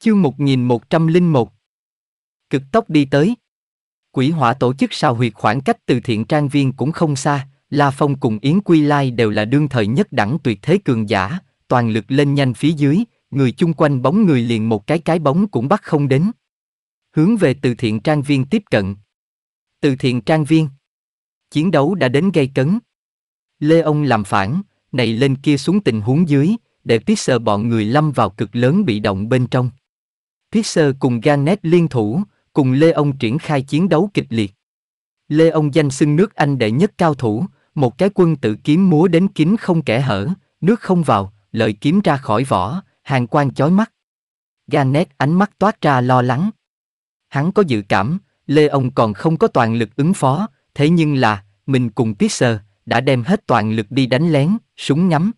Chương 1101 Cực tốc đi tới Quỷ hỏa tổ chức sao huyệt khoảng cách từ thiện trang viên cũng không xa, La Phong cùng Yến Quy Lai đều là đương thời nhất đẳng tuyệt thế cường giả, toàn lực lên nhanh phía dưới, người chung quanh bóng người liền một cái cái bóng cũng bắt không đến. Hướng về từ thiện trang viên tiếp cận. Từ thiện trang viên Chiến đấu đã đến gây cấn. Lê ông làm phản, này lên kia xuống tình huống dưới, để tiết sợ bọn người lâm vào cực lớn bị động bên trong. Pixar cùng Garnet liên thủ, cùng Lê Ông triển khai chiến đấu kịch liệt. Lê Ông danh xưng nước Anh đệ nhất cao thủ, một cái quân tự kiếm múa đến kín không kẻ hở, nước không vào, lợi kiếm ra khỏi vỏ, hàng quan chói mắt. Garnet ánh mắt toát ra lo lắng. Hắn có dự cảm, Lê Ông còn không có toàn lực ứng phó, thế nhưng là, mình cùng Pixar, đã đem hết toàn lực đi đánh lén, súng nhắm,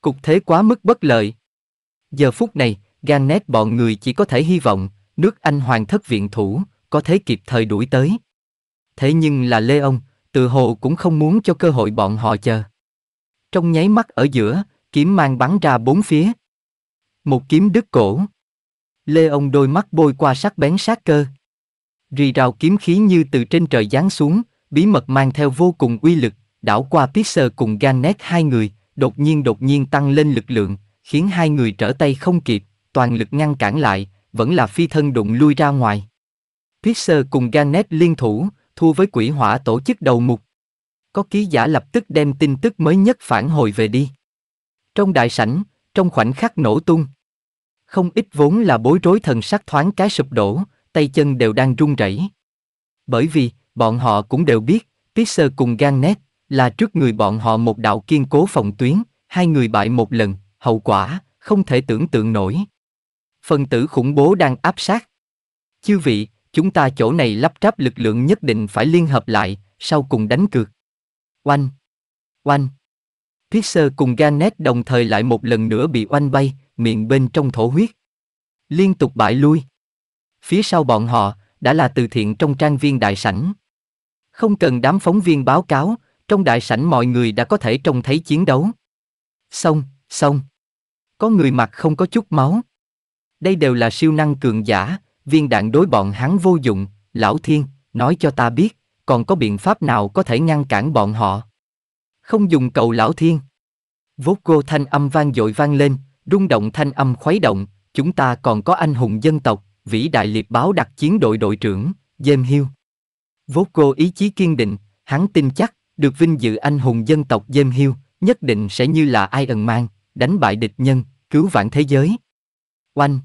Cục thế quá mức bất lợi. Giờ phút này, Garnet bọn người chỉ có thể hy vọng, nước Anh hoàng thất viện thủ, có thể kịp thời đuổi tới. Thế nhưng là Lê ông, từ hồ cũng không muốn cho cơ hội bọn họ chờ. Trong nháy mắt ở giữa, kiếm mang bắn ra bốn phía. Một kiếm đứt cổ. Lê ông đôi mắt bôi qua sắc bén sát cơ. Rì rào kiếm khí như từ trên trời giáng xuống, bí mật mang theo vô cùng uy lực, đảo qua Pixer cùng Garnet hai người, đột nhiên đột nhiên tăng lên lực lượng, khiến hai người trở tay không kịp toàn lực ngăn cản lại, vẫn là phi thân đụng lui ra ngoài. Pixer cùng Garnet liên thủ, thua với quỷ hỏa tổ chức đầu mục. Có ký giả lập tức đem tin tức mới nhất phản hồi về đi. Trong đại sảnh, trong khoảnh khắc nổ tung. Không ít vốn là bối rối thần sắc thoáng cái sụp đổ, tay chân đều đang run rẩy. Bởi vì, bọn họ cũng đều biết, Pixer cùng Garnet là trước người bọn họ một đạo kiên cố phòng tuyến, hai người bại một lần, hậu quả không thể tưởng tượng nổi. Phần tử khủng bố đang áp sát. Chư vị, chúng ta chỗ này lắp ráp lực lượng nhất định phải liên hợp lại, sau cùng đánh cược. Oanh! Oanh! Pixer cùng Garnet đồng thời lại một lần nữa bị oanh bay, miệng bên trong thổ huyết. Liên tục bại lui. Phía sau bọn họ, đã là từ thiện trong trang viên đại sảnh. Không cần đám phóng viên báo cáo, trong đại sảnh mọi người đã có thể trông thấy chiến đấu. Xong, xong. Có người mặt không có chút máu, đây đều là siêu năng cường giả, viên đạn đối bọn hắn vô dụng, lão thiên, nói cho ta biết, còn có biện pháp nào có thể ngăn cản bọn họ. Không dùng cầu lão thiên. Vốt cô thanh âm vang dội vang lên, rung động thanh âm khuấy động, chúng ta còn có anh hùng dân tộc, vĩ đại liệt báo đặc chiến đội đội trưởng, dêm Hill. Vốt cô ý chí kiên định, hắn tin chắc, được vinh dự anh hùng dân tộc dêm Hill, nhất định sẽ như là ai ẩn mang đánh bại địch nhân, cứu vạn thế giới. Oanh!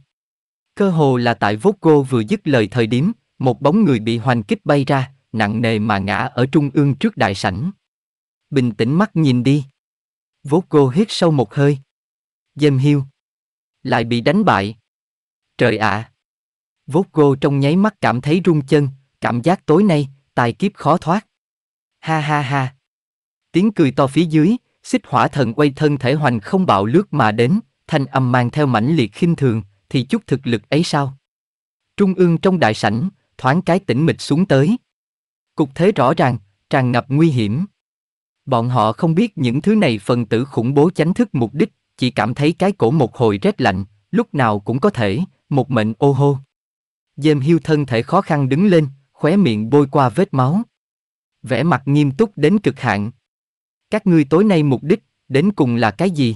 Cơ hồ là tại cô vừa dứt lời thời điểm, một bóng người bị hoành kích bay ra, nặng nề mà ngã ở trung ương trước đại sảnh. Bình tĩnh mắt nhìn đi. cô hít sâu một hơi. Dêm hiu. Lại bị đánh bại. Trời ạ! À. cô trong nháy mắt cảm thấy rung chân, cảm giác tối nay, tài kiếp khó thoát. Ha ha ha! Tiếng cười to phía dưới, xích hỏa thần quay thân thể hoành không bạo lướt mà đến, thanh âm mang theo mãnh liệt khinh thường, thì chút thực lực ấy sao? Trung ương trong đại sảnh, thoáng cái tĩnh mịch xuống tới. Cục thế rõ ràng, tràn ngập nguy hiểm. Bọn họ không biết những thứ này phần tử khủng bố chánh thức mục đích, chỉ cảm thấy cái cổ một hồi rét lạnh, lúc nào cũng có thể, một mệnh ô hô. Dêm hiu thân thể khó khăn đứng lên, khóe miệng bôi qua vết máu. Vẻ mặt nghiêm túc đến cực hạn. Các ngươi tối nay mục đích, đến cùng là cái gì?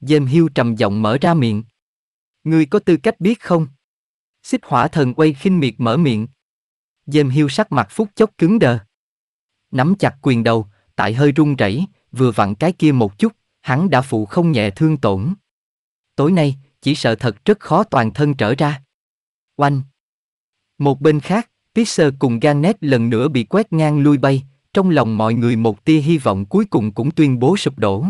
Dêm hiu trầm giọng mở ra miệng. Ngươi có tư cách biết không? Xích hỏa thần quay khinh miệt mở miệng. Dêm hiu sắc mặt phút chốc cứng đờ. Nắm chặt quyền đầu, tại hơi run rẩy, vừa vặn cái kia một chút, hắn đã phụ không nhẹ thương tổn. Tối nay, chỉ sợ thật rất khó toàn thân trở ra. Oanh! Một bên khác, Pixer cùng Garnet lần nữa bị quét ngang lui bay, trong lòng mọi người một tia hy vọng cuối cùng cũng tuyên bố sụp đổ.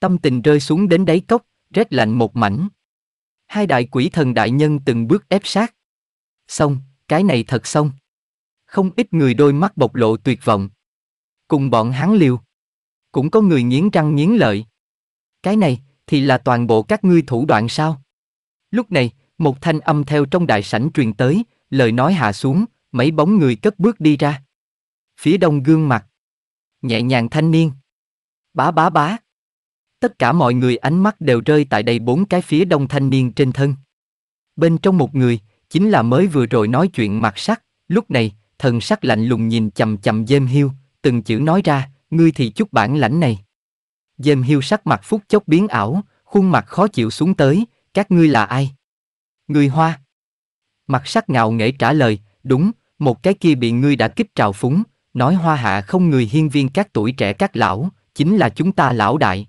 Tâm tình rơi xuống đến đáy cốc, rét lạnh một mảnh hai đại quỷ thần đại nhân từng bước ép sát. Xong, cái này thật xong. Không ít người đôi mắt bộc lộ tuyệt vọng. Cùng bọn hắn liều. Cũng có người nghiến răng nghiến lợi. Cái này, thì là toàn bộ các ngươi thủ đoạn sao? Lúc này, một thanh âm theo trong đại sảnh truyền tới, lời nói hạ xuống, mấy bóng người cất bước đi ra. Phía đông gương mặt. Nhẹ nhàng thanh niên. Bá bá bá. Tất cả mọi người ánh mắt đều rơi tại đây bốn cái phía đông thanh niên trên thân. Bên trong một người, chính là mới vừa rồi nói chuyện mặt sắc, lúc này, thần sắc lạnh lùng nhìn chầm chầm Dêm hiu từng chữ nói ra, ngươi thì chút bản lãnh này. Dêm hiu sắc mặt phút chốc biến ảo, khuôn mặt khó chịu xuống tới, các ngươi là ai? Người Hoa. Mặt sắc ngạo nghễ trả lời, đúng, một cái kia bị ngươi đã kích trào phúng, nói hoa hạ không người hiên viên các tuổi trẻ các lão, chính là chúng ta lão đại,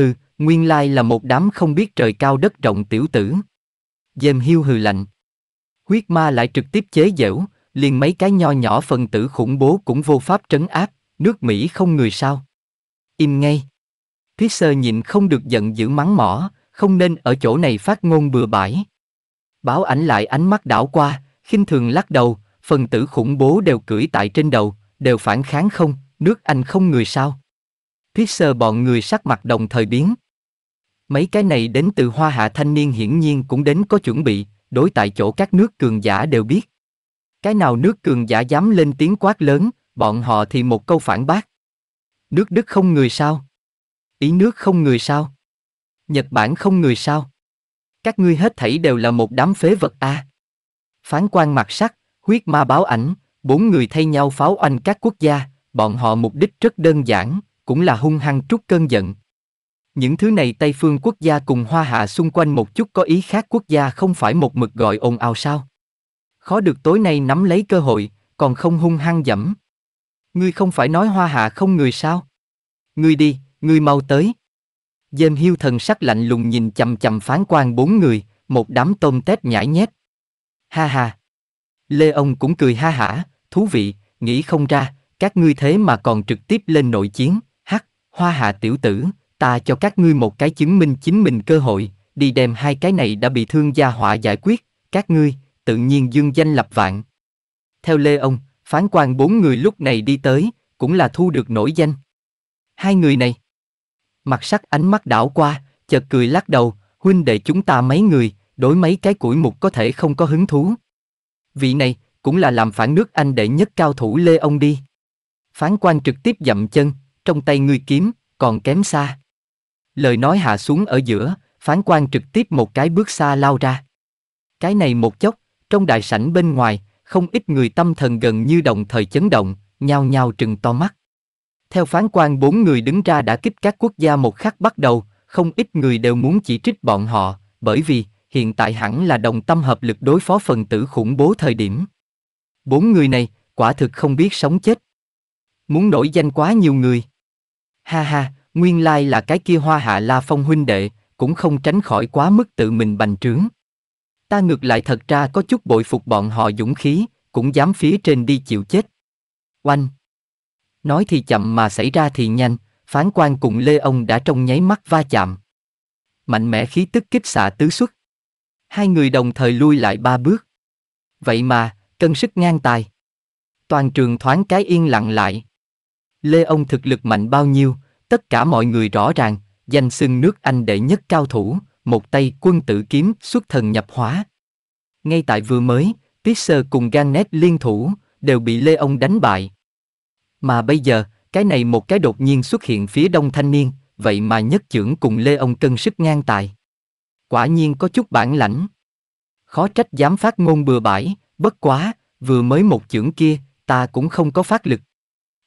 Hừ, nguyên lai là một đám không biết trời cao đất rộng tiểu tử. Dèm hiu hừ lạnh. Huyết ma lại trực tiếp chế giễu, liền mấy cái nho nhỏ phần tử khủng bố cũng vô pháp trấn áp, nước Mỹ không người sao. Im ngay. Thiết sơ nhịn không được giận dữ mắng mỏ, không nên ở chỗ này phát ngôn bừa bãi. Báo ảnh lại ánh mắt đảo qua, khinh thường lắc đầu, phần tử khủng bố đều cưỡi tại trên đầu, đều phản kháng không, nước Anh không người sao huyết sơ bọn người sắc mặt đồng thời biến. Mấy cái này đến từ hoa hạ thanh niên hiển nhiên cũng đến có chuẩn bị, đối tại chỗ các nước cường giả đều biết. Cái nào nước cường giả dám lên tiếng quát lớn, bọn họ thì một câu phản bác. Nước Đức không người sao? Ý nước không người sao? Nhật Bản không người sao? Các ngươi hết thảy đều là một đám phế vật a. À. Phán quan mặt sắc, huyết ma báo ảnh, bốn người thay nhau pháo oanh các quốc gia, bọn họ mục đích rất đơn giản, cũng là hung hăng trút cơn giận. Những thứ này Tây phương quốc gia cùng hoa hạ xung quanh một chút có ý khác quốc gia không phải một mực gọi ồn ào sao. Khó được tối nay nắm lấy cơ hội, còn không hung hăng dẫm. Ngươi không phải nói hoa hạ không người sao? Ngươi đi, ngươi mau tới. Dêm hiu thần sắc lạnh lùng nhìn chầm chầm phán quan bốn người, một đám tôm tét nhãi nhét. Ha ha. Lê ông cũng cười ha hả, thú vị, nghĩ không ra, các ngươi thế mà còn trực tiếp lên nội chiến. Hoa hạ tiểu tử, ta cho các ngươi một cái chứng minh chính mình cơ hội, đi đem hai cái này đã bị thương gia họa giải quyết, các ngươi, tự nhiên dương danh lập vạn. Theo Lê ông, phán quan bốn người lúc này đi tới, cũng là thu được nổi danh. Hai người này. Mặt sắc ánh mắt đảo qua, chợt cười lắc đầu, huynh đệ chúng ta mấy người, đối mấy cái củi mục có thể không có hứng thú. Vị này, cũng là làm phản nước Anh đệ nhất cao thủ Lê ông đi. Phán quan trực tiếp dậm chân, trong tay ngươi kiếm, còn kém xa. Lời nói hạ xuống ở giữa, phán quan trực tiếp một cái bước xa lao ra. Cái này một chốc, trong đại sảnh bên ngoài, không ít người tâm thần gần như đồng thời chấn động, nhao nhao trừng to mắt. Theo phán quan bốn người đứng ra đã kích các quốc gia một khắc bắt đầu, không ít người đều muốn chỉ trích bọn họ, bởi vì hiện tại hẳn là đồng tâm hợp lực đối phó phần tử khủng bố thời điểm. Bốn người này, quả thực không biết sống chết muốn nổi danh quá nhiều người. Ha ha, nguyên lai là cái kia hoa hạ la phong huynh đệ, cũng không tránh khỏi quá mức tự mình bành trướng. Ta ngược lại thật ra có chút bội phục bọn họ dũng khí, cũng dám phía trên đi chịu chết. Oanh! Nói thì chậm mà xảy ra thì nhanh, phán quan cùng Lê Ông đã trong nháy mắt va chạm. Mạnh mẽ khí tức kích xạ tứ xuất. Hai người đồng thời lui lại ba bước. Vậy mà, cân sức ngang tài. Toàn trường thoáng cái yên lặng lại. Lê ông thực lực mạnh bao nhiêu, tất cả mọi người rõ ràng, danh xưng nước Anh đệ nhất cao thủ, một tay quân tử kiếm xuất thần nhập hóa. Ngay tại vừa mới, Pisser cùng Garnet liên thủ, đều bị Lê ông đánh bại. Mà bây giờ, cái này một cái đột nhiên xuất hiện phía đông thanh niên, vậy mà nhất trưởng cùng Lê ông cân sức ngang tài. Quả nhiên có chút bản lãnh. Khó trách dám phát ngôn bừa bãi, bất quá, vừa mới một trưởng kia, ta cũng không có phát lực.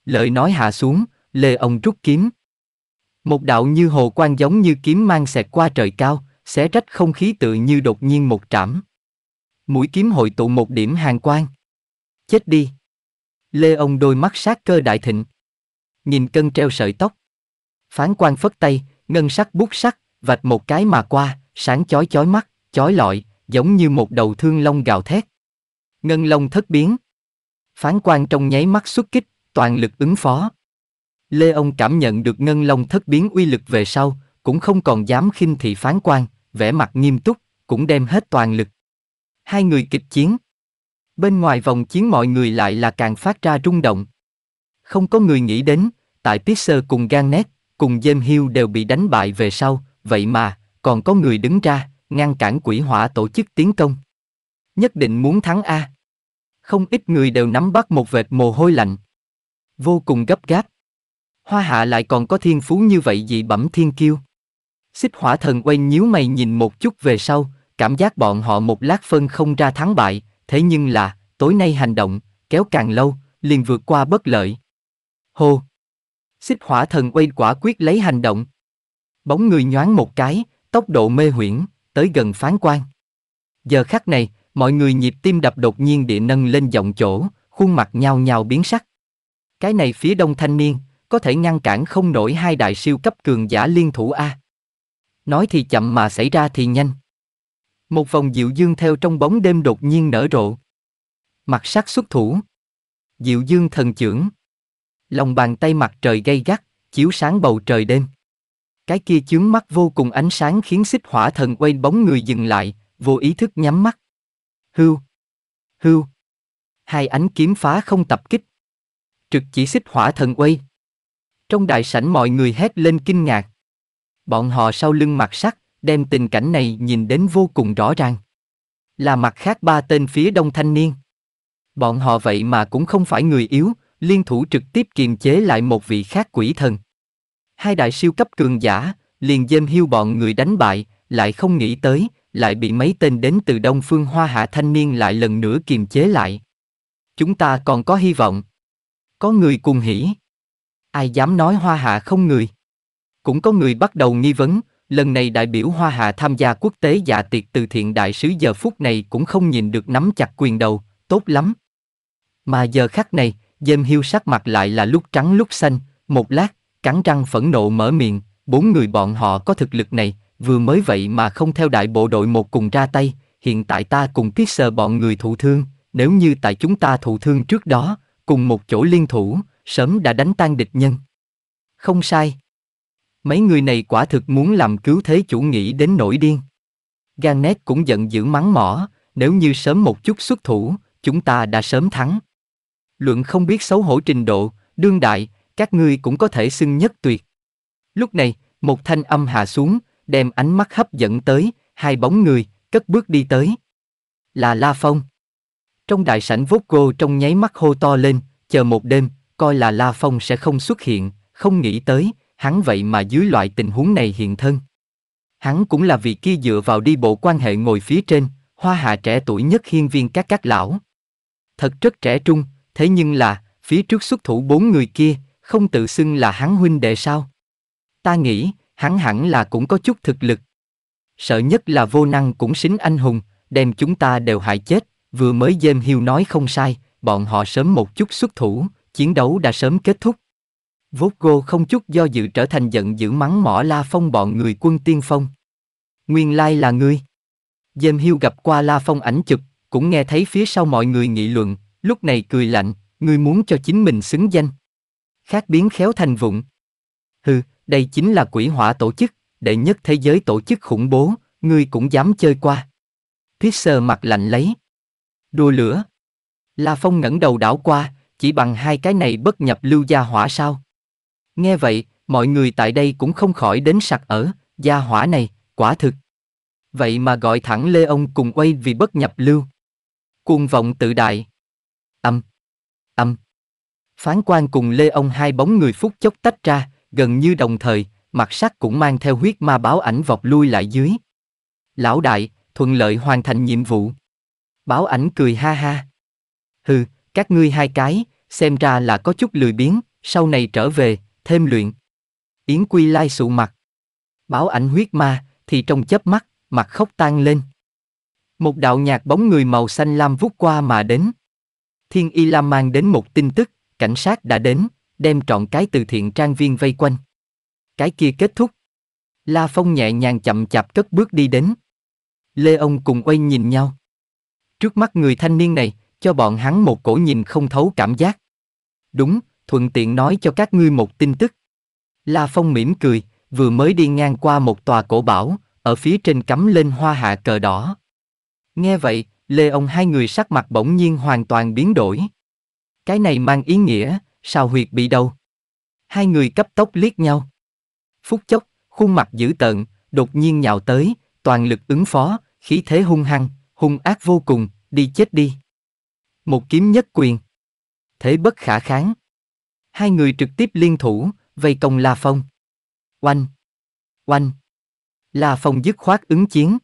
Lợi nói hạ xuống, lê ông rút kiếm. Một đạo như hồ quang giống như kiếm mang xẹt qua trời cao, xé rách không khí tự như đột nhiên một trảm. Mũi kiếm hội tụ một điểm hàng quang. Chết đi. Lê ông đôi mắt sát cơ đại thịnh. Nhìn cân treo sợi tóc. Phán quan phất tay, ngân sắc bút sắc, vạch một cái mà qua, sáng chói chói mắt, chói lọi, giống như một đầu thương long gào thét. Ngân long thất biến. Phán quan trong nháy mắt xuất kích, toàn lực ứng phó. Lê Ông cảm nhận được ngân long thất biến uy lực về sau, cũng không còn dám khinh thị phán quan, vẻ mặt nghiêm túc, cũng đem hết toàn lực. Hai người kịch chiến. Bên ngoài vòng chiến mọi người lại là càng phát ra rung động. Không có người nghĩ đến, tại Pixer cùng Garnet, cùng James Hill đều bị đánh bại về sau, vậy mà, còn có người đứng ra, ngăn cản quỷ hỏa tổ chức tiến công. Nhất định muốn thắng A. Không ít người đều nắm bắt một vệt mồ hôi lạnh. Vô cùng gấp gáp. Hoa hạ lại còn có thiên phú như vậy dị bẩm thiên kiêu. Xích hỏa thần quay nhíu mày nhìn một chút về sau, cảm giác bọn họ một lát phân không ra thắng bại, thế nhưng là, tối nay hành động, kéo càng lâu, liền vượt qua bất lợi. Hô! Xích hỏa thần quay quả quyết lấy hành động. Bóng người nhoáng một cái, tốc độ mê huyễn, tới gần phán quan. Giờ khắc này, mọi người nhịp tim đập đột nhiên địa nâng lên giọng chỗ, khuôn mặt nhao nhao biến sắc. Cái này phía đông thanh niên, có thể ngăn cản không nổi hai đại siêu cấp cường giả liên thủ A. Nói thì chậm mà xảy ra thì nhanh. Một vòng diệu dương theo trong bóng đêm đột nhiên nở rộ. Mặt sắc xuất thủ. diệu dương thần trưởng. Lòng bàn tay mặt trời gay gắt, chiếu sáng bầu trời đêm. Cái kia chướng mắt vô cùng ánh sáng khiến xích hỏa thần quay bóng người dừng lại, vô ý thức nhắm mắt. Hưu. Hưu. Hai ánh kiếm phá không tập kích, trực chỉ xích hỏa thần quay. Trong đại sảnh mọi người hét lên kinh ngạc. Bọn họ sau lưng mặt sắc đem tình cảnh này nhìn đến vô cùng rõ ràng. Là mặt khác ba tên phía đông thanh niên. Bọn họ vậy mà cũng không phải người yếu, liên thủ trực tiếp kiềm chế lại một vị khác quỷ thần. Hai đại siêu cấp cường giả, liền dêm hiu bọn người đánh bại, lại không nghĩ tới, lại bị mấy tên đến từ đông phương hoa hạ thanh niên lại lần nữa kiềm chế lại. Chúng ta còn có hy vọng. Có người cùng hỉ. Ai dám nói Hoa Hạ không người? Cũng có người bắt đầu nghi vấn, lần này đại biểu Hoa Hạ tham gia quốc tế dạ tiệc từ thiện đại sứ giờ phút này cũng không nhìn được nắm chặt quyền đầu, tốt lắm. Mà giờ khắc này, dêm hiu sắc mặt lại là lúc trắng lúc xanh, một lát, cắn răng phẫn nộ mở miệng, bốn người bọn họ có thực lực này, vừa mới vậy mà không theo đại bộ đội một cùng ra tay, hiện tại ta cùng tiết sờ bọn người thụ thương, nếu như tại chúng ta thụ thương trước đó, cùng một chỗ liên thủ, sớm đã đánh tan địch nhân. Không sai. Mấy người này quả thực muốn làm cứu thế chủ nghĩ đến nổi điên. Garnet cũng giận dữ mắng mỏ, nếu như sớm một chút xuất thủ, chúng ta đã sớm thắng. Luận không biết xấu hổ trình độ, đương đại, các ngươi cũng có thể xưng nhất tuyệt. Lúc này, một thanh âm hạ xuống, đem ánh mắt hấp dẫn tới, hai bóng người, cất bước đi tới. Là La Phong. Trong đại sảnh Vosco trong nháy mắt hô to lên, chờ một đêm, coi là La Phong sẽ không xuất hiện, không nghĩ tới, hắn vậy mà dưới loại tình huống này hiện thân. Hắn cũng là vị kia dựa vào đi bộ quan hệ ngồi phía trên, hoa hạ trẻ tuổi nhất hiên viên các các lão. Thật rất trẻ trung, thế nhưng là, phía trước xuất thủ bốn người kia, không tự xưng là hắn huynh đệ sao? Ta nghĩ, hắn hẳn là cũng có chút thực lực. Sợ nhất là vô năng cũng xính anh hùng, đem chúng ta đều hại chết, Vừa mới James Hill nói không sai, bọn họ sớm một chút xuất thủ, chiến đấu đã sớm kết thúc. Votgo không chút do dự trở thành giận dữ mắng mỏ La Phong bọn người quân tiên phong. Nguyên lai là ngươi. James Hill gặp qua La Phong ảnh chụp, cũng nghe thấy phía sau mọi người nghị luận, lúc này cười lạnh, ngươi muốn cho chính mình xứng danh. Khác biến khéo thành vụng. Hừ, đây chính là quỷ hỏa tổ chức, đệ nhất thế giới tổ chức khủng bố, ngươi cũng dám chơi qua. Pixer mặt lạnh lấy đùa lửa. La Phong ngẩng đầu đảo qua, chỉ bằng hai cái này bất nhập lưu gia hỏa sao? Nghe vậy, mọi người tại đây cũng không khỏi đến sặc ở, gia hỏa này, quả thực. Vậy mà gọi thẳng Lê ông cùng quay vì bất nhập lưu. Cuồng vọng tự đại. Âm. Âm. Phán quan cùng Lê ông hai bóng người phút chốc tách ra, gần như đồng thời, mặt sắc cũng mang theo huyết ma báo ảnh vọt lui lại dưới. Lão đại, thuận lợi hoàn thành nhiệm vụ. Báo ảnh cười ha ha. Hừ, các ngươi hai cái, xem ra là có chút lười biếng, sau này trở về, thêm luyện. Yến Quy Lai sụ mặt. Báo ảnh huyết ma, thì trong chớp mắt, mặt khóc tan lên. Một đạo nhạc bóng người màu xanh lam vút qua mà đến. Thiên Y Lam mang đến một tin tức, cảnh sát đã đến, đem trọn cái từ thiện trang viên vây quanh. Cái kia kết thúc. La Phong nhẹ nhàng chậm chạp cất bước đi đến. Lê ông cùng quay nhìn nhau. Trước mắt người thanh niên này, cho bọn hắn một cổ nhìn không thấu cảm giác. Đúng, thuận tiện nói cho các ngươi một tin tức. La Phong mỉm cười, vừa mới đi ngang qua một tòa cổ bảo, ở phía trên cắm lên hoa hạ cờ đỏ. Nghe vậy, Lê ông hai người sắc mặt bỗng nhiên hoàn toàn biến đổi. Cái này mang ý nghĩa, sao huyệt bị đâu? Hai người cấp tốc liếc nhau. Phút chốc, khuôn mặt dữ tợn, đột nhiên nhào tới, toàn lực ứng phó, khí thế hung hăng, hung ác vô cùng, đi chết đi. Một kiếm nhất quyền. Thế bất khả kháng. Hai người trực tiếp liên thủ, vây công La Phong. Oanh! Oanh! La Phong dứt khoát ứng chiến.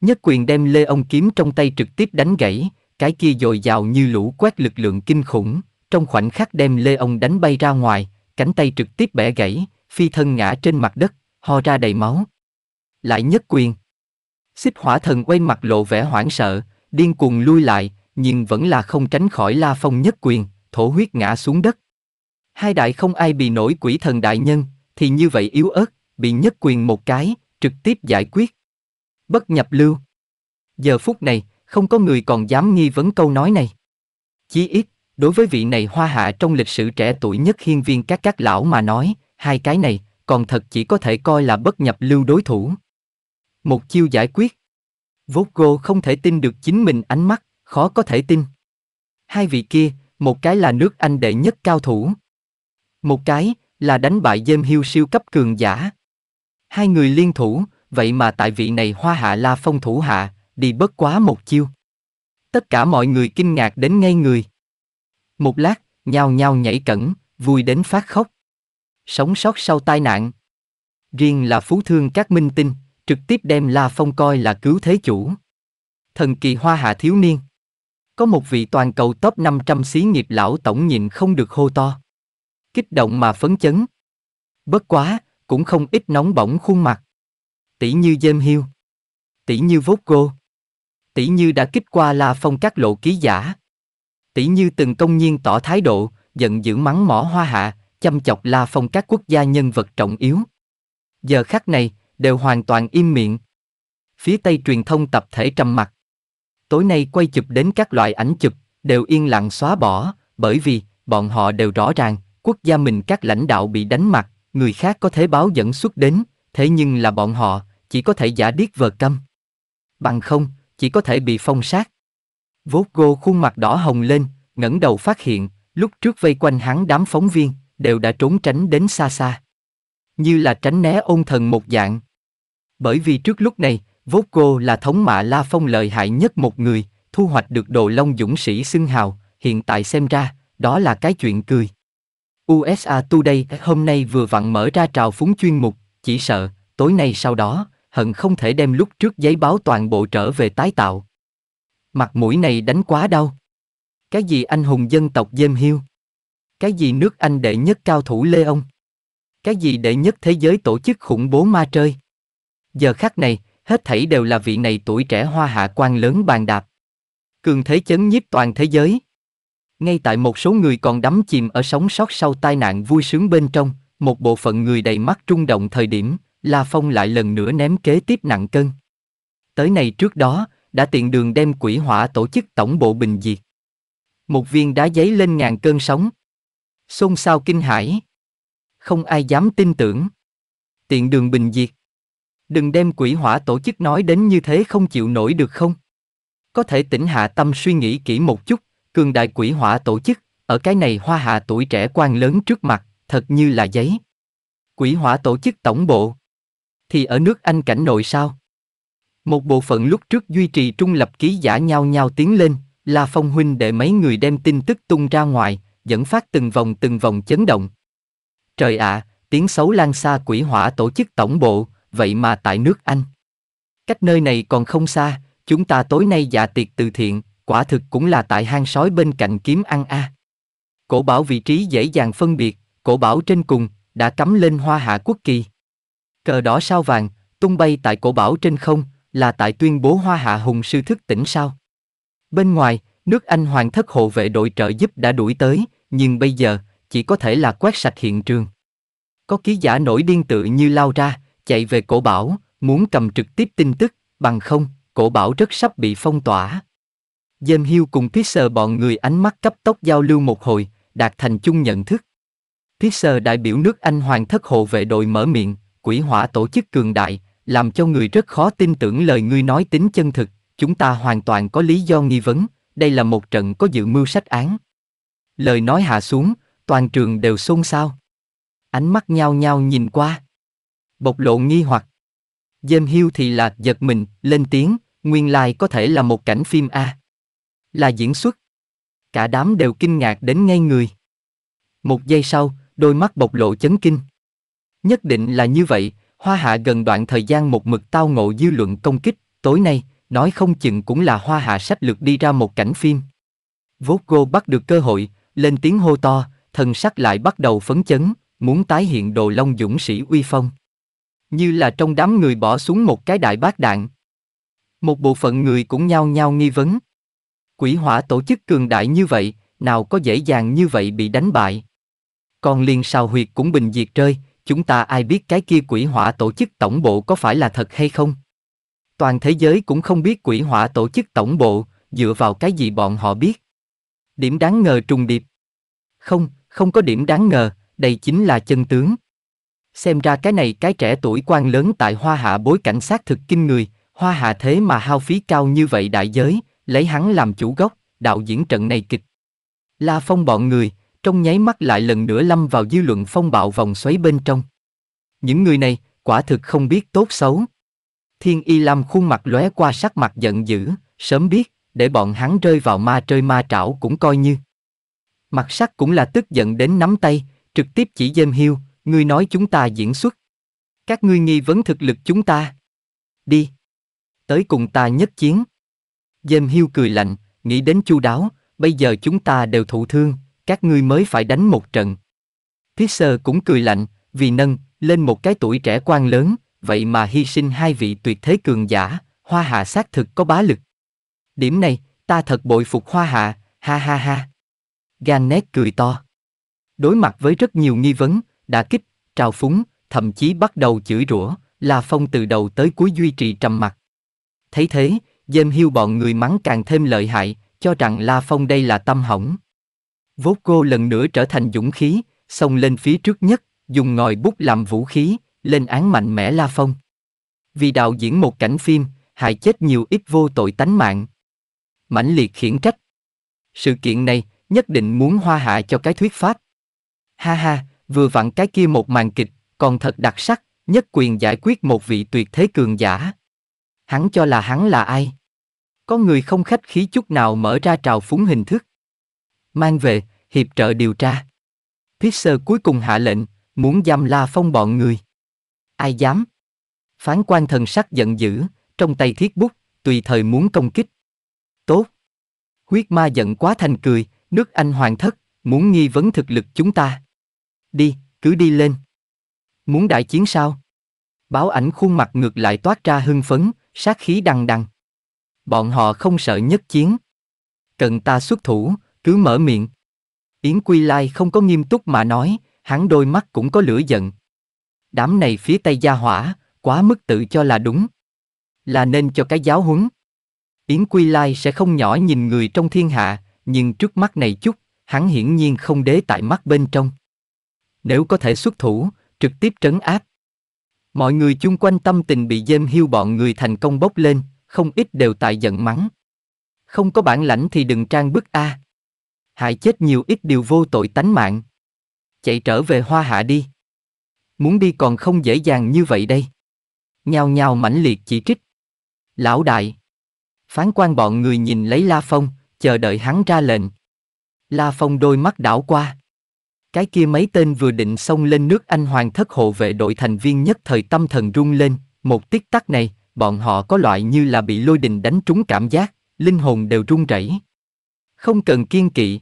Nhất quyền đem Lê Ông kiếm trong tay trực tiếp đánh gãy, cái kia dồi dào như lũ quét lực lượng kinh khủng, trong khoảnh khắc đem Lê Ông đánh bay ra ngoài, cánh tay trực tiếp bẻ gãy, phi thân ngã trên mặt đất, ho ra đầy máu. Lại nhất quyền. Xích hỏa thần quay mặt lộ vẻ hoảng sợ, điên cuồng lui lại, nhưng vẫn là không tránh khỏi La Phong nhất quyền, thổ huyết ngã xuống đất. Hai đại không ai bị nổi quỷ thần đại nhân, thì như vậy yếu ớt, bị nhất quyền một cái, trực tiếp giải quyết. Bất nhập lưu. Giờ phút này, không có người còn dám nghi vấn câu nói này. Chí ít, đối với vị này hoa hạ trong lịch sử trẻ tuổi nhất hiên viên các các lão mà nói, hai cái này, còn thật chỉ có thể coi là bất nhập lưu đối thủ. Một chiêu giải quyết. Vogel không thể tin được chính mình ánh mắt, khó có thể tin. Hai vị kia, một cái là nước Anh đệ nhất cao thủ. Một cái là đánh bại James Hill siêu cấp cường giả. Hai người liên thủ, vậy mà tại vị này hoa hạ la phong thủ hạ, đi bất quá một chiêu. Tất cả mọi người kinh ngạc đến ngay người. Một lát, nhao nhao nhảy cẩn, vui đến phát khóc. Sống sót sau tai nạn. Riêng là phú thương các minh tinh, trực tiếp đem La Phong coi là cứu thế chủ. Thần kỳ hoa hạ thiếu niên. Có một vị toàn cầu top 500 xí nghiệp lão tổng nhìn không được hô to. Kích động mà phấn chấn. Bất quá, cũng không ít nóng bỏng khuôn mặt. Tỷ như dêm Hill. Tỷ như cô Tỷ như đã kích qua La Phong các lộ ký giả. Tỷ như từng công nhiên tỏ thái độ, giận dữ mắng mỏ hoa hạ, chăm chọc La Phong các quốc gia nhân vật trọng yếu. Giờ khắc này, đều hoàn toàn im miệng. Phía Tây truyền thông tập thể trầm mặt. Tối nay quay chụp đến các loại ảnh chụp, đều yên lặng xóa bỏ, bởi vì, bọn họ đều rõ ràng, quốc gia mình các lãnh đạo bị đánh mặt, người khác có thể báo dẫn xuất đến, thế nhưng là bọn họ, chỉ có thể giả điếc vờ câm. Bằng không, chỉ có thể bị phong sát. Vốt gô khuôn mặt đỏ hồng lên, ngẩng đầu phát hiện, lúc trước vây quanh hắn đám phóng viên, đều đã trốn tránh đến xa xa. Như là tránh né ôn thần một dạng, bởi vì trước lúc này, Vosco là thống mạ La Phong lợi hại nhất một người, thu hoạch được đồ long dũng sĩ xưng hào, hiện tại xem ra, đó là cái chuyện cười. USA Today hôm nay vừa vặn mở ra trào phúng chuyên mục, chỉ sợ, tối nay sau đó, hận không thể đem lúc trước giấy báo toàn bộ trở về tái tạo. Mặt mũi này đánh quá đau. Cái gì anh hùng dân tộc dêm hiu? Cái gì nước Anh đệ nhất cao thủ Lê Ông? Cái gì đệ nhất thế giới tổ chức khủng bố ma trời? Giờ khắc này, hết thảy đều là vị này tuổi trẻ hoa hạ quan lớn bàn đạp. Cường thế chấn nhiếp toàn thế giới. Ngay tại một số người còn đắm chìm ở sóng sót sau tai nạn vui sướng bên trong, một bộ phận người đầy mắt trung động thời điểm, La Phong lại lần nữa ném kế tiếp nặng cân. Tới này trước đó, đã tiện đường đem quỷ hỏa tổ chức tổng bộ bình diệt. Một viên đá giấy lên ngàn cơn sóng. Xôn xao kinh hãi. Không ai dám tin tưởng. Tiện đường bình diệt. Đừng đem quỷ hỏa tổ chức nói đến như thế không chịu nổi được không? Có thể tỉnh hạ tâm suy nghĩ kỹ một chút, cường đại quỷ hỏa tổ chức, ở cái này hoa hạ tuổi trẻ quan lớn trước mặt, thật như là giấy. Quỷ hỏa tổ chức tổng bộ. Thì ở nước Anh cảnh nội sao? Một bộ phận lúc trước duy trì trung lập ký giả nhau nhau tiến lên, là phong huynh để mấy người đem tin tức tung ra ngoài, dẫn phát từng vòng từng vòng chấn động. Trời ạ, à, tiếng xấu lan xa quỷ hỏa tổ chức tổng bộ, vậy mà tại nước Anh. Cách nơi này còn không xa, chúng ta tối nay dạ tiệc từ thiện, quả thực cũng là tại hang sói bên cạnh kiếm ăn a. À. Cổ bảo vị trí dễ dàng phân biệt, cổ bảo trên cùng, đã cắm lên hoa hạ quốc kỳ. Cờ đỏ sao vàng, tung bay tại cổ bảo trên không, là tại tuyên bố hoa hạ hùng sư thức tỉnh sao. Bên ngoài, nước Anh hoàng thất hộ vệ đội trợ giúp đã đuổi tới, nhưng bây giờ, chỉ có thể là quét sạch hiện trường. Có ký giả nổi điên tự như lao ra, chạy về cổ bảo, muốn cầm trực tiếp tin tức, bằng không, cổ bảo rất sắp bị phong tỏa. Dêm hiu cùng Pisser bọn người ánh mắt cấp tốc giao lưu một hồi, đạt thành chung nhận thức. Pisser đại biểu nước Anh hoàng thất hộ vệ đội mở miệng, quỷ hỏa tổ chức cường đại, làm cho người rất khó tin tưởng lời ngươi nói tính chân thực, chúng ta hoàn toàn có lý do nghi vấn, đây là một trận có dự mưu sách án. Lời nói hạ xuống, toàn trường đều xôn xao. Ánh mắt nhao nhao nhìn qua bộc lộ nghi hoặc. Dêm hiu thì là giật mình, lên tiếng, nguyên lai like có thể là một cảnh phim A. Là diễn xuất. Cả đám đều kinh ngạc đến ngay người. Một giây sau, đôi mắt bộc lộ chấn kinh. Nhất định là như vậy, Hoa Hạ gần đoạn thời gian một mực tao ngộ dư luận công kích, tối nay, nói không chừng cũng là Hoa Hạ sách lược đi ra một cảnh phim. Vosco bắt được cơ hội, lên tiếng hô to, thần sắc lại bắt đầu phấn chấn, muốn tái hiện đồ long dũng sĩ uy phong. Như là trong đám người bỏ xuống một cái đại bác đạn. Một bộ phận người cũng nhao nhao nghi vấn. Quỷ hỏa tổ chức cường đại như vậy, nào có dễ dàng như vậy bị đánh bại. Còn liền sao huyệt cũng bình diệt rơi, chúng ta ai biết cái kia quỷ hỏa tổ chức tổng bộ có phải là thật hay không? Toàn thế giới cũng không biết quỷ hỏa tổ chức tổng bộ, dựa vào cái gì bọn họ biết. Điểm đáng ngờ trùng điệp. Không, không có điểm đáng ngờ, đây chính là chân tướng. Xem ra cái này cái trẻ tuổi quan lớn tại Hoa Hạ bối cảnh xác thực kinh người, Hoa Hạ thế mà hao phí cao như vậy đại giới, lấy hắn làm chủ gốc, đạo diễn trận này kịch. La Phong bọn người, trong nháy mắt lại lần nữa lâm vào dư luận phong bạo vòng xoáy bên trong. Những người này, quả thực không biết tốt xấu. Thiên Y Lam khuôn mặt lóe qua sắc mặt giận dữ, sớm biết, để bọn hắn rơi vào ma chơi ma trảo cũng coi như. Mặt sắc cũng là tức giận đến nắm tay, trực tiếp chỉ dêm hiu, Ngươi nói chúng ta diễn xuất. Các ngươi nghi vấn thực lực chúng ta. Đi. Tới cùng ta nhất chiến. Dêm hiu cười lạnh, nghĩ đến chu đáo, bây giờ chúng ta đều thụ thương, các ngươi mới phải đánh một trận. Thiết Sơ cũng cười lạnh, vì nâng, lên một cái tuổi trẻ quan lớn, vậy mà hy sinh hai vị tuyệt thế cường giả, hoa hạ xác thực có bá lực. Điểm này, ta thật bội phục hoa hạ, ha ha ha. Ganet cười to. Đối mặt với rất nhiều nghi vấn, đã kích, trào phúng, thậm chí bắt đầu chửi rủa, La Phong từ đầu tới cuối duy trì trầm mặc. Thấy thế, dêm hiu bọn người mắng càng thêm lợi hại, cho rằng La Phong đây là tâm hỏng. Vốt cô lần nữa trở thành dũng khí, xông lên phía trước nhất, dùng ngòi bút làm vũ khí, lên án mạnh mẽ La Phong. Vì đạo diễn một cảnh phim, hại chết nhiều ít vô tội tánh mạng. Mãnh liệt khiển trách. Sự kiện này nhất định muốn hoa hạ cho cái thuyết pháp. Ha ha, vừa vặn cái kia một màn kịch, còn thật đặc sắc, nhất quyền giải quyết một vị tuyệt thế cường giả. Hắn cho là hắn là ai? Có người không khách khí chút nào mở ra trào phúng hình thức. Mang về, hiệp trợ điều tra. Pixer cuối cùng hạ lệnh, muốn giam La Phong bọn người. Ai dám? Phán quan thần sắc giận dữ, trong tay thiết bút, tùy thời muốn công kích. Tốt. Huyết ma giận quá thành cười, nước Anh hoàng thất, muốn nghi vấn thực lực chúng ta. Đi, cứ đi lên. Muốn đại chiến sao? Báo ảnh khuôn mặt ngược lại toát ra hưng phấn, sát khí đằng đằng. Bọn họ không sợ nhất chiến. Cần ta xuất thủ, cứ mở miệng. Yến Quy Lai không có nghiêm túc mà nói, hắn đôi mắt cũng có lửa giận. Đám này phía Tây Gia Hỏa, quá mức tự cho là đúng. Là nên cho cái giáo huấn. Yến Quy Lai sẽ không nhỏ nhìn người trong thiên hạ, nhưng trước mắt này chút, hắn hiển nhiên không đế tại mắt bên trong nếu có thể xuất thủ, trực tiếp trấn áp. Mọi người chung quanh tâm tình bị dêm hiu bọn người thành công bốc lên, không ít đều tại giận mắng. Không có bản lãnh thì đừng trang bức A. Hại chết nhiều ít điều vô tội tánh mạng. Chạy trở về hoa hạ đi. Muốn đi còn không dễ dàng như vậy đây. Nhào nhào mãnh liệt chỉ trích. Lão đại. Phán quan bọn người nhìn lấy La Phong, chờ đợi hắn ra lệnh. La Phong đôi mắt đảo qua. Cái kia mấy tên vừa định xông lên nước Anh hoàng thất hộ vệ đội thành viên nhất thời tâm thần rung lên, một tích tắc này, bọn họ có loại như là bị lôi đình đánh trúng cảm giác, linh hồn đều rung rẩy. Không cần kiên kỵ.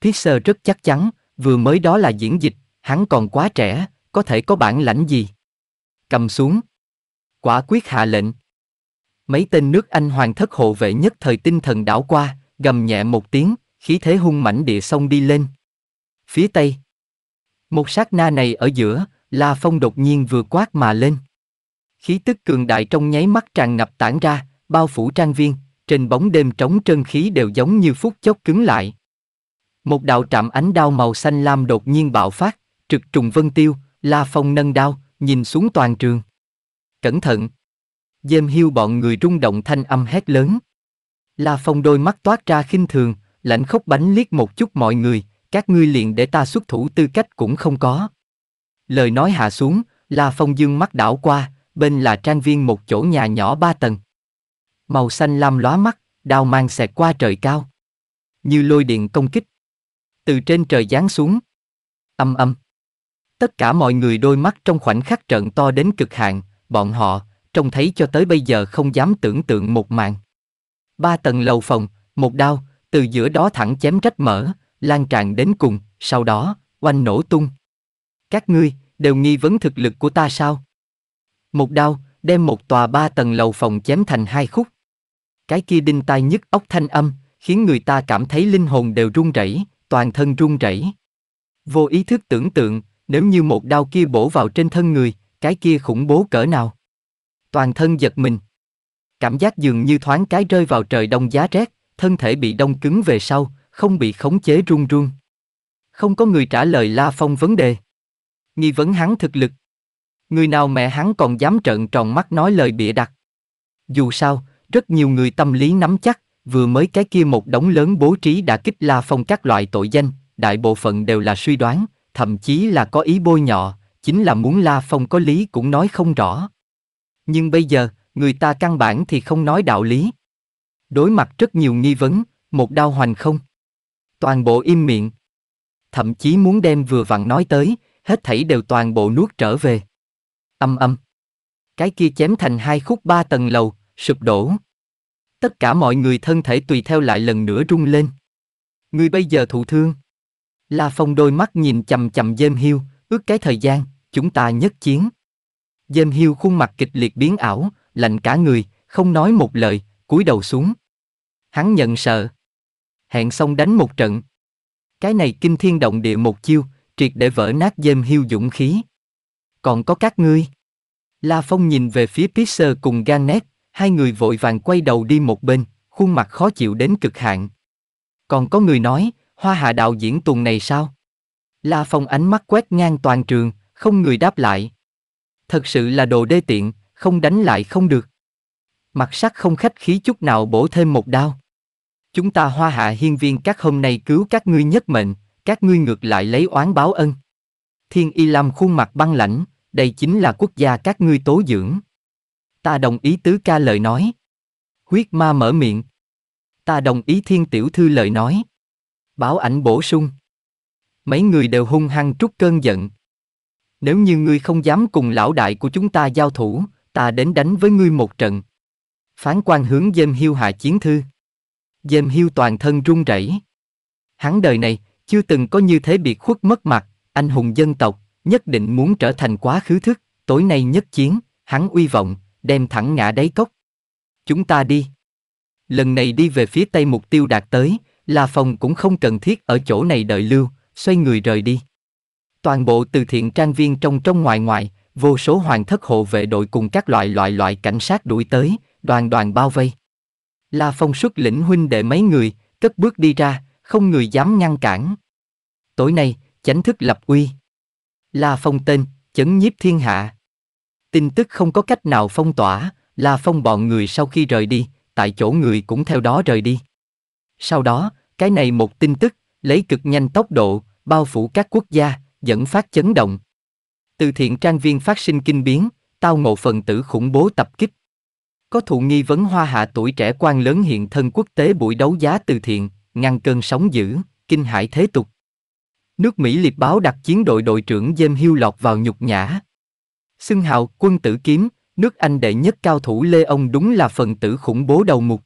Fisher rất chắc chắn, vừa mới đó là diễn dịch, hắn còn quá trẻ, có thể có bản lãnh gì. Cầm xuống. Quả quyết hạ lệnh. Mấy tên nước Anh hoàng thất hộ vệ nhất thời tinh thần đảo qua, gầm nhẹ một tiếng, khí thế hung mãnh địa xông đi lên phía tây. Một sát na này ở giữa, La Phong đột nhiên vừa quát mà lên. Khí tức cường đại trong nháy mắt tràn ngập tản ra, bao phủ trang viên, trên bóng đêm trống trơn khí đều giống như phút chốc cứng lại. Một đạo trạm ánh đao màu xanh lam đột nhiên bạo phát, trực trùng vân tiêu, La Phong nâng đao, nhìn xuống toàn trường. Cẩn thận! Dêm hiu bọn người rung động thanh âm hét lớn. La Phong đôi mắt toát ra khinh thường, lạnh khốc bánh liếc một chút mọi người, các ngươi liền để ta xuất thủ tư cách cũng không có. Lời nói hạ xuống, La Phong Dương mắt đảo qua, bên là trang viên một chỗ nhà nhỏ ba tầng. Màu xanh lam lóa mắt, đao mang xẹt qua trời cao. Như lôi điện công kích. Từ trên trời giáng xuống. Âm âm. Tất cả mọi người đôi mắt trong khoảnh khắc trận to đến cực hạn, bọn họ, trông thấy cho tới bây giờ không dám tưởng tượng một màn. Ba tầng lầu phòng, một đao, từ giữa đó thẳng chém rách mở, lan tràn đến cùng, sau đó, oanh nổ tung. Các ngươi, đều nghi vấn thực lực của ta sao? Một đao, đem một tòa ba tầng lầu phòng chém thành hai khúc. Cái kia đinh tai nhức ốc thanh âm, khiến người ta cảm thấy linh hồn đều run rẩy, toàn thân run rẩy. Vô ý thức tưởng tượng, nếu như một đao kia bổ vào trên thân người, cái kia khủng bố cỡ nào. Toàn thân giật mình. Cảm giác dường như thoáng cái rơi vào trời đông giá rét, thân thể bị đông cứng về sau, không bị khống chế run run. Không có người trả lời La Phong vấn đề. Nghi vấn hắn thực lực. Người nào mẹ hắn còn dám trợn tròn mắt nói lời bịa đặt. Dù sao, rất nhiều người tâm lý nắm chắc, vừa mới cái kia một đống lớn bố trí đã kích La Phong các loại tội danh, đại bộ phận đều là suy đoán, thậm chí là có ý bôi nhọ, chính là muốn La Phong có lý cũng nói không rõ. Nhưng bây giờ, người ta căn bản thì không nói đạo lý. Đối mặt rất nhiều nghi vấn, một đau hoành không toàn bộ im miệng. Thậm chí muốn đem vừa vặn nói tới, hết thảy đều toàn bộ nuốt trở về. Âm âm. Cái kia chém thành hai khúc ba tầng lầu, sụp đổ. Tất cả mọi người thân thể tùy theo lại lần nữa rung lên. Người bây giờ thụ thương. La Phong đôi mắt nhìn chầm chầm Dêm Hiu, ước cái thời gian, chúng ta nhất chiến. Dêm Hiu khuôn mặt kịch liệt biến ảo, lạnh cả người, không nói một lời, cúi đầu xuống. Hắn nhận sợ hẹn xong đánh một trận. Cái này kinh thiên động địa một chiêu, triệt để vỡ nát dêm hiu dũng khí. Còn có các ngươi. La Phong nhìn về phía Pisser cùng Garnet, hai người vội vàng quay đầu đi một bên, khuôn mặt khó chịu đến cực hạn. Còn có người nói, Hoa Hạ đạo diễn tuần này sao? La Phong ánh mắt quét ngang toàn trường, không người đáp lại. Thật sự là đồ đê tiện, không đánh lại không được. Mặt sắc không khách khí chút nào bổ thêm một đao. Chúng ta hoa hạ hiên viên các hôm nay cứu các ngươi nhất mệnh, các ngươi ngược lại lấy oán báo ân. Thiên y lam khuôn mặt băng lãnh, đây chính là quốc gia các ngươi tố dưỡng. Ta đồng ý tứ ca lời nói. Huyết ma mở miệng. Ta đồng ý thiên tiểu thư lời nói. Báo ảnh bổ sung. Mấy người đều hung hăng trút cơn giận. Nếu như ngươi không dám cùng lão đại của chúng ta giao thủ, ta đến đánh với ngươi một trận. Phán quan hướng dêm hiêu hạ chiến thư. Dêm hiu toàn thân run rẩy. Hắn đời này, chưa từng có như thế biệt khuất mất mặt, anh hùng dân tộc, nhất định muốn trở thành quá khứ thức, tối nay nhất chiến, hắn uy vọng, đem thẳng ngã đáy cốc. Chúng ta đi. Lần này đi về phía tây mục tiêu đạt tới, là phòng cũng không cần thiết ở chỗ này đợi lưu, xoay người rời đi. Toàn bộ từ thiện trang viên trong trong ngoài ngoài, vô số hoàng thất hộ vệ đội cùng các loại loại loại cảnh sát đuổi tới, đoàn đoàn bao vây. La Phong xuất lĩnh huynh đệ mấy người, cất bước đi ra, không người dám ngăn cản. Tối nay, chánh thức lập uy. La Phong tên, chấn nhiếp thiên hạ. Tin tức không có cách nào phong tỏa, La Phong bọn người sau khi rời đi, tại chỗ người cũng theo đó rời đi. Sau đó, cái này một tin tức, lấy cực nhanh tốc độ, bao phủ các quốc gia, dẫn phát chấn động. Từ thiện trang viên phát sinh kinh biến, tao ngộ phần tử khủng bố tập kích. Có thụ nghi vấn hoa hạ tuổi trẻ quan lớn hiện thân quốc tế buổi đấu giá từ thiện, ngăn cơn sóng dữ, kinh hải thế tục. Nước Mỹ liệt báo đặt chiến đội đội trưởng James Hill lọt vào nhục nhã. Xưng hào quân tử kiếm, nước Anh đệ nhất cao thủ Lê Ông đúng là phần tử khủng bố đầu mục.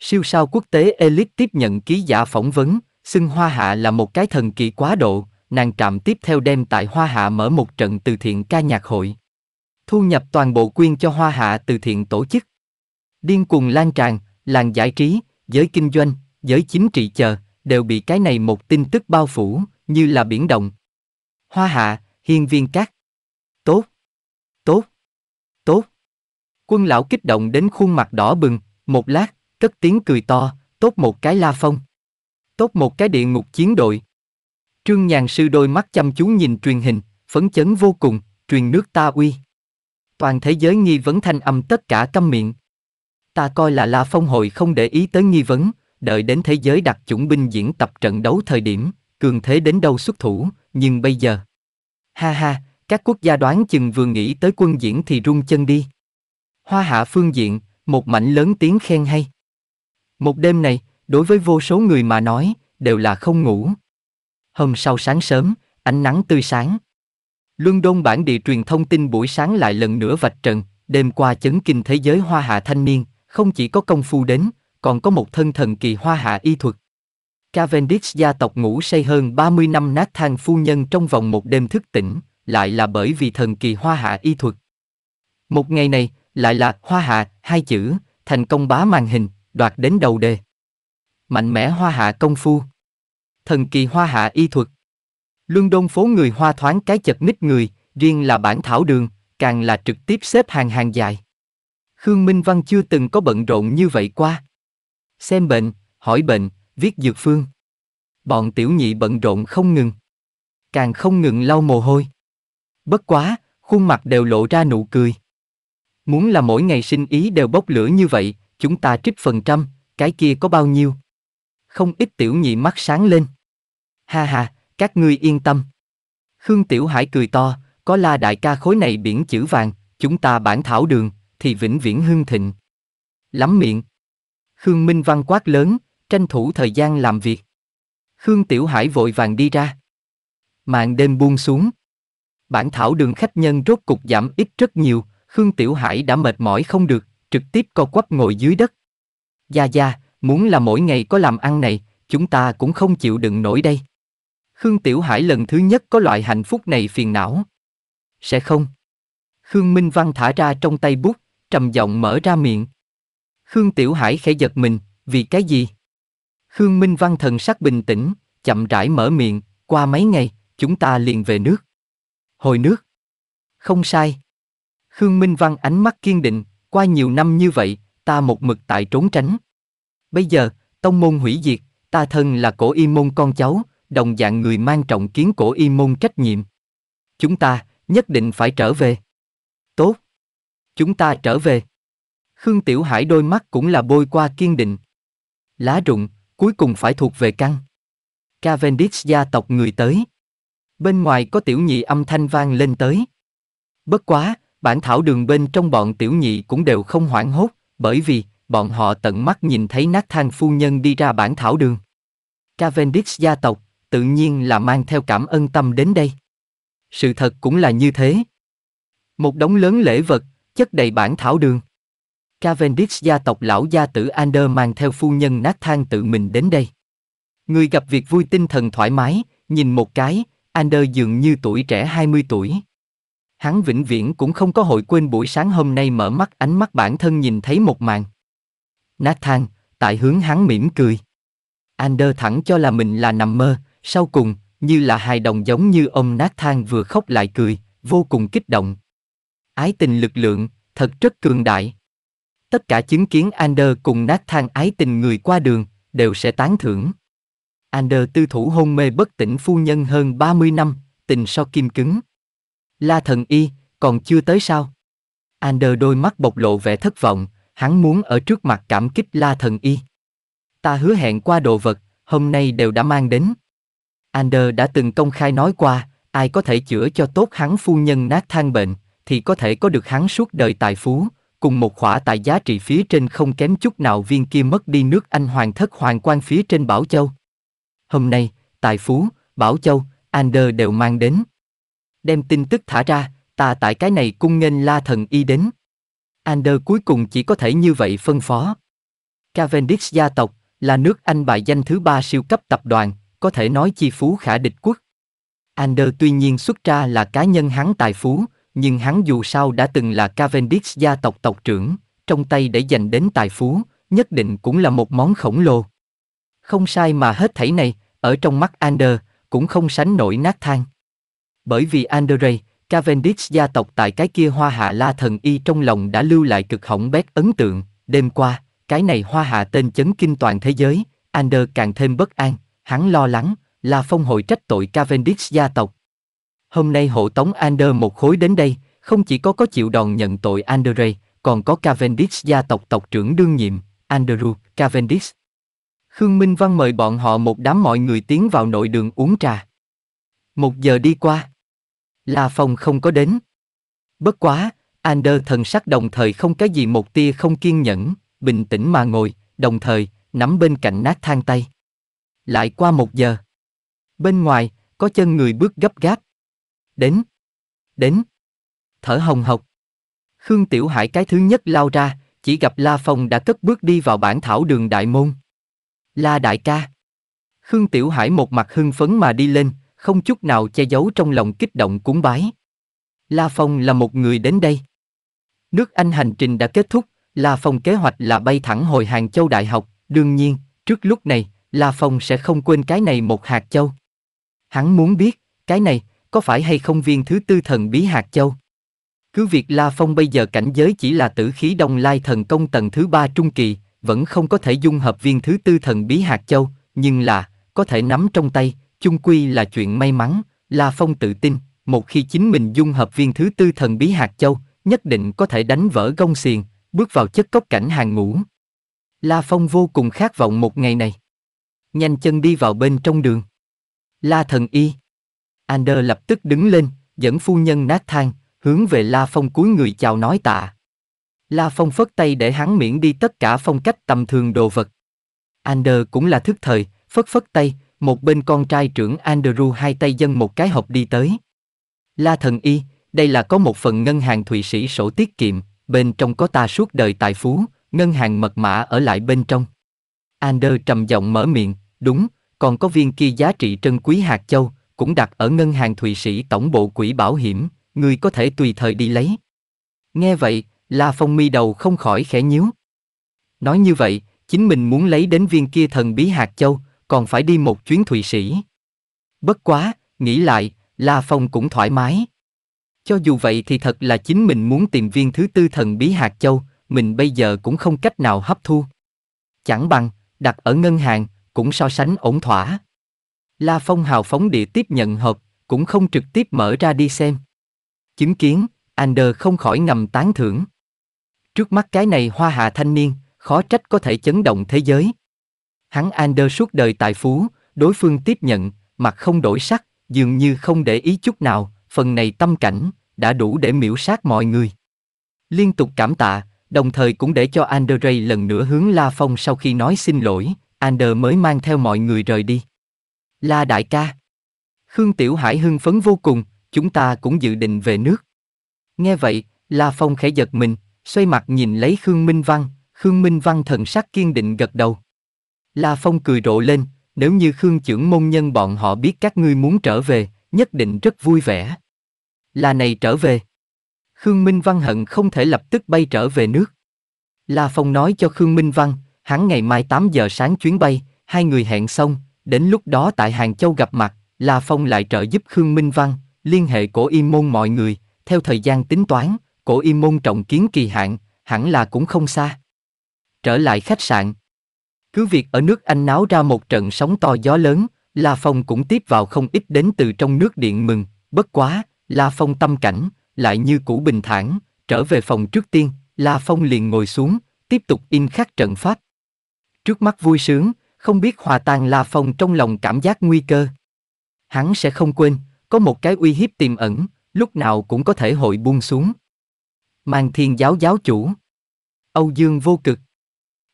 Siêu sao quốc tế Elite tiếp nhận ký giả phỏng vấn, xưng Hoa Hạ là một cái thần kỳ quá độ, nàng trạm tiếp theo đem tại Hoa Hạ mở một trận từ thiện ca nhạc hội. Thu nhập toàn bộ quyên cho Hoa Hạ từ thiện tổ chức. Điên cuồng lan tràn, làng giải trí, giới kinh doanh, giới chính trị chờ, đều bị cái này một tin tức bao phủ, như là biển động. Hoa Hạ, hiên viên các. Tốt. Tốt. Tốt. Quân lão kích động đến khuôn mặt đỏ bừng, một lát, cất tiếng cười to, tốt một cái la phong. Tốt một cái địa ngục chiến đội. Trương Nhàn Sư đôi mắt chăm chú nhìn truyền hình, phấn chấn vô cùng, truyền nước ta uy. Toàn thế giới nghi vấn thanh âm tất cả câm miệng. Ta coi là La Phong hội không để ý tới nghi vấn, đợi đến thế giới đặt chủng binh diễn tập trận đấu thời điểm, cường thế đến đâu xuất thủ, nhưng bây giờ... Ha ha, các quốc gia đoán chừng vừa nghĩ tới quân diễn thì rung chân đi. Hoa hạ phương diện, một mảnh lớn tiếng khen hay. Một đêm này, đối với vô số người mà nói, đều là không ngủ. Hôm sau sáng sớm, ánh nắng tươi sáng. Luân Đôn bản địa truyền thông tin buổi sáng lại lần nữa vạch trần, đêm qua chấn kinh thế giới hoa hạ thanh niên, không chỉ có công phu đến, còn có một thân thần kỳ hoa hạ y thuật. Cavendish gia tộc ngủ say hơn 30 năm nát thang phu nhân trong vòng một đêm thức tỉnh, lại là bởi vì thần kỳ hoa hạ y thuật. Một ngày này, lại là hoa hạ, hai chữ, thành công bá màn hình, đoạt đến đầu đề. Mạnh mẽ hoa hạ công phu. Thần kỳ hoa hạ y thuật. Luân Đông phố người hoa thoáng cái chật nít người, riêng là bản thảo đường, càng là trực tiếp xếp hàng hàng dài. Khương Minh Văn chưa từng có bận rộn như vậy qua. Xem bệnh, hỏi bệnh, viết dược phương. Bọn tiểu nhị bận rộn không ngừng. Càng không ngừng lau mồ hôi. Bất quá, khuôn mặt đều lộ ra nụ cười. Muốn là mỗi ngày sinh ý đều bốc lửa như vậy, chúng ta trích phần trăm, cái kia có bao nhiêu? Không ít tiểu nhị mắt sáng lên. Ha ha, các ngươi yên tâm. Khương Tiểu Hải cười to, có la đại ca khối này biển chữ vàng, chúng ta bản thảo đường, thì vĩnh viễn hưng thịnh. Lắm miệng. Khương Minh Văn quát lớn, tranh thủ thời gian làm việc. Khương Tiểu Hải vội vàng đi ra. Mạng đêm buông xuống. Bản thảo đường khách nhân rốt cục giảm ít rất nhiều, Khương Tiểu Hải đã mệt mỏi không được, trực tiếp co quắp ngồi dưới đất. Gia Gia, muốn là mỗi ngày có làm ăn này, chúng ta cũng không chịu đựng nổi đây. Khương Tiểu Hải lần thứ nhất có loại hạnh phúc này phiền não. Sẽ không. Khương Minh Văn thả ra trong tay bút, trầm giọng mở ra miệng. Khương Tiểu Hải khẽ giật mình, vì cái gì? Khương Minh Văn thần sắc bình tĩnh, chậm rãi mở miệng, qua mấy ngày, chúng ta liền về nước. Hồi nước. Không sai. Khương Minh Văn ánh mắt kiên định, qua nhiều năm như vậy, ta một mực tại trốn tránh. Bây giờ, tông môn hủy diệt, ta thân là cổ y môn con cháu, đồng dạng người mang trọng kiến cổ y môn trách nhiệm. Chúng ta, nhất định phải trở về. Tốt. Chúng ta trở về. Khương Tiểu Hải đôi mắt cũng là bôi qua kiên định. Lá rụng, cuối cùng phải thuộc về căn. Cavendish gia tộc người tới. Bên ngoài có tiểu nhị âm thanh vang lên tới. Bất quá, bản thảo đường bên trong bọn tiểu nhị cũng đều không hoảng hốt, bởi vì, bọn họ tận mắt nhìn thấy nát thang phu nhân đi ra bản thảo đường. Cavendish gia tộc, tự nhiên là mang theo cảm ơn tâm đến đây. Sự thật cũng là như thế. Một đống lớn lễ vật, chất đầy bản thảo đường. Cavendish gia tộc lão gia tử Ander mang theo phu nhân nát thang tự mình đến đây. Người gặp việc vui tinh thần thoải mái, nhìn một cái, Ander dường như tuổi trẻ 20 tuổi. Hắn vĩnh viễn cũng không có hội quên buổi sáng hôm nay mở mắt ánh mắt bản thân nhìn thấy một màn. Nát thang, tại hướng hắn mỉm cười. Ander thẳng cho là mình là nằm mơ, sau cùng, như là hài đồng giống như ông nát thang vừa khóc lại cười, vô cùng kích động. Ái tình lực lượng, thật rất cường đại. Tất cả chứng kiến Ander cùng nát thang ái tình người qua đường, đều sẽ tán thưởng. Ander tư thủ hôn mê bất tỉnh phu nhân hơn 30 năm, tình so kim cứng. La thần y, còn chưa tới sao? Ander đôi mắt bộc lộ vẻ thất vọng, hắn muốn ở trước mặt cảm kích la thần y. Ta hứa hẹn qua đồ vật, hôm nay đều đã mang đến. Ander đã từng công khai nói qua, ai có thể chữa cho tốt hắn phu nhân nát than bệnh, thì có thể có được hắn suốt đời tài phú, cùng một khỏa tài giá trị phía trên không kém chút nào viên kia mất đi nước Anh hoàng thất hoàng quan phía trên Bảo Châu. Hôm nay, tài phú, Bảo Châu, Ander đều mang đến. Đem tin tức thả ra, ta tại cái này cung nghênh la thần y đến. Ander cuối cùng chỉ có thể như vậy phân phó. Cavendish gia tộc là nước Anh bài danh thứ ba siêu cấp tập đoàn, có thể nói chi phú khả địch quốc. Ander tuy nhiên xuất ra là cá nhân hắn tài phú, nhưng hắn dù sao đã từng là Cavendish gia tộc tộc trưởng, trong tay để dành đến tài phú, nhất định cũng là một món khổng lồ. Không sai mà hết thảy này, ở trong mắt Ander, cũng không sánh nổi nát thang. Bởi vì Andre, Cavendish gia tộc tại cái kia hoa hạ la thần y trong lòng đã lưu lại cực hỏng bét ấn tượng, đêm qua, cái này hoa hạ tên chấn kinh toàn thế giới, Ander càng thêm bất an, Hắn lo lắng, là phong hội trách tội Cavendish gia tộc. Hôm nay hộ tống Ander một khối đến đây, không chỉ có có chịu đòn nhận tội Andre, còn có Cavendish gia tộc tộc trưởng đương nhiệm, Andrew Cavendish. Khương Minh Văn mời bọn họ một đám mọi người tiến vào nội đường uống trà. Một giờ đi qua. La Phong không có đến. Bất quá, Ander thần sắc đồng thời không cái gì một tia không kiên nhẫn, bình tĩnh mà ngồi, đồng thời, nắm bên cạnh nát thang tay. Lại qua một giờ. Bên ngoài, có chân người bước gấp gáp. Đến. Đến. Thở hồng hộc. Khương Tiểu Hải cái thứ nhất lao ra, chỉ gặp La Phong đã cất bước đi vào bản thảo đường đại môn. La đại ca. Khương Tiểu Hải một mặt hưng phấn mà đi lên, không chút nào che giấu trong lòng kích động cúng bái. La Phong là một người đến đây. Nước Anh hành trình đã kết thúc, La Phong kế hoạch là bay thẳng hồi Hàng Châu Đại học, đương nhiên, trước lúc này, La Phong sẽ không quên cái này một hạt châu. Hắn muốn biết, cái này, có phải hay không viên thứ tư thần bí hạt châu? Cứ việc La Phong bây giờ cảnh giới chỉ là tử khí đông lai thần công tầng thứ ba trung kỳ, vẫn không có thể dung hợp viên thứ tư thần bí hạt châu, nhưng là, có thể nắm trong tay, chung quy là chuyện may mắn, La Phong tự tin, một khi chính mình dung hợp viên thứ tư thần bí hạt châu, nhất định có thể đánh vỡ gông xiềng, bước vào chất cốc cảnh hàng ngũ. La Phong vô cùng khát vọng một ngày này nhanh chân đi vào bên trong đường. La thần y. Ander lập tức đứng lên, dẫn phu nhân nát thang, hướng về La Phong cuối người chào nói tạ. La Phong phất tay để hắn miễn đi tất cả phong cách tầm thường đồ vật. Ander cũng là thức thời, phất phất tay, một bên con trai trưởng Andrew hai tay dân một cái hộp đi tới. La thần y, đây là có một phần ngân hàng Thụy Sĩ sổ tiết kiệm, bên trong có ta suốt đời tài phú, ngân hàng mật mã ở lại bên trong. Ander trầm giọng mở miệng, Đúng, còn có viên kia giá trị trân quý hạt châu, cũng đặt ở ngân hàng Thụy Sĩ tổng bộ quỹ bảo hiểm, người có thể tùy thời đi lấy. Nghe vậy, La Phong mi đầu không khỏi khẽ nhíu. Nói như vậy, chính mình muốn lấy đến viên kia thần bí hạt châu, còn phải đi một chuyến Thụy Sĩ. Bất quá, nghĩ lại, La Phong cũng thoải mái. Cho dù vậy thì thật là chính mình muốn tìm viên thứ tư thần bí hạt châu, mình bây giờ cũng không cách nào hấp thu. Chẳng bằng, đặt ở ngân hàng, cũng so sánh ổn thỏa. La Phong hào phóng địa tiếp nhận hộp, cũng không trực tiếp mở ra đi xem. Chứng kiến, Ander không khỏi ngầm tán thưởng. Trước mắt cái này hoa hạ thanh niên, khó trách có thể chấn động thế giới. Hắn Ander suốt đời tài phú, đối phương tiếp nhận, mặt không đổi sắc, dường như không để ý chút nào, phần này tâm cảnh, đã đủ để miễu sát mọi người. Liên tục cảm tạ, đồng thời cũng để cho Andre lần nữa hướng La Phong sau khi nói xin lỗi, Ander mới mang theo mọi người rời đi. La đại ca. Khương Tiểu Hải hưng phấn vô cùng, chúng ta cũng dự định về nước. Nghe vậy, La Phong khẽ giật mình, xoay mặt nhìn lấy Khương Minh Văn, Khương Minh Văn thần sắc kiên định gật đầu. La Phong cười rộ lên, nếu như Khương trưởng môn nhân bọn họ biết các ngươi muốn trở về, nhất định rất vui vẻ. Là này trở về. Khương Minh Văn hận không thể lập tức bay trở về nước. La Phong nói cho Khương Minh Văn, hắn ngày mai 8 giờ sáng chuyến bay, hai người hẹn xong, đến lúc đó tại Hàng Châu gặp mặt, La Phong lại trợ giúp Khương Minh Văn, liên hệ cổ y môn mọi người, theo thời gian tính toán, cổ y môn trọng kiến kỳ hạn, hẳn là cũng không xa. Trở lại khách sạn. Cứ việc ở nước Anh náo ra một trận sóng to gió lớn, La Phong cũng tiếp vào không ít đến từ trong nước điện mừng, bất quá, La Phong tâm cảnh, lại như cũ bình thản, trở về phòng trước tiên, La Phong liền ngồi xuống, tiếp tục in khắc trận pháp trước mắt vui sướng, không biết hòa tan là phòng trong lòng cảm giác nguy cơ. Hắn sẽ không quên, có một cái uy hiếp tiềm ẩn, lúc nào cũng có thể hội buông xuống. Màn thiên giáo giáo chủ. Âu Dương vô cực.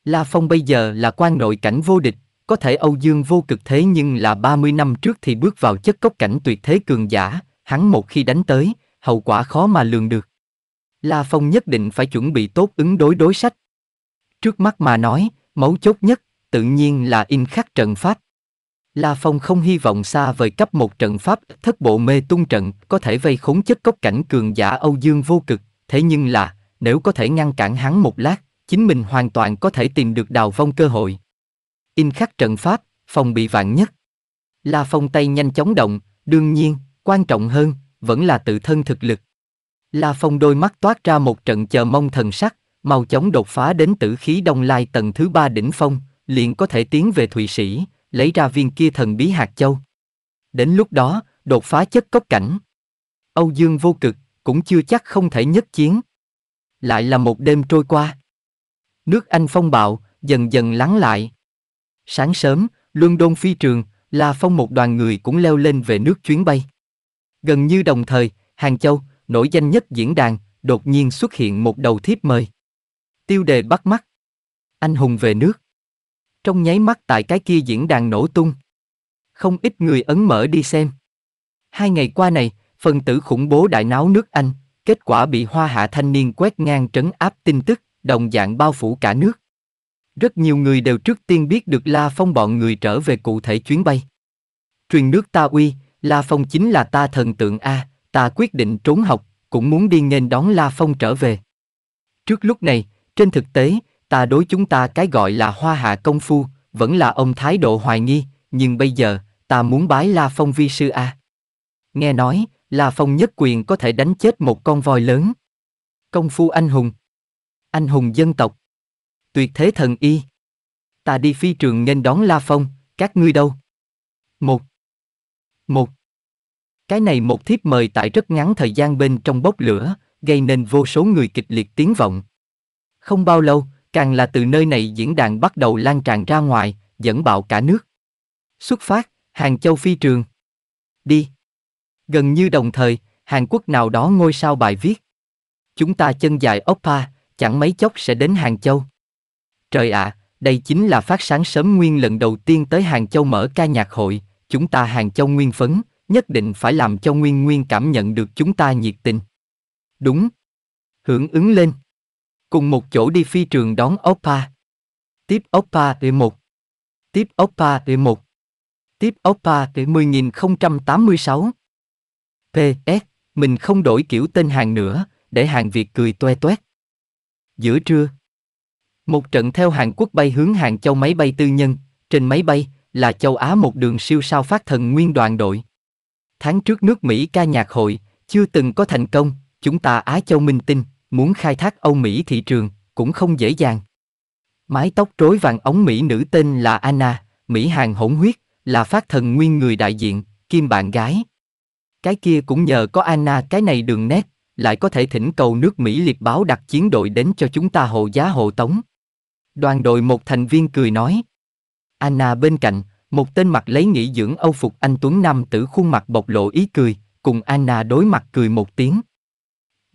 La Phong bây giờ là quan nội cảnh vô địch, có thể Âu Dương vô cực thế nhưng là 30 năm trước thì bước vào chất cốc cảnh tuyệt thế cường giả, hắn một khi đánh tới, hậu quả khó mà lường được. La Phong nhất định phải chuẩn bị tốt ứng đối đối sách. Trước mắt mà nói, Mấu chốt nhất, tự nhiên là in khắc trận pháp. La Phong không hy vọng xa vời cấp một trận pháp thất bộ mê tung trận có thể vây khốn chất cốc cảnh cường giả Âu Dương vô cực, thế nhưng là, nếu có thể ngăn cản hắn một lát, chính mình hoàn toàn có thể tìm được đào vong cơ hội. In khắc trận pháp, phòng bị vạn nhất. La Phong tay nhanh chóng động, đương nhiên, quan trọng hơn, vẫn là tự thân thực lực. La Phong đôi mắt toát ra một trận chờ mong thần sắc, mau chóng đột phá đến tử khí đông lai tầng thứ ba đỉnh phong, liền có thể tiến về Thụy Sĩ, lấy ra viên kia thần bí hạt châu. Đến lúc đó, đột phá chất cốc cảnh. Âu Dương vô cực, cũng chưa chắc không thể nhất chiến. Lại là một đêm trôi qua. Nước Anh phong bạo, dần dần lắng lại. Sáng sớm, Luân Đôn phi trường, La Phong một đoàn người cũng leo lên về nước chuyến bay. Gần như đồng thời, Hàng Châu, nổi danh nhất diễn đàn, đột nhiên xuất hiện một đầu thiếp mời. Tiêu đề bắt mắt. Anh hùng về nước. Trong nháy mắt tại cái kia diễn đàn nổ tung. Không ít người ấn mở đi xem. Hai ngày qua này, phần tử khủng bố đại náo nước Anh, kết quả bị hoa hạ thanh niên quét ngang trấn áp tin tức, đồng dạng bao phủ cả nước. Rất nhiều người đều trước tiên biết được La Phong bọn người trở về cụ thể chuyến bay. Truyền nước ta uy, La Phong chính là ta thần tượng A, ta quyết định trốn học, cũng muốn đi nghênh đón La Phong trở về. Trước lúc này, trên thực tế, ta đối chúng ta cái gọi là hoa hạ công phu, vẫn là ông thái độ hoài nghi, nhưng bây giờ, ta muốn bái La Phong vi sư a. Nghe nói, La Phong nhất quyền có thể đánh chết một con voi lớn. Công phu anh hùng. Anh hùng dân tộc. Tuyệt thế thần y. Ta đi phi trường nên đón La Phong, các ngươi đâu? Một. Một. Cái này một thiếp mời tại rất ngắn thời gian bên trong bốc lửa, gây nên vô số người kịch liệt tiếng vọng, không bao lâu, càng là từ nơi này diễn đàn bắt đầu lan tràn ra ngoài, dẫn bạo cả nước. Xuất phát, Hàng Châu phi trường. Đi. Gần như đồng thời, Hàn Quốc nào đó ngôi sao bài viết. Chúng ta chân dài Oppa, chẳng mấy chốc sẽ đến Hàng Châu. Trời ạ, à, đây chính là phát sáng sớm nguyên lần đầu tiên tới Hàng Châu mở ca nhạc hội, chúng ta Hàng Châu nguyên phấn, nhất định phải làm cho nguyên nguyên cảm nhận được chúng ta nhiệt tình. Đúng. Hưởng ứng lên. Cùng một chỗ đi phi trường đón Oppa. Tiếp Oppa e một Tiếp Oppa e một Tiếp Oppa E10086. PS, mình không đổi kiểu tên hàng nữa, để hàng Việt cười toe toét. Giữa trưa. Một trận theo Hàn Quốc bay hướng Hàng Châu máy bay tư nhân, trên máy bay là châu Á một đường siêu sao phát thần nguyên đoàn đội. Tháng trước nước Mỹ ca nhạc hội, chưa từng có thành công, chúng ta Á Châu minh tinh, muốn khai thác Âu Mỹ thị trường cũng không dễ dàng. Mái tóc rối vàng ống Mỹ nữ tên là Anna, Mỹ hàng hỗn huyết, là phát thần nguyên người đại diện, kim bạn gái. Cái kia cũng nhờ có Anna cái này đường nét, lại có thể thỉnh cầu nước Mỹ liệt báo đặt chiến đội đến cho chúng ta hộ giá hộ tống. Đoàn đội một thành viên cười nói. Anna bên cạnh, một tên mặt lấy nghỉ dưỡng âu phục anh Tuấn Nam tử khuôn mặt bộc lộ ý cười, cùng Anna đối mặt cười một tiếng.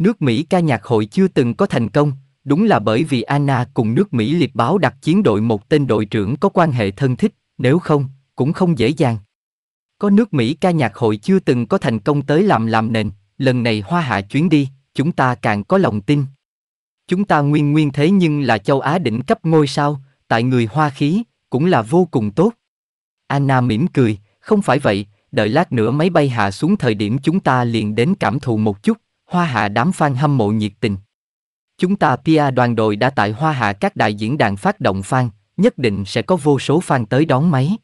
Nước Mỹ ca nhạc hội chưa từng có thành công, đúng là bởi vì Anna cùng nước Mỹ liệt báo đặt chiến đội một tên đội trưởng có quan hệ thân thích, nếu không, cũng không dễ dàng. Có nước Mỹ ca nhạc hội chưa từng có thành công tới làm làm nền, lần này hoa hạ chuyến đi, chúng ta càng có lòng tin. Chúng ta nguyên nguyên thế nhưng là châu Á đỉnh cấp ngôi sao, tại người hoa khí, cũng là vô cùng tốt. Anna mỉm cười, không phải vậy, đợi lát nữa máy bay hạ xuống thời điểm chúng ta liền đến cảm thụ một chút, Hoa Hạ đám fan hâm mộ nhiệt tình. Chúng ta PR đoàn đội đã tại Hoa Hạ các đại diễn đàn phát động fan, nhất định sẽ có vô số fan tới đón máy.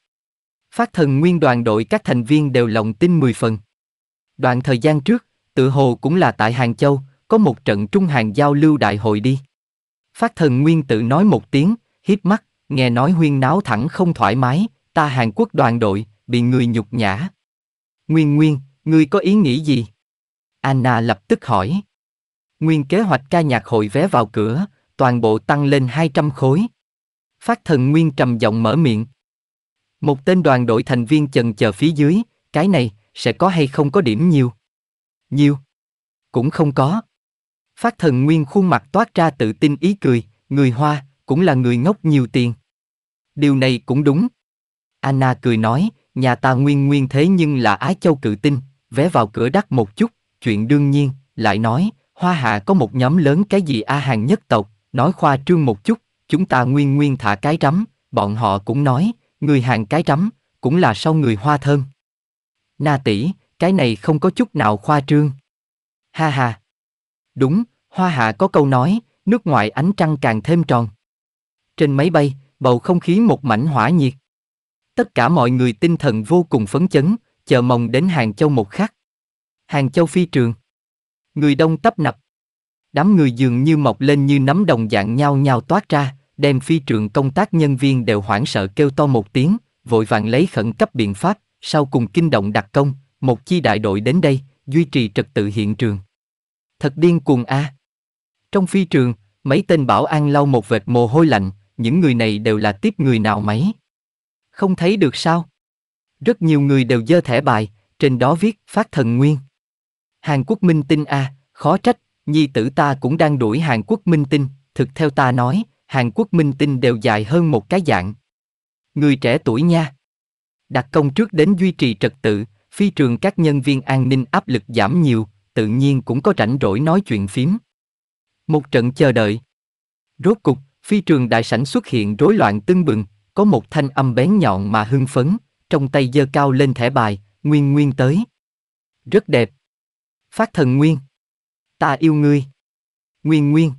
Phát thần nguyên đoàn đội các thành viên đều lòng tin 10 phần. Đoạn thời gian trước, tự hồ cũng là tại Hàng Châu, có một trận Trung Hàng giao lưu đại hội đi. Phát thần nguyên tự nói một tiếng, hít mắt, nghe nói huyên náo thẳng không thoải mái, ta Hàn Quốc đoàn đội, bị người nhục nhã. Nguyên Nguyên, ngươi có ý nghĩ gì? Anna lập tức hỏi. Nguyên kế hoạch ca nhạc hội vé vào cửa, toàn bộ tăng lên 200 khối. Phát thần Nguyên trầm giọng mở miệng. Một tên đoàn đội thành viên chần chờ phía dưới, cái này, sẽ có hay không có điểm nhiều? Nhiều? Cũng không có. Phát thần Nguyên khuôn mặt toát ra tự tin ý cười, người Hoa, cũng là người ngốc nhiều tiền. Điều này cũng đúng. Anna cười nói, nhà ta nguyên nguyên thế nhưng là Á Châu cự tin, vé vào cửa đắt một chút chuyện đương nhiên, lại nói, Hoa Hạ có một nhóm lớn cái gì A Hàng nhất tộc, nói khoa trương một chút, chúng ta nguyên nguyên thả cái rắm, bọn họ cũng nói, người Hàng cái rắm, cũng là sau người Hoa thơm. Na tỷ, cái này không có chút nào khoa trương. Ha ha. Đúng, Hoa Hạ có câu nói, nước ngoài ánh trăng càng thêm tròn. Trên máy bay, bầu không khí một mảnh hỏa nhiệt. Tất cả mọi người tinh thần vô cùng phấn chấn, chờ mong đến Hàng Châu một khắc. Hàng Châu phi trường. Người đông tấp nập. Đám người dường như mọc lên như nấm đồng dạng nhau nhau toát ra, đem phi trường công tác nhân viên đều hoảng sợ kêu to một tiếng, vội vàng lấy khẩn cấp biện pháp, sau cùng kinh động đặc công, một chi đại đội đến đây, duy trì trật tự hiện trường. Thật điên cuồng a. À. Trong phi trường, mấy tên bảo an lau một vệt mồ hôi lạnh, những người này đều là tiếp người nào mấy. Không thấy được sao? Rất nhiều người đều dơ thẻ bài, trên đó viết phát thần nguyên. Hàn Quốc Minh Tinh à, khó trách, nhi tử ta cũng đang đuổi Hàn Quốc Minh Tinh, thực theo ta nói, Hàn Quốc Minh Tinh đều dài hơn một cái dạng. Người trẻ tuổi nha. Đặt công trước đến duy trì trật tự, phi trường các nhân viên an ninh áp lực giảm nhiều, tự nhiên cũng có rảnh rỗi nói chuyện phím. Một trận chờ đợi. Rốt cục, phi trường đại sảnh xuất hiện rối loạn tưng bừng, có một thanh âm bén nhọn mà hưng phấn, trong tay giơ cao lên thẻ bài, nguyên nguyên tới. Rất đẹp, Phát thần nguyên. Ta yêu ngươi. Nguyên nguyên.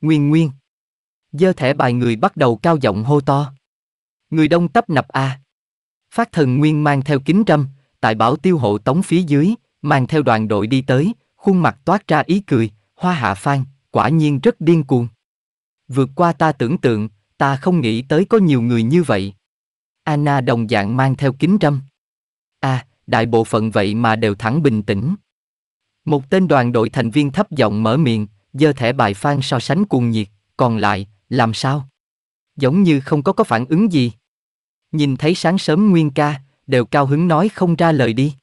Nguyên nguyên. Dơ thẻ bài người bắt đầu cao giọng hô to. Người đông tấp nập a. À. Phát thần nguyên mang theo kính râm, tại bảo tiêu hộ tống phía dưới, mang theo đoàn đội đi tới, khuôn mặt toát ra ý cười, hoa hạ phan, quả nhiên rất điên cuồng. Vượt qua ta tưởng tượng, ta không nghĩ tới có nhiều người như vậy. Anna đồng dạng mang theo kính râm. À, đại bộ phận vậy mà đều thẳng bình tĩnh. Một tên đoàn đội thành viên thấp giọng mở miệng, giơ thẻ bài phan so sánh cuồng nhiệt, còn lại, làm sao? Giống như không có có phản ứng gì. Nhìn thấy sáng sớm Nguyên ca, đều cao hứng nói không ra lời đi.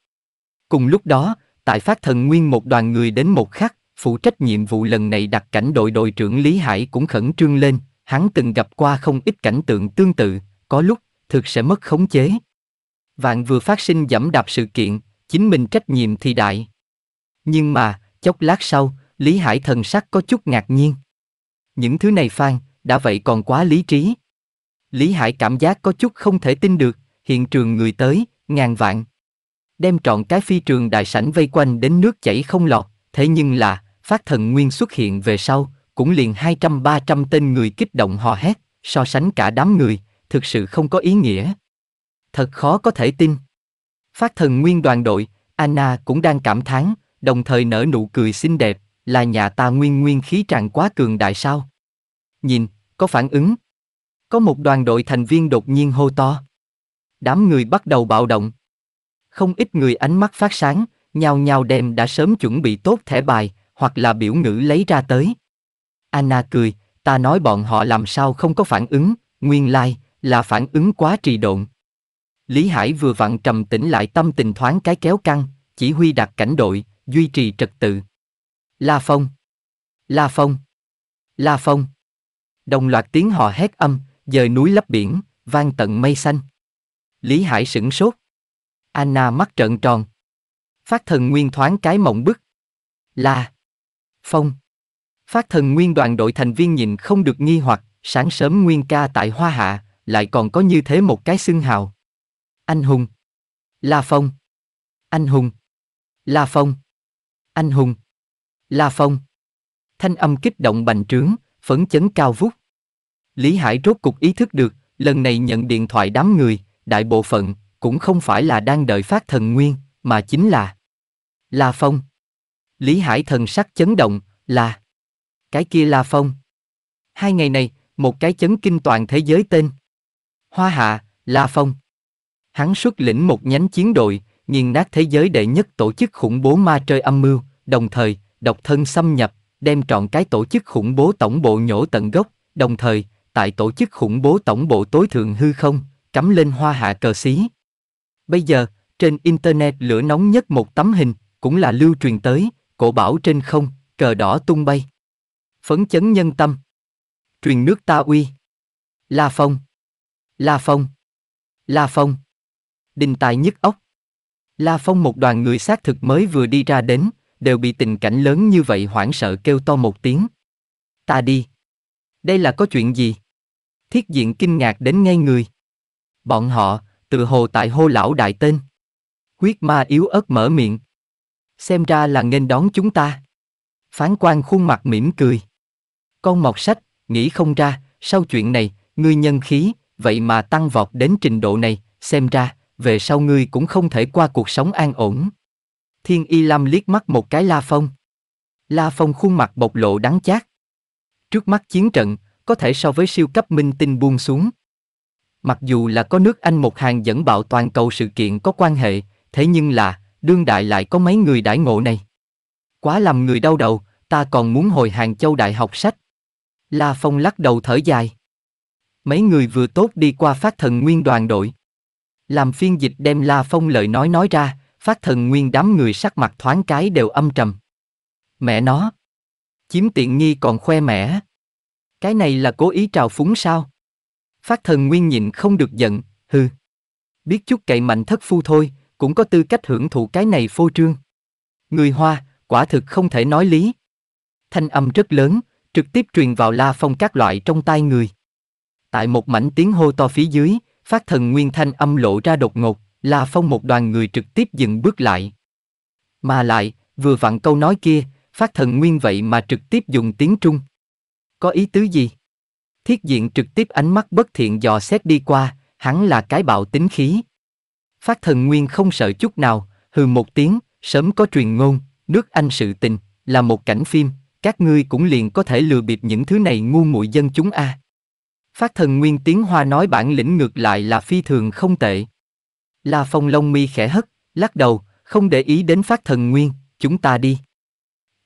Cùng lúc đó, tại phát thần nguyên một đoàn người đến một khắc, phụ trách nhiệm vụ lần này đặt cảnh đội đội trưởng Lý Hải cũng khẩn trương lên, hắn từng gặp qua không ít cảnh tượng tương tự, có lúc, thực sẽ mất khống chế. Vạn vừa phát sinh giảm đạp sự kiện, chính mình trách nhiệm thì đại. Nhưng mà, chốc lát sau, Lý Hải thần sắc có chút ngạc nhiên. Những thứ này Phan, đã vậy còn quá lý trí. Lý Hải cảm giác có chút không thể tin được, hiện trường người tới, ngàn vạn. Đem trọn cái phi trường đại sảnh vây quanh đến nước chảy không lọt, thế nhưng là, phát thần nguyên xuất hiện về sau, cũng liền 200-300 tên người kích động hò hét, so sánh cả đám người, thực sự không có ý nghĩa. Thật khó có thể tin. Phát thần nguyên đoàn đội, Anna cũng đang cảm thán, đồng thời nở nụ cười xinh đẹp, là nhà ta nguyên nguyên khí tràn quá cường đại sao? Nhìn, có phản ứng. Có một đoàn đội thành viên đột nhiên hô to. Đám người bắt đầu bạo động. Không ít người ánh mắt phát sáng, nhao nhao đem đã sớm chuẩn bị tốt thẻ bài, hoặc là biểu ngữ lấy ra tới. Anna cười, ta nói bọn họ làm sao không có phản ứng, nguyên lai, like, là phản ứng quá trì độn. Lý Hải vừa vặn trầm tĩnh lại tâm tình thoáng cái kéo căng, chỉ huy đặt cảnh đội, duy trì trật tự. La Phong. La Phong. La Phong. Đồng loạt tiếng họ hét âm, dời núi lấp biển, vang tận mây xanh. Lý Hải sửng sốt. Anna mắt trợn tròn. Phát thần nguyên thoáng cái mộng bức. La. Phong. Phát thần nguyên đoàn đội thành viên nhìn không được nghi hoặc, sáng sớm nguyên ca tại Hoa Hạ, lại còn có như thế một cái xưng hào. Anh hùng. La Phong. Anh hùng. La Phong. Anh hùng. La Phong. Thanh âm kích động bành trướng, phấn chấn cao vút. Lý Hải rốt cục ý thức được, lần này nhận điện thoại đám người, đại bộ phận, cũng không phải là đang đợi phát thần nguyên, mà chính là La Phong. Lý Hải thần sắc chấn động, là cái kia La Phong. Hai ngày này, một cái chấn kinh toàn thế giới tên. Hoa Hạ, La Phong. Hắn xuất lĩnh một nhánh chiến đội, nghiền nát thế giới đệ nhất tổ chức khủng bố ma trời âm mưu, đồng thời, độc thân xâm nhập, đem trọn cái tổ chức khủng bố tổng bộ nhổ tận gốc, đồng thời, tại tổ chức khủng bố tổng bộ tối thượng hư không, cắm lên hoa hạ cờ xí. Bây giờ, trên Internet lửa nóng nhất một tấm hình, cũng là lưu truyền tới, cổ bảo trên không, cờ đỏ tung bay. Phấn chấn nhân tâm. Truyền nước ta uy. La Phong. La Phong. La Phong. Đình tài nhức ốc La Phong một đoàn người xác thực mới vừa đi ra đến, đều bị tình cảnh lớn như vậy hoảng sợ kêu to một tiếng. Ta đi. Đây là có chuyện gì? Thiết diện kinh ngạc đến ngay người. Bọn họ, tự hồ tại hô lão đại tên. Huyết ma yếu ớt mở miệng. Xem ra là nghênh đón chúng ta. Phán quan khuôn mặt mỉm cười. Con mọt sách, nghĩ không ra, sau chuyện này, ngươi nhân khí, vậy mà tăng vọt đến trình độ này, xem ra, về sau ngươi cũng không thể qua cuộc sống an ổn. Thiên Y Lam liếc mắt một cái La Phong. La Phong khuôn mặt bộc lộ đắng chát. Trước mắt chiến trận, có thể so với siêu cấp minh tinh buông xuống. Mặc dù là có nước Anh một hàng dẫn bạo toàn cầu sự kiện có quan hệ, thế nhưng là, đương đại lại có mấy người đãi ngộ này. Quá làm người đau đầu, ta còn muốn hồi Hàng Châu Đại học sách. La Phong lắc đầu thở dài. Mấy người vừa tốt đi qua phát thần nguyên đoàn đội, làm phiên dịch đem La Phong lời nói nói ra, phát thần nguyên đám người sắc mặt thoáng cái đều âm trầm. Mẹ nó! Chiếm tiện nghi còn khoe mẻ. Cái này là cố ý trào phúng sao? Phát thần nguyên nhịn không được giận, hừ. Biết chút cậy mạnh thất phu thôi, cũng có tư cách hưởng thụ cái này phô trương. Người Hoa, quả thực không thể nói lý. Thanh âm rất lớn, trực tiếp truyền vào la phong các loại trong tai người. Tại một mảnh tiếng hô to phía dưới, Phát thần nguyên thanh âm lộ ra đột ngột, La Phong một đoàn người trực tiếp dừng bước lại. Mà lại, vừa vặn câu nói kia, phát thần nguyên vậy mà trực tiếp dùng tiếng Trung. Có ý tứ gì? Thiết diện trực tiếp ánh mắt bất thiện dò xét đi qua, hắn là cái bạo tính khí. Phát thần nguyên không sợ chút nào, hừ một tiếng, sớm có truyền ngôn, nước Anh sự tình, là một cảnh phim, các ngươi cũng liền có thể lừa bịp những thứ này ngu muội dân chúng a. À. Phát thần Nguyên tiếng Hoa nói bản lĩnh ngược lại là phi thường không tệ. La Phong Long mi khẽ hất, lắc đầu, không để ý đến phát thần Nguyên, chúng ta đi.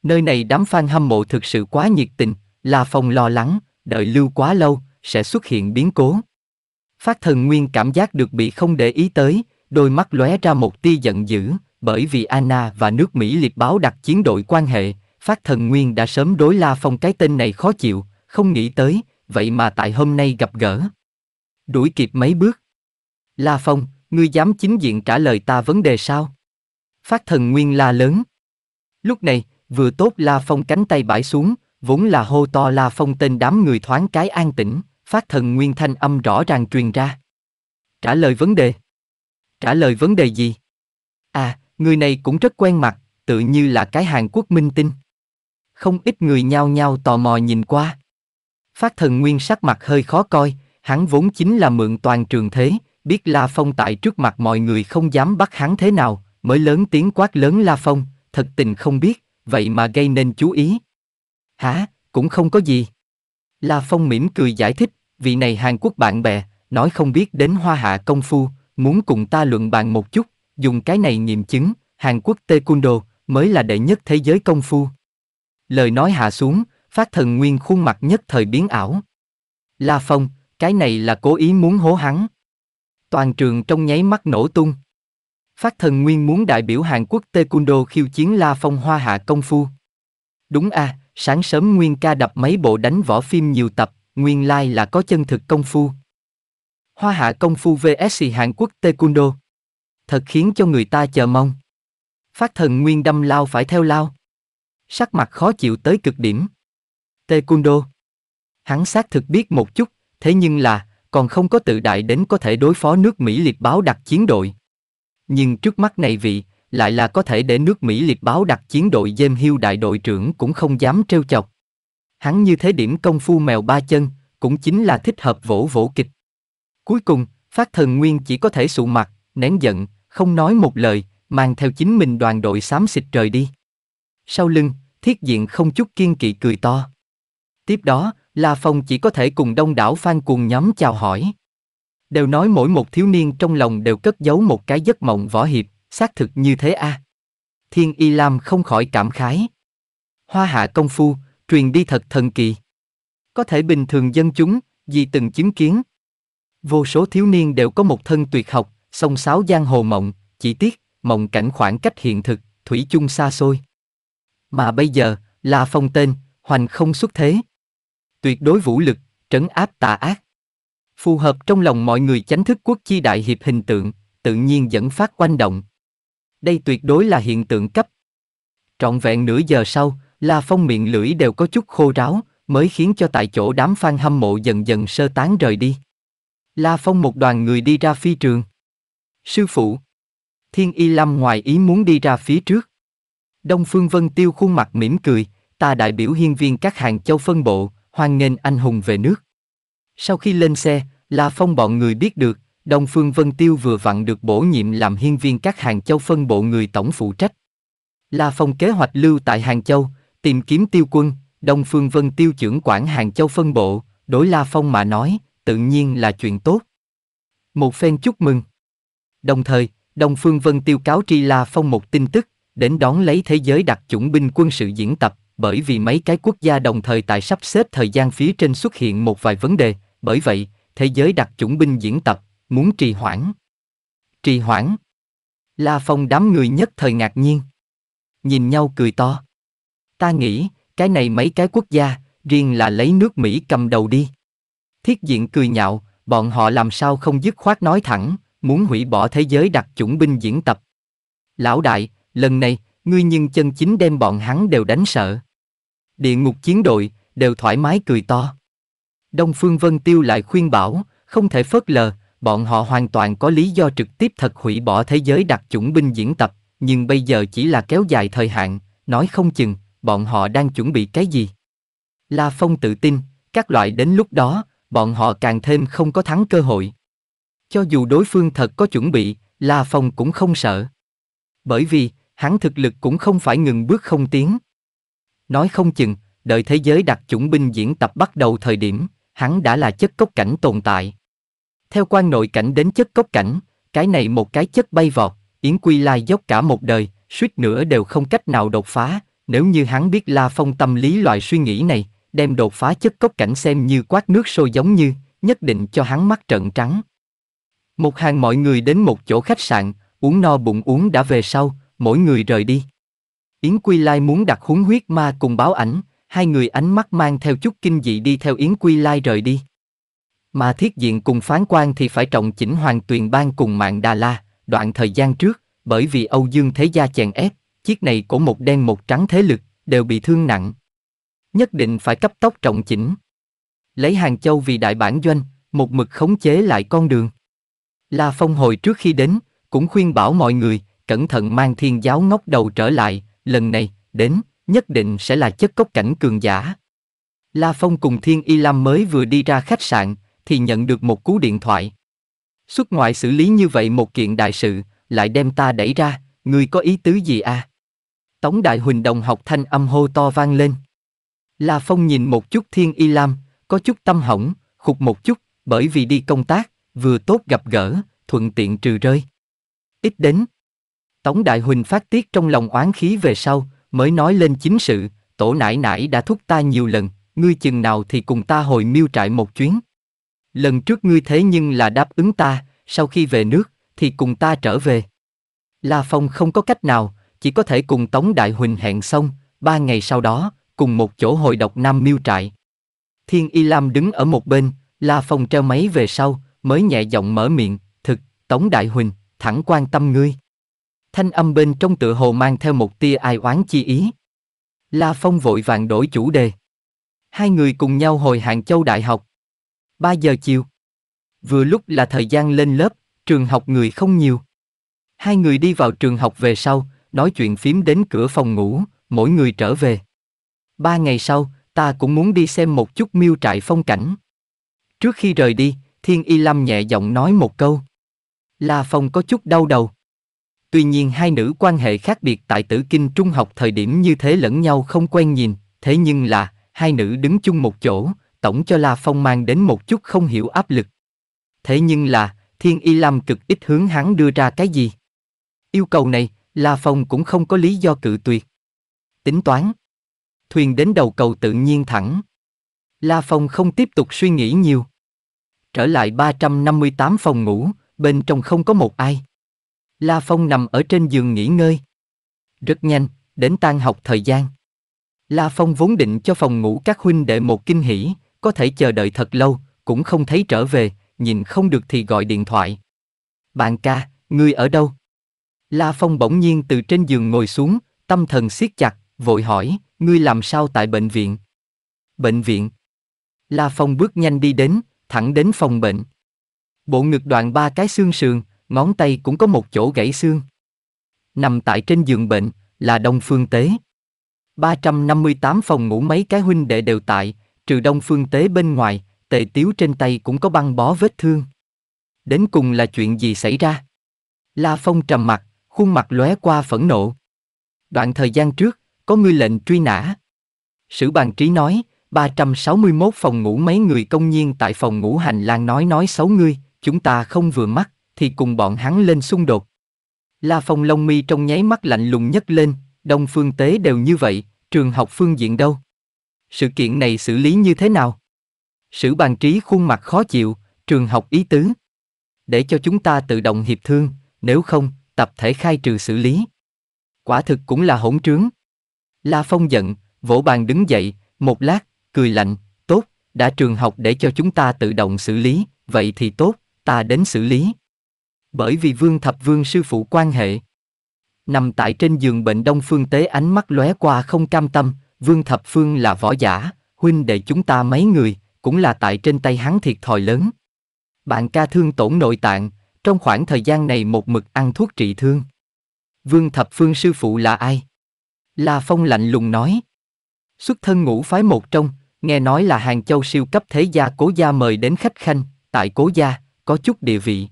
Nơi này đám fan hâm mộ thực sự quá nhiệt tình, La Phong lo lắng, đợi lưu quá lâu, sẽ xuất hiện biến cố. Phát thần Nguyên cảm giác được bị không để ý tới, đôi mắt lóe ra một tia giận dữ, bởi vì Anna và nước Mỹ liệt báo đặt chiến đội quan hệ, Phát thần Nguyên đã sớm đối La Phong cái tên này khó chịu, không nghĩ tới, vậy mà tại hôm nay gặp gỡ. Đuổi kịp mấy bước. La Phong, ngươi dám chính diện trả lời ta vấn đề sao? Phát thần nguyên la lớn. Lúc này, vừa tốt La Phong cánh tay bãi xuống, vốn là hô to La Phong tên đám người thoáng cái an tĩnh, phát thần nguyên thanh âm rõ ràng truyền ra. Trả lời vấn đề. Trả lời vấn đề gì? À, người này cũng rất quen mặt, tự như là cái Hàn Quốc minh tinh. Không ít người nhao nhao tò mò nhìn qua. Phát thần nguyên sắc mặt hơi khó coi, hắn vốn chính là mượn toàn trường thế, biết La Phong tại trước mặt mọi người không dám bắt hắn thế nào, mới lớn tiếng quát lớn La Phong, thật tình không biết, vậy mà gây nên chú ý. Hả, cũng không có gì. La Phong mỉm cười giải thích, vị này Hàn Quốc bạn bè, nói không biết đến hoa hạ công phu, muốn cùng ta luận bàn một chút, dùng cái này nghiệm chứng, Hàn Quốc Taekwondo mới là đệ nhất thế giới công phu. Lời nói hạ xuống, Phát thần nguyên khuôn mặt nhất thời biến ảo. La Phong, cái này là cố ý muốn hố hắn. Toàn trường trong nháy mắt nổ tung. Phát thần nguyên muốn đại biểu Hàn Quốc Taekwondo khiêu chiến La Phong hoa hạ công phu. Đúng à, sáng sớm Nguyên ca đập mấy bộ đánh võ phim nhiều tập, Nguyên lai là có chân thực công phu. Hoa hạ công phu VS Hàn Quốc Taekwondo. Thật khiến cho người ta chờ mong. Phát thần Nguyên đâm lao phải theo lao. Sắc mặt khó chịu tới cực điểm. Taekwondo. Hắn xác thực biết một chút, thế nhưng là, còn không có tự đại đến có thể đối phó nước Mỹ liệt báo đặt chiến đội. Nhưng trước mắt này vị, lại là có thể để nước Mỹ liệt báo đặt chiến đội dêm Hill đại đội trưởng cũng không dám trêu chọc. Hắn như thế điểm công phu mèo ba chân, cũng chính là thích hợp vỗ vỗ kịch. Cuối cùng, Phát Thần Nguyên chỉ có thể sụ mặt, nén giận, không nói một lời, mang theo chính mình đoàn đội xám xịt trời đi. Sau lưng, thiết diện không chút kiên kỵ cười to. Tiếp đó, La Phong chỉ có thể cùng đông đảo phan cuồng nhóm chào hỏi. Đều nói mỗi một thiếu niên trong lòng đều cất giấu một cái giấc mộng võ hiệp, xác thực như thế a. Thiên Y Lam không khỏi cảm khái. Hoa hạ công phu, truyền đi thật thần kỳ. Có thể bình thường dân chúng, vì từng chứng kiến. Vô số thiếu niên đều có một thân tuyệt học, song sáo giang hồ mộng, chỉ tiếc, mộng cảnh khoảng cách hiện thực, thủy chung xa xôi. Mà bây giờ, là phong tên, hoành không xuất thế tuyệt đối vũ lực, trấn áp tà ác. Phù hợp trong lòng mọi người chánh thức quốc chi đại hiệp hình tượng, tự nhiên dẫn phát quanh động. Đây tuyệt đối là hiện tượng cấp. Trọn vẹn nửa giờ sau, La Phong miệng lưỡi đều có chút khô ráo, mới khiến cho tại chỗ đám phan hâm mộ dần dần sơ tán rời đi. La Phong một đoàn người đi ra phi trường. Sư phụ. Thiên Y Lâm ngoài ý muốn đi ra phía trước. Đông Phương Vân Tiêu khuôn mặt mỉm cười, ta đại biểu hiên viên các hàng châu phân bộ, hoan nghênh anh hùng về nước. Sau khi lên xe, La Phong bọn người biết được, Đông Phương Vân Tiêu vừa vặn được bổ nhiệm làm hiên viên các Hàng Châu phân bộ người tổng phụ trách. La Phong kế hoạch lưu tại Hàng Châu, tìm kiếm tiêu quân, Đông Phương Vân Tiêu trưởng quản Hàng Châu phân bộ, đối La Phong mà nói, tự nhiên là chuyện tốt. Một phen chúc mừng. Đồng thời, Đông Phương Vân Tiêu cáo tri La Phong một tin tức, đến đón lấy thế giới đặc chủng binh quân sự diễn tập, bởi vì mấy cái quốc gia đồng thời tại sắp xếp thời gian phía trên xuất hiện một vài vấn đề, bởi vậy, thế giới đặc chủng binh diễn tập, muốn trì hoãn. Trì hoãn. La Phong đám người nhất thời ngạc nhiên. Nhìn nhau cười to. Ta nghĩ, cái này mấy cái quốc gia, riêng là lấy nước Mỹ cầm đầu đi. Thiết diện cười nhạo, bọn họ làm sao không dứt khoát nói thẳng, muốn hủy bỏ thế giới đặc chủng binh diễn tập. Lão đại, lần này, ngươi nhưng chân chính đem bọn hắn đều đánh sợ địa ngục chiến đội, đều thoải mái cười to. Đông Phương Vân Tiêu lại khuyên bảo, không thể phớt lờ, bọn họ hoàn toàn có lý do trực tiếp thật hủy bỏ thế giới đặc chủng binh diễn tập, nhưng bây giờ chỉ là kéo dài thời hạn, nói không chừng, bọn họ đang chuẩn bị cái gì. La Phong tự tin, các loại đến lúc đó, bọn họ càng thêm không có thắng cơ hội. Cho dù đối phương thật có chuẩn bị, La Phong cũng không sợ. Bởi vì, hắn thực lực cũng không phải ngừng bước không tiến. Nói không chừng, đợi thế giới đặc chủng binh diễn tập bắt đầu thời điểm, hắn đã là chất cốc cảnh tồn tại. Theo quan nội cảnh đến chất cốc cảnh, cái này một cái chất bay vọt, Yến Quy Lai dốc cả một đời, suýt nữa đều không cách nào đột phá, nếu như hắn biết La Phong tâm lý loại suy nghĩ này, đem đột phá chất cốc cảnh xem như quát nước sôi giống như, nhất định cho hắn mắt trợn trắng. Một hàng mọi người đến một chỗ khách sạn, uống no bụng uống đã về sau, mỗi người rời đi. Yến Quy Lai muốn đặt huống huyết ma cùng báo ảnh, hai người ánh mắt mang theo chút kinh dị đi theo Yến Quy Lai rời đi. Mà thiết diện cùng phán quan thì phải trọng chỉnh hoàng tuyền bang cùng mạng Đà La, đoạn thời gian trước, bởi vì Âu Dương thế gia chèn ép, chiếc này của một đen một trắng thế lực, đều bị thương nặng. Nhất định phải cấp tốc trọng chỉnh. Lấy Hàng Châu vì đại bản doanh, một mực khống chế lại con đường. La Phong hồi trước khi đến, cũng khuyên bảo mọi người, cẩn thận mang thiên giáo ngóc đầu trở lại, lần này, đến, nhất định sẽ là chất cốc cảnh cường giả. La Phong cùng Thiên Y Lam mới vừa đi ra khách sạn, thì nhận được một cú điện thoại. Xuất ngoại xử lý như vậy một kiện đại sự, lại đem ta đẩy ra, người có ý tứ gì à? Tống Đại Huỳnh đồng học thanh âm hô to vang lên. La Phong nhìn một chút Thiên Y Lam, có chút tâm hỏng, khục một chút, bởi vì đi công tác, vừa tốt gặp gỡ, thuận tiện trừ rơi. Ít đến, Tống Đại Huỳnh phát tiết trong lòng oán khí về sau, mới nói lên chính sự, tổ nải nải đã thúc ta nhiều lần, ngươi chừng nào thì cùng ta hồi miêu trại một chuyến. Lần trước ngươi thế nhưng là đáp ứng ta, sau khi về nước, thì cùng ta trở về. La Phong không có cách nào, chỉ có thể cùng Tống Đại Huỳnh hẹn xong, ba ngày sau đó, cùng một chỗ hồi độc Nam miêu trại. Thiên Y Lam đứng ở một bên, La Phong treo máy về sau, mới nhẹ giọng mở miệng, thực, Tống Đại Huỳnh, thẳng quan tâm ngươi. Thanh âm bên trong tựa hồ mang theo một tia ai oán chi ý. La Phong vội vàng đổi chủ đề. Hai người cùng nhau hồi Hàng Châu Đại học. 3 giờ chiều. Vừa lúc là thời gian lên lớp, trường học người không nhiều. Hai người đi vào trường học về sau, nói chuyện phím đến cửa phòng ngủ, mỗi người trở về. Ba ngày sau, ta cũng muốn đi xem một chút miêu trại phong cảnh. Trước khi rời đi, Thiên Y Lâm nhẹ giọng nói một câu. La Phong có chút đau đầu. Tuy nhiên hai nữ quan hệ khác biệt tại tử kinh trung học thời điểm như thế lẫn nhau không quen nhìn, thế nhưng là, hai nữ đứng chung một chỗ, tổng cho La Phong mang đến một chút không hiểu áp lực. Thế nhưng là, Thiên Y Lam cực ít hướng hắn đưa ra cái gì. Yêu cầu này, La Phong cũng không có lý do cự tuyệt. Tính toán. Thuyền đến đầu cầu tự nhiên thẳng. La Phong không tiếp tục suy nghĩ nhiều. Trở lại 358 phòng ngủ, bên trong không có một ai. La Phong nằm ở trên giường nghỉ ngơi. Rất nhanh, đến tan học thời gian. La Phong vốn định cho phòng ngủ các huynh đệ một kinh hỉ, có thể chờ đợi thật lâu, cũng không thấy trở về, nhìn không được thì gọi điện thoại. Bạn ca, ngươi ở đâu? La Phong bỗng nhiên từ trên giường ngồi xuống, tâm thần siết chặt, vội hỏi, ngươi làm sao tại bệnh viện? Bệnh viện. La Phong bước nhanh đi đến, thẳng đến phòng bệnh. Bộ ngực đoạn ba cái xương sườn, ngón tay cũng có một chỗ gãy xương. Nằm tại trên giường bệnh, là Đông Phương Tế. 358 phòng ngủ mấy cái huynh đệ đều tại, trừ Đông Phương Tế bên ngoài, tề tiếu trên tay cũng có băng bó vết thương. Đến cùng là chuyện gì xảy ra? La Phong trầm mặt, khuôn mặt lóe qua phẫn nộ. Đoạn thời gian trước, có ngươi lệnh truy nã. Sử bàn trí nói, 361 phòng ngủ mấy người công nhiên tại phòng ngủ hành lang nói nói xấu ngươi, chúng ta không vừa mắt thì cùng bọn hắn lên xung đột. La Phong Long Mi trong nháy mắt lạnh lùng nhất lên, đông phương tế đều như vậy, trường học phương diện đâu? Sự kiện này xử lý như thế nào? Sử bàn trí khuôn mặt khó chịu, trường học ý tứ. Để cho chúng ta tự động hiệp thương, nếu không, tập thể khai trừ xử lý. Quả thực cũng là hỗn trướng. La Phong giận, vỗ bàn đứng dậy, một lát, cười lạnh, tốt, đã trường học để cho chúng ta tự động xử lý, vậy thì tốt, ta đến xử lý. Bởi vì Vương Thập Vương sư phụ quan hệ. Nằm tại trên giường bệnh Đông Phương Tế ánh mắt lóe qua không cam tâm, Vương Thập Phương là võ giả, huynh đệ chúng ta mấy người, cũng là tại trên tay hắn thiệt thòi lớn. Bạn ca thương tổn nội tạng, trong khoảng thời gian này một mực ăn thuốc trị thương. Vương Thập Phương sư phụ là ai? La Phong lạnh lùng nói. Xuất thân ngũ phái một trong, nghe nói là Hàng Châu siêu cấp thế gia cố gia mời đến khách khanh, tại cố gia, có chút địa vị.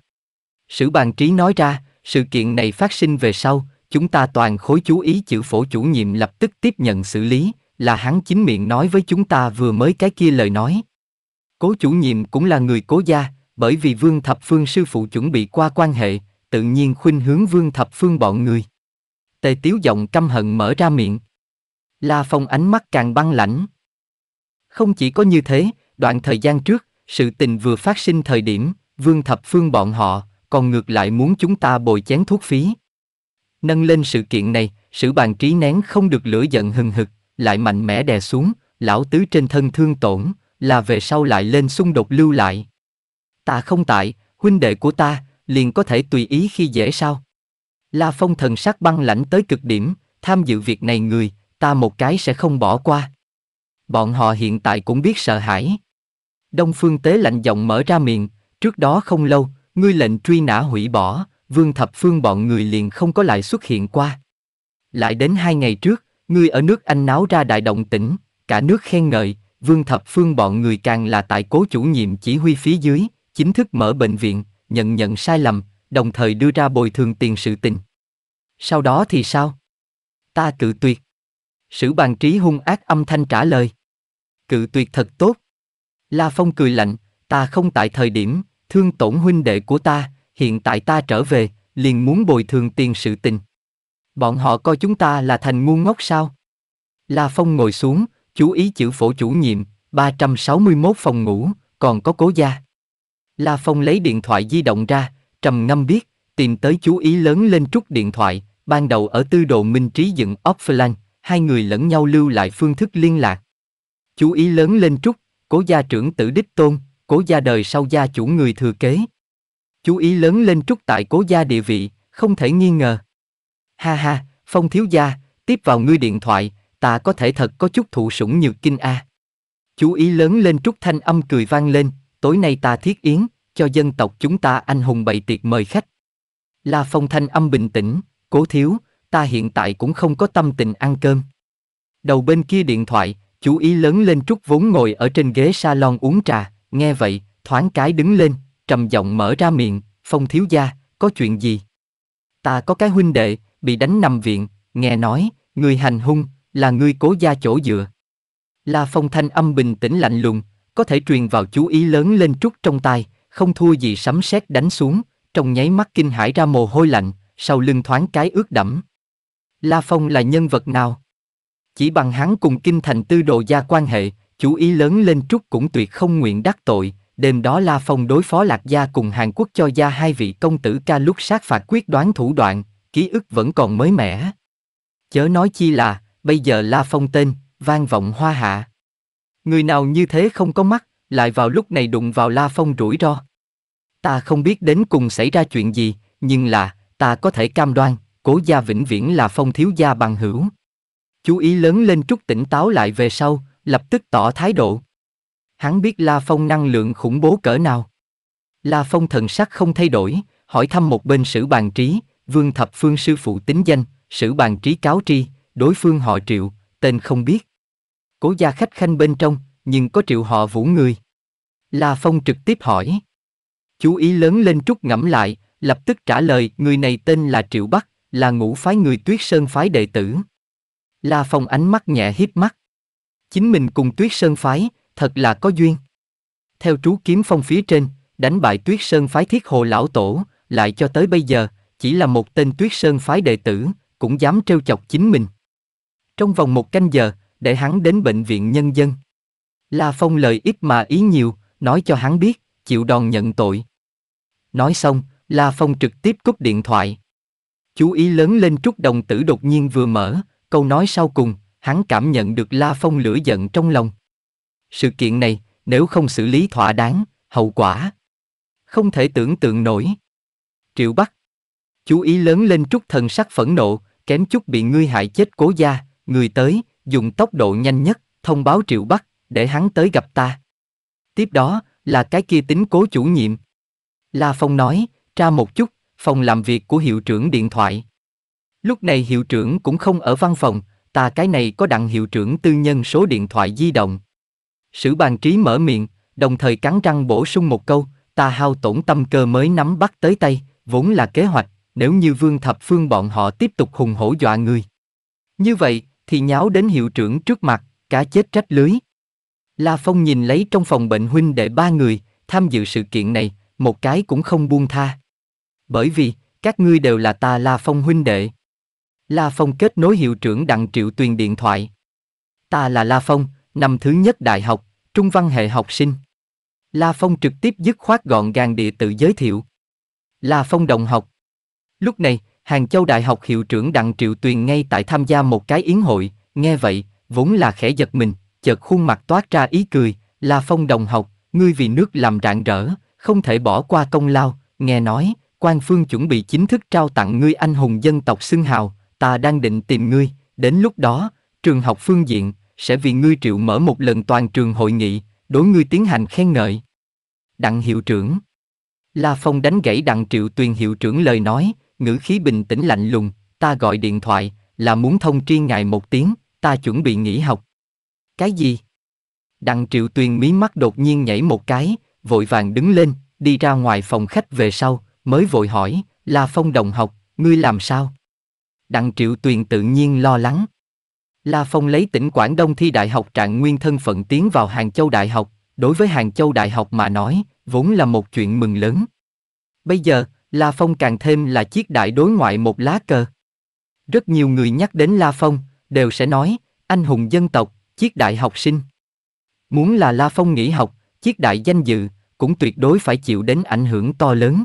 Sử bàn trí nói ra, sự kiện này phát sinh về sau, chúng ta toàn khối chú ý chữ phổ chủ nhiệm lập tức tiếp nhận xử lý, là hắn chính miệng nói với chúng ta vừa mới cái kia lời nói. Cố chủ nhiệm cũng là người cố gia, bởi vì Vương Thập Phương sư phụ chuẩn bị qua quan hệ, tự nhiên khuynh hướng Vương Thập Phương bọn người. Tề Tiếu giọng căm hận mở ra miệng. La Phong ánh mắt càng băng lãnh. Không chỉ có như thế, đoạn thời gian trước, sự tình vừa phát sinh thời điểm, Vương Thập Phương bọn họ, còn ngược lại muốn chúng ta bồi chén thuốc phí. Nâng lên sự kiện này, sử bàn trí nén không được lửa giận hừng hực, lại mạnh mẽ đè xuống, lão tứ trên thân thương tổn, là về sau lại lên xung đột lưu lại. Ta không tại, huynh đệ của ta, liền có thể tùy ý khi dễ sao. La Phong thần sắc băng lãnh tới cực điểm, tham dự việc này người, ta một cái sẽ không bỏ qua. Bọn họ hiện tại cũng biết sợ hãi. Đông Phương Tế lạnh giọng mở ra miệng, trước đó không lâu, ngươi lệnh truy nã hủy bỏ, vương thập phương bọn người liền không có lại xuất hiện qua. Lại đến hai ngày trước, ngươi ở nước Anh náo ra đại động tĩnh, cả nước khen ngợi, vương thập phương bọn người càng là tại cố chủ nhiệm chỉ huy phía dưới, chính thức mở bệnh viện, nhận nhận sai lầm, đồng thời đưa ra bồi thường tiền sự tình. Sau đó thì sao? Ta cự tuyệt. Sử bàn trí hung ác âm thanh trả lời. Cự tuyệt thật tốt. La Phong cười lạnh, ta không tại thời điểm, thương tổn huynh đệ của ta, hiện tại ta trở về, liền muốn bồi thường tiền sự tình. Bọn họ coi chúng ta là thành ngu ngốc sao? La Phong ngồi xuống, chú ý chữ phổ chủ nhiệm, 361 phòng ngủ, còn có cố gia. La Phong lấy điện thoại di động ra, trầm ngâm biết, tìm tới chú ý lớn lên trúc điện thoại, ban đầu ở tư đồ minh trí dựng offline, hai người lẫn nhau lưu lại phương thức liên lạc. Chú ý lớn lên trúc, cố gia trưởng tử đích tôn, cố gia đời sau gia chủ người thừa kế. Chú ý lớn lên trúc tại cố gia địa vị, không thể nghi ngờ. Ha ha, phong thiếu gia, tiếp vào ngươi điện thoại, ta có thể thật có chút thụ sủng nhược kinh a. Chú ý lớn lên trúc thanh âm cười vang lên, tối nay ta thiết yến, cho dân tộc chúng ta anh hùng bày tiệc mời khách. La phong thanh âm bình tĩnh, cố thiếu, ta hiện tại cũng không có tâm tình ăn cơm. Đầu bên kia điện thoại, chú ý lớn lên trúc vốn ngồi ở trên ghế salon uống trà, Nghe vậy, thoáng cái đứng lên, trầm giọng mở ra miệng, phong thiếu gia, có chuyện gì? Ta có cái huynh đệ, bị đánh nằm viện, nghe nói, người hành hung, là người cố gia chỗ dựa. La phong thanh âm bình tĩnh lạnh lùng, có thể truyền vào chú ý lớn lên trút trong tai, không thua gì sấm sét đánh xuống, trong nháy mắt kinh hãi ra mồ hôi lạnh, sau lưng thoáng cái ướt đẫm. La Phong là nhân vật nào? Chỉ bằng hắn cùng kinh thành tư đồ gia quan hệ, Chú ý lớn lên Trúc cũng tuyệt không nguyện đắc tội, đêm đó La Phong đối phó Lạc Gia cùng Hàn Quốc cho gia hai vị công tử ca lúc sát phạt quyết đoán thủ đoạn, ký ức vẫn còn mới mẻ. Chớ nói chi là, bây giờ La Phong tên, vang vọng hoa hạ. Người nào như thế không có mắt, lại vào lúc này đụng vào La Phong rủi ro. Ta không biết đến cùng xảy ra chuyện gì, nhưng là, ta có thể cam đoan, cố gia vĩnh viễn là Phong thiếu gia bằng hữu. Chú ý lớn lên trúc tỉnh táo lại về sau, lập tức tỏ thái độ. Hắn biết La Phong năng lượng khủng bố cỡ nào. La Phong thần sắc không thay đổi, hỏi thăm một bên sử bàn trí, vương thập phương sư phụ tính danh, sử bàn trí cáo tri, đối phương họ triệu, tên không biết. Cố gia khách khanh bên trong, nhưng có triệu họ vũ người. La Phong trực tiếp hỏi. Chú ý lớn lên trúc ngẫm lại, lập tức trả lời người này tên là Triệu Bắc, là ngũ phái người tuyết sơn phái đệ tử. La Phong ánh mắt nhẹ híp mắt chính mình cùng Tuyết Sơn phái, thật là có duyên. Theo trú kiếm phong phía trên, đánh bại Tuyết Sơn phái Thiết Hồ lão tổ, lại cho tới bây giờ, chỉ là một tên Tuyết Sơn phái đệ tử, cũng dám trêu chọc chính mình. Trong vòng một canh giờ, để hắn đến bệnh viện nhân dân. La Phong lời ít mà ý nhiều, nói cho hắn biết, chịu đòn nhận tội. Nói xong, La Phong trực tiếp cúp điện thoại. Chú ý lớn lên Trúc Đồng Tử đột nhiên vừa mở, câu nói sau cùng, hắn cảm nhận được La Phong lửa giận trong lòng. Sự kiện này, nếu không xử lý thỏa đáng, hậu quả. Không thể tưởng tượng nổi. Triệu Bắc. Chú ý lớn lên trúc thần sắc phẫn nộ, kém chút bị ngươi hại chết cố gia, người tới, dùng tốc độ nhanh nhất, thông báo Triệu Bắc, để hắn tới gặp ta. Tiếp đó, là cái kia tính cố chủ nhiệm. La Phong nói, tra một chút, phòng làm việc của hiệu trưởng điện thoại. Lúc này hiệu trưởng cũng không ở văn phòng, ta cái này có đặng hiệu trưởng tư nhân số điện thoại di động. Sử bàn trí mở miệng, đồng thời cắn răng bổ sung một câu, ta hao tổn tâm cơ mới nắm bắt tới tay, vốn là kế hoạch, nếu như vương thập phương bọn họ tiếp tục hùng hổ dọa người. Như vậy, thì nháo đến hiệu trưởng trước mặt, cá chết trách lưới. La Phong nhìn lấy trong phòng bệnh huynh đệ ba người, tham dự sự kiện này, một cái cũng không buông tha. Bởi vì, các ngươi đều là ta La Phong huynh đệ. La Phong kết nối hiệu trưởng Đặng Triệu Tuyền điện thoại. Ta là La Phong, năm thứ nhất đại học, trung văn hệ học sinh. La Phong trực tiếp dứt khoát gọn gàng địa tự giới thiệu. La Phong đồng học. Lúc này, Hàng Châu Đại học hiệu trưởng Đặng Triệu Tuyền ngay tại tham gia một cái yến hội, nghe vậy, vốn là khẽ giật mình, chợt khuôn mặt toát ra ý cười, La Phong đồng học, ngươi vì nước làm rạng rỡ, không thể bỏ qua công lao, nghe nói, quan phương chuẩn bị chính thức trao tặng ngươi anh hùng dân tộc xưng hào, ta đang định tìm ngươi, đến lúc đó, trường học phương diện, sẽ vì ngươi triệu mở một lần toàn trường hội nghị, đối ngươi tiến hành khen ngợi. Đặng hiệu trưởng La Phong đánh gãy đặng triệu tuyền hiệu trưởng lời nói, ngữ khí bình tĩnh lạnh lùng, ta gọi điện thoại, là muốn thông tri ngài một tiếng, ta chuẩn bị nghỉ học. Cái gì? Đặng triệu tuyền mí mắt đột nhiên nhảy một cái, vội vàng đứng lên, đi ra ngoài phòng khách về sau, mới vội hỏi, La Phong đồng học, ngươi làm sao? Đặng Triệu Tuyền tự nhiên lo lắng. La Phong lấy tỉnh Quảng Đông thi đại học trạng nguyên thân phận tiến vào Hàng Châu Đại học, đối với Hàng Châu Đại học mà nói, vốn là một chuyện mừng lớn. Bây giờ, La Phong càng thêm là chiếc đại đối ngoại một lá cờ. Rất nhiều người nhắc đến La Phong, đều sẽ nói, anh hùng dân tộc, chiếc đại học sinh. Muốn là La Phong nghỉ học, chiếc đại danh dự, cũng tuyệt đối phải chịu đến ảnh hưởng to lớn.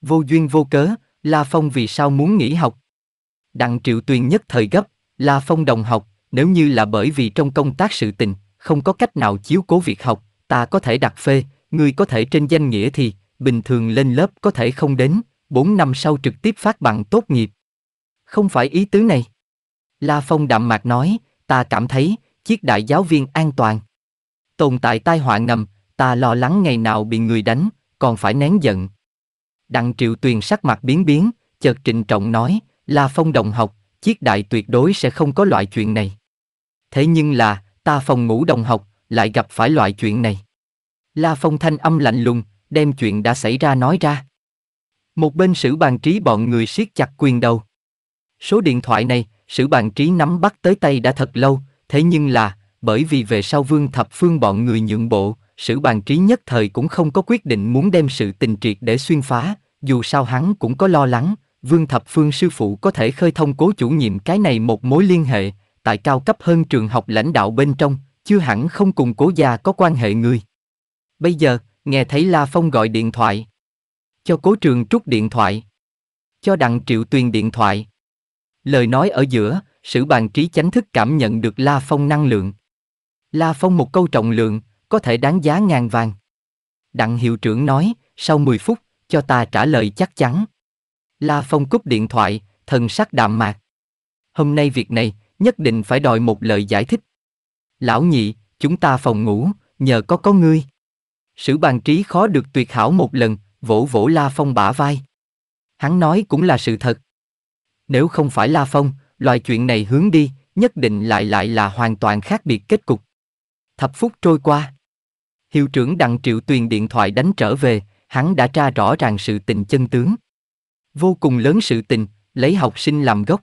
Vô duyên vô cớ, La Phong vì sao muốn nghỉ học? Đặng Triệu Tuyền nhất thời gấp, La Phong đồng học, nếu như là bởi vì trong công tác sự tình, không có cách nào chiếu cố việc học, ta có thể đặt phê, ngươi có thể trên danh nghĩa thì, bình thường lên lớp có thể không đến, 4 năm sau trực tiếp phát bằng tốt nghiệp. Không phải ý tứ này. La Phong đạm mạc nói, ta cảm thấy, chiếc đại giáo viên an toàn. Tồn tại tai họa ngầm, ta lo lắng ngày nào bị người đánh, còn phải nén giận. Đặng Triệu Tuyền sắc mặt biến biến, chợt trịnh trọng nói, La Phong đồng học, chiếc đại tuyệt đối sẽ không có loại chuyện này. Thế nhưng là, ta phòng ngủ đồng học, lại gặp phải loại chuyện này. La Phong thanh âm lạnh lùng, đem chuyện đã xảy ra nói ra. Một bên sử bàn trí bọn người siết chặt quyền đầu. Số điện thoại này, sử bàn trí nắm bắt tới tay đã thật lâu, thế nhưng là, bởi vì về sau vương thập phương bọn người nhượng bộ, sử bàn trí nhất thời cũng không có quyết định muốn đem sự tình triệt để xuyên phá, dù sao hắn cũng có lo lắng, Vương Thập Phương sư phụ có thể khơi thông cố chủ nhiệm cái này một mối liên hệ, tại cao cấp hơn trường học lãnh đạo bên trong, chưa hẳn không cùng cố gia có quan hệ người. Bây giờ, nghe thấy La Phong gọi điện thoại. Cho cố trường trúc điện thoại. Cho đặng triệu tuyền điện thoại. Lời nói ở giữa, sử bàn trí chánh thức cảm nhận được La Phong năng lượng. La Phong một câu trọng lượng, có thể đáng giá ngàn vàng. Đặng hiệu trưởng nói, sau 10 phút, cho ta trả lời chắc chắn. La Phong cúp điện thoại, thần sắc đạm mạc. Hôm nay việc này, nhất định phải đòi một lời giải thích. Lão nhị, chúng ta phòng ngủ, nhờ có có ngươi. Sử bàn trí khó được tuyệt hảo một lần, vỗ vỗ La Phong bả vai. Hắn nói cũng là sự thật. Nếu không phải La Phong, loại chuyện này hướng đi, nhất định lại lại là hoàn toàn khác biệt kết cục. Thập phút trôi qua. Hiệu trưởng Đặng Triệu Tuyền điện thoại đánh trở về, hắn đã tra rõ ràng sự tình chân tướng. Vô cùng lớn sự tình, lấy học sinh làm gốc.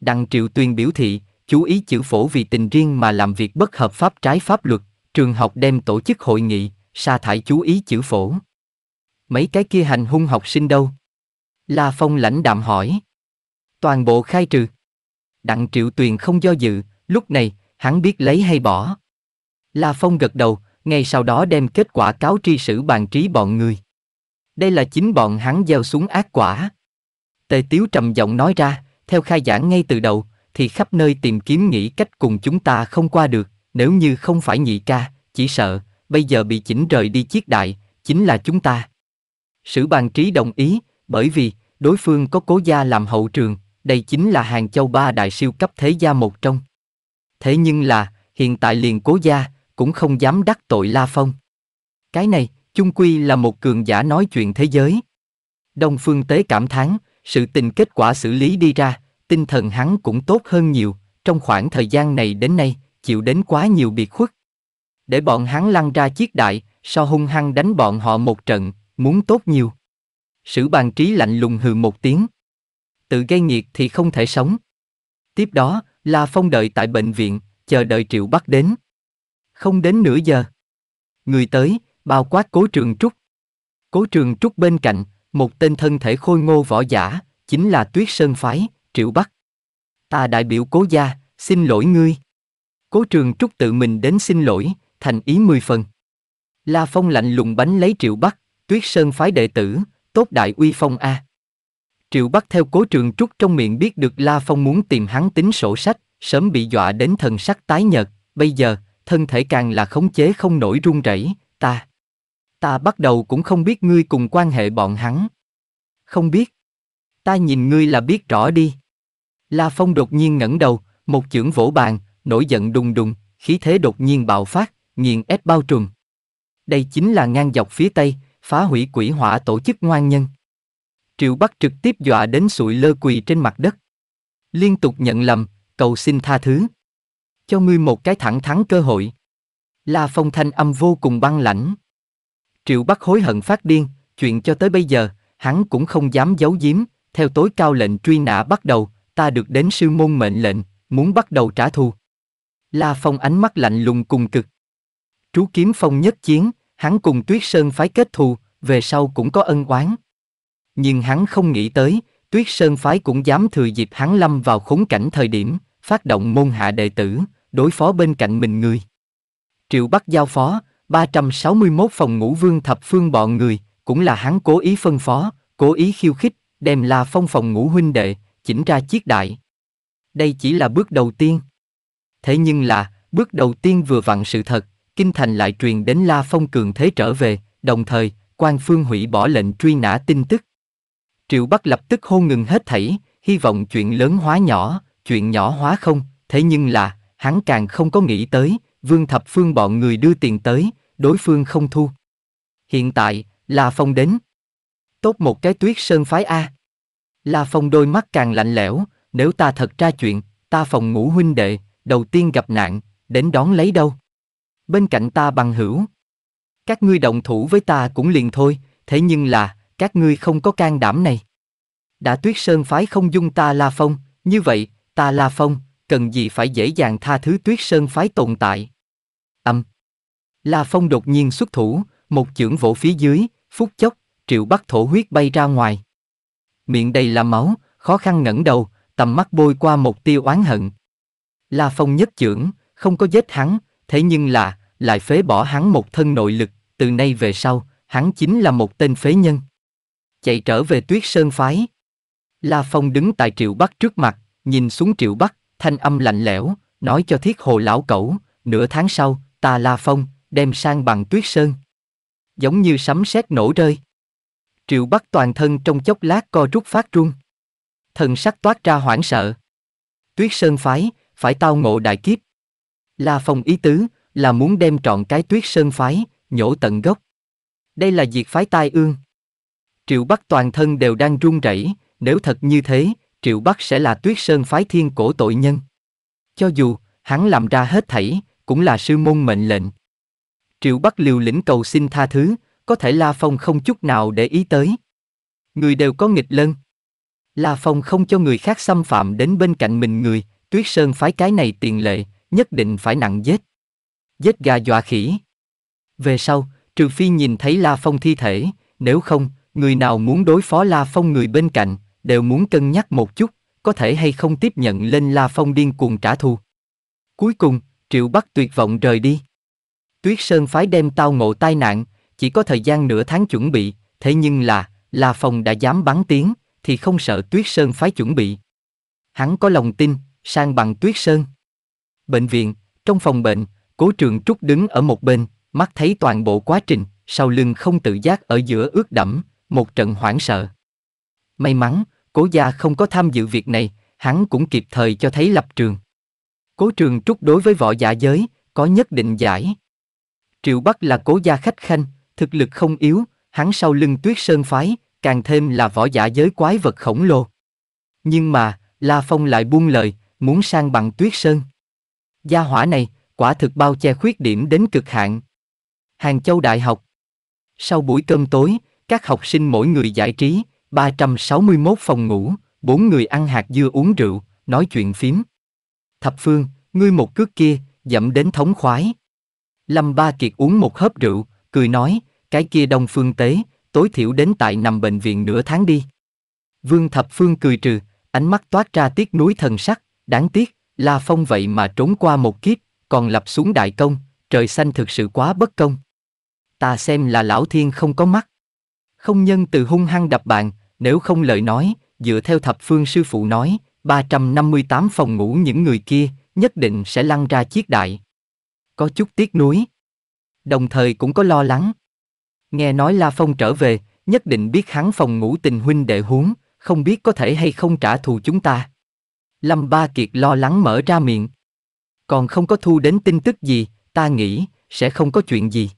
Đặng Triệu Tuyên biểu thị, chú ý chữ phổ vì tình riêng mà làm việc bất hợp pháp trái pháp luật, trường học đem tổ chức hội nghị, sa thải chú ý chữ phổ. Mấy cái kia hành hung học sinh đâu? La Phong lãnh đạm hỏi. Toàn bộ khai trừ. Đặng Triệu Tuyền không do dự, lúc này, hắn biết lấy hay bỏ. La Phong gật đầu, ngay sau đó đem kết quả cáo tri sử bàn trí bọn người đây là chính bọn hắn gieo xuống ác quả. Tề Tiếu trầm giọng nói ra, theo khai giảng ngay từ đầu, thì khắp nơi tìm kiếm nghĩ cách cùng chúng ta không qua được, nếu như không phải nhị ca, chỉ sợ, bây giờ bị chỉnh rời đi chiếc đại, chính là chúng ta. Sử bàn trí đồng ý, bởi vì, đối phương có cố gia làm hậu trường, đây chính là hàng châu ba đại siêu cấp thế gia một trong. Thế nhưng là, hiện tại liền cố gia, cũng không dám đắc tội La Phong. Cái này, chung quy là một cường giả nói chuyện thế giới. Đông Phương Tế cảm thán, sự tình kết quả xử lý đi ra, tinh thần hắn cũng tốt hơn nhiều, trong khoảng thời gian này đến nay, chịu đến quá nhiều biệt khuất. Để bọn hắn lăn ra chiếc đại, sau hung hăng đánh bọn họ một trận, muốn tốt nhiều. Sử bàn trí lạnh lùng hừ một tiếng. Tự gây nhiệt thì không thể sống. Tiếp đó, La Phong đợi tại bệnh viện, chờ đợi Triệu bắt đến. Không đến nửa giờ. Người tới, bao quát cố trường trúc. Cố trường trúc bên cạnh, một tên thân thể khôi ngô võ giả, chính là Tuyết Sơn Phái, Triệu Bắc. Ta đại biểu cố gia, xin lỗi ngươi. Cố trường trúc tự mình đến xin lỗi, thành ý mười phần. La Phong lạnh lùng bánh lấy Triệu Bắc, Tuyết Sơn Phái đệ tử, tốt đại uy phong A. Triệu Bắc theo cố trường trúc trong miệng biết được La Phong muốn tìm hắn tính sổ sách, sớm bị dọa đến thần sắc tái nhợt, bây giờ, thân thể càng là khống chế không nổi run rẩy, ta. Ta bắt đầu cũng không biết ngươi cùng quan hệ bọn hắn. Không biết. Ta nhìn ngươi là biết rõ đi. La Phong đột nhiên ngẩng đầu, một chưởng vỗ bàn, nổi giận đùng đùng, khí thế đột nhiên bạo phát, nghiền ép bao trùm. Đây chính là ngang dọc phía Tây, phá hủy quỷ hỏa tổ chức ngoan nhân. Triệu Bắc trực tiếp dọa đến sụi lơ quỳ trên mặt đất. Liên tục nhận lầm, cầu xin tha thứ. Cho ngươi một cái thẳng thắng cơ hội. La Phong thanh âm vô cùng băng lãnh. Triệu Bắc hối hận phát điên, chuyện cho tới bây giờ, hắn cũng không dám giấu giếm, theo tối cao lệnh truy nã bắt đầu, ta được đến sư môn mệnh lệnh, muốn bắt đầu trả thù. La Phong ánh mắt lạnh lùng cùng cực. Trú kiếm phong nhất chiến, hắn cùng Tuyết Sơn phái kết thù, về sau cũng có ân oán. Nhưng hắn không nghĩ tới, Tuyết Sơn phái cũng dám thừa dịp hắn lâm vào khốn cảnh thời điểm, phát động môn hạ đệ tử, đối phó bên cạnh mình người. Triệu Bắc giao phó, 361 phòng ngũ vương thập phương bọn người, cũng là hắn cố ý phân phó, cố ý khiêu khích, đem La phong phòng ngũ huynh đệ, chỉnh ra chiếc đại. Đây chỉ là bước đầu tiên. Thế nhưng là, bước đầu tiên vừa vặn sự thật, Kinh Thành lại truyền đến La Phong cường thế trở về, đồng thời, quan phương hủy bỏ lệnh truy nã tin tức. Triệu Bắc lập tức hô ngừng hết thảy, hy vọng chuyện lớn hóa nhỏ, chuyện nhỏ hóa không, thế nhưng là, hắn càng không có nghĩ tới, Vương Thập Phương bọn người đưa tiền tới, đối phương không thu. Hiện tại, La Phong đến. Tốt một cái tuyết sơn phái A. La Phong đôi mắt càng lạnh lẽo, nếu ta thật ra chuyện, ta phòng ngũ huynh đệ, đầu tiên gặp nạn, đến đón lấy đâu. Bên cạnh ta bằng hữu. Các ngươi động thủ với ta cũng liền thôi, thế nhưng là, các ngươi không có can đảm này. Đã tuyết sơn phái không dung ta La Phong, như vậy, ta La Phong, cần gì phải dễ dàng tha thứ tuyết sơn phái tồn tại. Âm. La Phong đột nhiên xuất thủ, một chưởng vỗ phía dưới, phút chốc, triệu bắc thổ huyết bay ra ngoài. Miệng đầy là máu, khó khăn ngẩng đầu, tầm mắt bôi qua một tiêu oán hận. La Phong nhất chưởng, không có giết hắn, thế nhưng là, lại phế bỏ hắn một thân nội lực, từ nay về sau, hắn chính là một tên phế nhân. Chạy trở về tuyết sơn phái. La Phong đứng tại triệu bắc trước mặt, nhìn xuống triệu bắc, thanh âm lạnh lẽo, nói cho thiết hồ lão cẩu, nửa tháng sau, Tà La Phong, đem sang bằng tuyết sơn. Giống như sấm sét nổ rơi. Triệu Bắc toàn thân trong chốc lát co rút phát run. Thần sắc toát ra hoảng sợ. Tuyết Sơn phái, phải tao ngộ đại kiếp. La Phong ý tứ là muốn đem trọn cái Tuyết Sơn phái, nhổ tận gốc. Đây là diệt phái tai ương. Triệu Bắc toàn thân đều đang run rẩy, nếu thật như thế, Triệu Bắc sẽ là Tuyết Sơn phái thiên cổ tội nhân. Cho dù hắn làm ra hết thảy, cũng là sư môn mệnh lệnh. Triệu Bắc liều lĩnh cầu xin tha thứ, có thể La Phong không chút nào để ý tới. Người đều có nghịch lân. La Phong không cho người khác xâm phạm đến bên cạnh mình người, Tuyết Sơn phái cái này tiền lệ, nhất định phải nặng giết. Giết gà dọa khỉ. Về sau, trừ phi nhìn thấy La Phong thi thể, nếu không, người nào muốn đối phó La Phong người bên cạnh, đều muốn cân nhắc một chút, có thể hay không tiếp nhận lên La Phong điên cuồng trả thù. Cuối cùng, Triệu Bắc tuyệt vọng rời đi. Tuyết Sơn phái đem tao ngộ tai nạn, chỉ có thời gian nửa tháng chuẩn bị, thế nhưng là, là phòng đã dám bắn tiếng, thì không sợ Tuyết Sơn phái chuẩn bị. Hắn có lòng tin, sang bằng Tuyết Sơn. Bệnh viện, trong phòng bệnh, cố trường trúc đứng ở một bên, mắt thấy toàn bộ quá trình, sau lưng không tự giác ở giữa ướt đẫm, một trận hoảng sợ. May mắn, cố gia không có tham dự việc này, hắn cũng kịp thời cho thấy lập trường. Cố trường trúc đối với võ giả giới, có nhất định giải. Triệu Bắc là cố gia khách khanh, thực lực không yếu, hắn sau lưng tuyết sơn phái, càng thêm là võ giả giới quái vật khổng lồ. Nhưng mà, La Phong lại buông lời, muốn sang bằng tuyết sơn. Gia hỏa này, quả thực bao che khuyết điểm đến cực hạn. Hàng Châu Đại học Sau buổi cơm tối, các học sinh mỗi người giải trí, 361 phòng ngủ, bốn người ăn hạt dưa uống rượu, nói chuyện phím. Thập Phương, ngươi một cước kia, dẫm đến thống khoái. Lâm Ba Kiệt uống một hớp rượu, cười nói, cái kia đông phương tế, tối thiểu đến tại nằm bệnh viện nửa tháng đi. Vương Thập Phương cười trừ, ánh mắt toát ra tiếc núi thần sắc, đáng tiếc, La Phong vậy mà trốn qua một kiếp, còn lập xuống đại công, trời xanh thực sự quá bất công. Ta xem là lão thiên không có mắt. Không nhân từ hung hăng đập bạn, nếu không lời nói, dựa theo thập phương sư phụ nói, 358 phòng ngủ những người kia, nhất định sẽ lăn ra chiếc đại. Có chút tiếc nuối. Đồng thời cũng có lo lắng. Nghe nói La Phong trở về, nhất định biết hắn phòng ngủ tình huynh đệ huống, không biết có thể hay không trả thù chúng ta. Lâm Ba Kiệt lo lắng mở ra miệng. Còn không có thu đến tin tức gì, ta nghĩ, sẽ không có chuyện gì.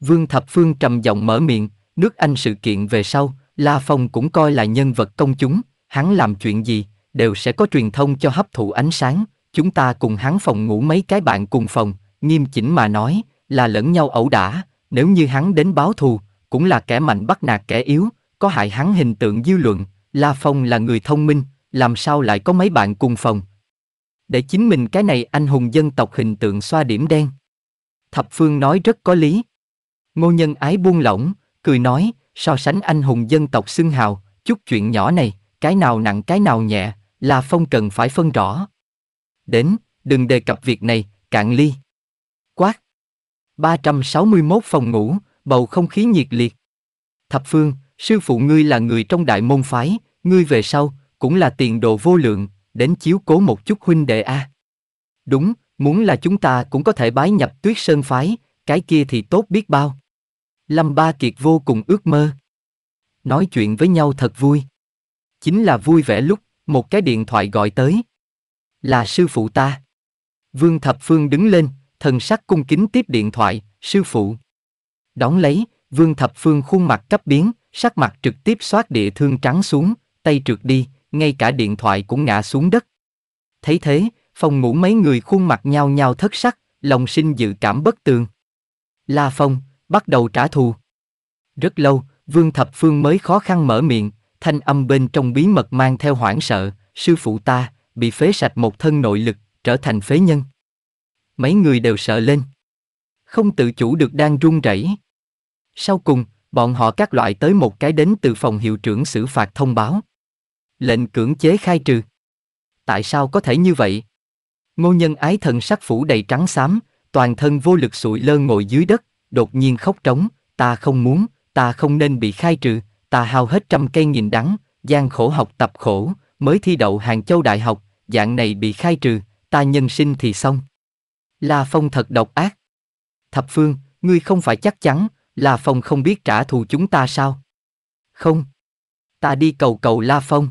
Vương Thập Phương trầm giọng mở miệng, nước Anh sự kiện về sau, La Phong cũng coi là nhân vật công chúng, hắn làm chuyện gì, đều sẽ có truyền thông cho hấp thụ ánh sáng, chúng ta cùng hắn phòng ngủ mấy cái bạn cùng phòng, nghiêm chỉnh mà nói, là lẫn nhau ẩu đả, nếu như hắn đến báo thù, cũng là kẻ mạnh bắt nạt kẻ yếu, có hại hắn hình tượng dư luận, La Phong là người thông minh, làm sao lại có mấy bạn cùng phòng. Để chính mình cái này anh hùng dân tộc hình tượng xoa điểm đen. Thập Phương nói rất có lý. Ngô Nhân Ái buông lỏng, cười nói, so sánh anh hùng dân tộc xưng hào, chút chuyện nhỏ này, cái nào nặng cái nào nhẹ, là phong cần phải phân rõ. Đến, đừng đề cập việc này, cạn ly. Quát. 361 phòng ngủ, bầu không khí nhiệt liệt. Thập phương, sư phụ ngươi là người trong đại môn phái, ngươi về sau, cũng là tiền đồ vô lượng, đến chiếu cố một chút huynh đệ a. Đúng, muốn là chúng ta cũng có thể bái nhập tuyết sơn phái, cái kia thì tốt biết bao. Lâm Ba Kiệt vô cùng ước mơ. Nói chuyện với nhau thật vui. Chính là vui vẻ lúc một cái điện thoại gọi tới. Là sư phụ ta. Vương Thập Phương đứng lên, thần sắc cung kính tiếp điện thoại, sư phụ. Đón lấy, Vương Thập Phương khuôn mặt cấp biến, sắc mặt trực tiếp xoát địa thương trắng xuống, tay trượt đi, ngay cả điện thoại cũng ngã xuống đất. Thấy thế, phòng ngủ mấy người khuôn mặt nhau nhau thất sắc, lòng sinh dự cảm bất tường. La Phong, bắt đầu trả thù. Rất lâu, Vương Thập Phương mới khó khăn mở miệng, thanh âm bên trong bí mật mang theo hoảng sợ, sư phụ ta, bị phế sạch một thân nội lực, trở thành phế nhân. Mấy người đều sợ lên. Không tự chủ được đang run rẩy. Sau cùng, bọn họ các loại tới một cái đến từ phòng hiệu trưởng xử phạt thông báo. Lệnh cưỡng chế khai trừ. Tại sao có thể như vậy? Ngô nhân ái thần sắc phủ đầy trắng xám, toàn thân vô lực sụi lơ ngồi dưới đất, đột nhiên khóc trống, ta không muốn, ta không nên bị khai trừ, Ta hao hết trăm cây nghìn đắng, gian khổ học tập khổ, mới thi đậu Hàng Châu Đại học, dạng này bị khai trừ, ta nhân sinh thì xong. La Phong thật độc ác. Thập Phương, ngươi không phải chắc chắn, La Phong không biết trả thù chúng ta sao? Không. Ta đi cầu cầu La Phong.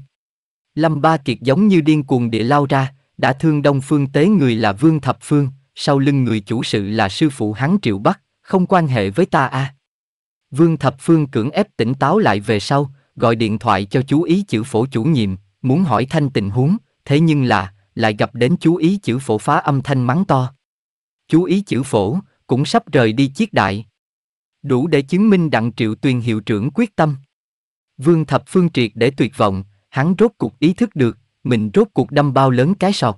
Lâm Ba Kiệt giống như điên cuồng địa lao ra, đã thương Đông Phương tế người là Vương Thập Phương, sau lưng người chủ sự là sư phụ hắn Triệu Bắc, không quan hệ với ta a. À. Vương Thập Phương cưỡng ép tỉnh táo lại về sau, gọi điện thoại cho chú ý chữ phổ chủ nhiệm, muốn hỏi thanh tình huống, thế nhưng là, lại gặp đến chú ý chữ phổ phá âm thanh mắng to. Chú ý chữ phổ, cũng sắp rời đi chiếc đại. Đủ để chứng minh đặng triệu tuyền hiệu trưởng quyết tâm. Vương Thập Phương triệt để tuyệt vọng, hắn rốt cuộc ý thức được, mình rốt cuộc đâm bao lớn cái sọt.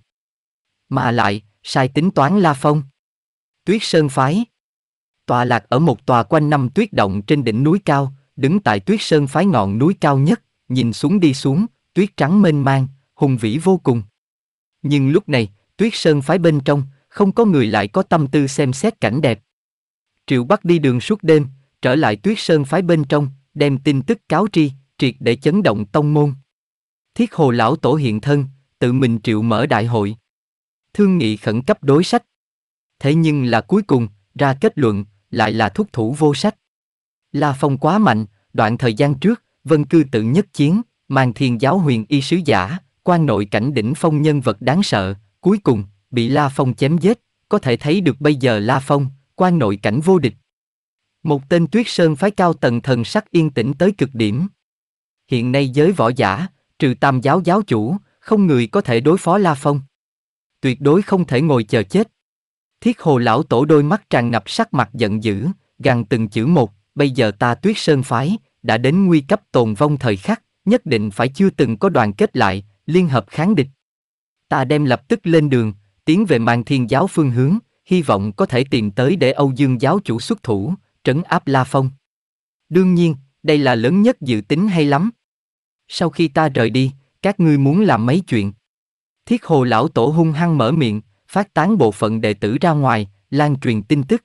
Mà lại, sai tính toán La Phong. Tuyết Sơn Phái, Tòa lạc ở một tòa quanh năm tuyết động trên đỉnh núi cao, đứng tại tuyết sơn phái ngọn núi cao nhất, nhìn xuống đi xuống, tuyết trắng mênh mang, hùng vĩ vô cùng. Nhưng lúc này, tuyết sơn phái bên trong, không có người lại có tâm tư xem xét cảnh đẹp. Triệu Bắc đi đường suốt đêm, trở lại tuyết sơn phái bên trong, đem tin tức cáo tri, triệt để chấn động tông môn. Thiết hồ lão tổ hiện thân, tự mình triệu mở đại hội. Thương nghị khẩn cấp đối sách. Thế nhưng là cuối cùng, ra kết luận, lại là thúc thủ vô sách. La Phong quá mạnh, đoạn thời gian trước, vân cư tự nhất chiến, mang thiên giáo huyền y sứ giả, quan nội cảnh đỉnh phong nhân vật đáng sợ, cuối cùng, bị La Phong chém giết, có thể thấy được bây giờ La Phong, quan nội cảnh vô địch. Một tên tuyết sơn phái cao tầng thần sắc yên tĩnh tới cực điểm. Hiện nay giới võ giả, trừ tam giáo giáo chủ, không người có thể đối phó La Phong. Tuyệt đối không thể ngồi chờ chết. Thiết hồ lão tổ đôi mắt tràn ngập sắc mặt giận dữ, gằn từng chữ một, bây giờ ta tuyết sơn phái, đã đến nguy cấp tồn vong thời khắc, nhất định phải chưa từng có đoàn kết lại, liên hợp kháng địch. Ta đem lập tức lên đường, tiến về mang thiên giáo phương hướng, hy vọng có thể tìm tới để Âu Dương giáo chủ xuất thủ, trấn áp La Phong. Đương nhiên, đây là lớn nhất dự tính hay lắm. Sau khi ta rời đi, các ngươi muốn làm mấy chuyện. Thiết hồ lão tổ hung hăng mở miệng, phát tán bộ phận đệ tử ra ngoài, lan truyền tin tức.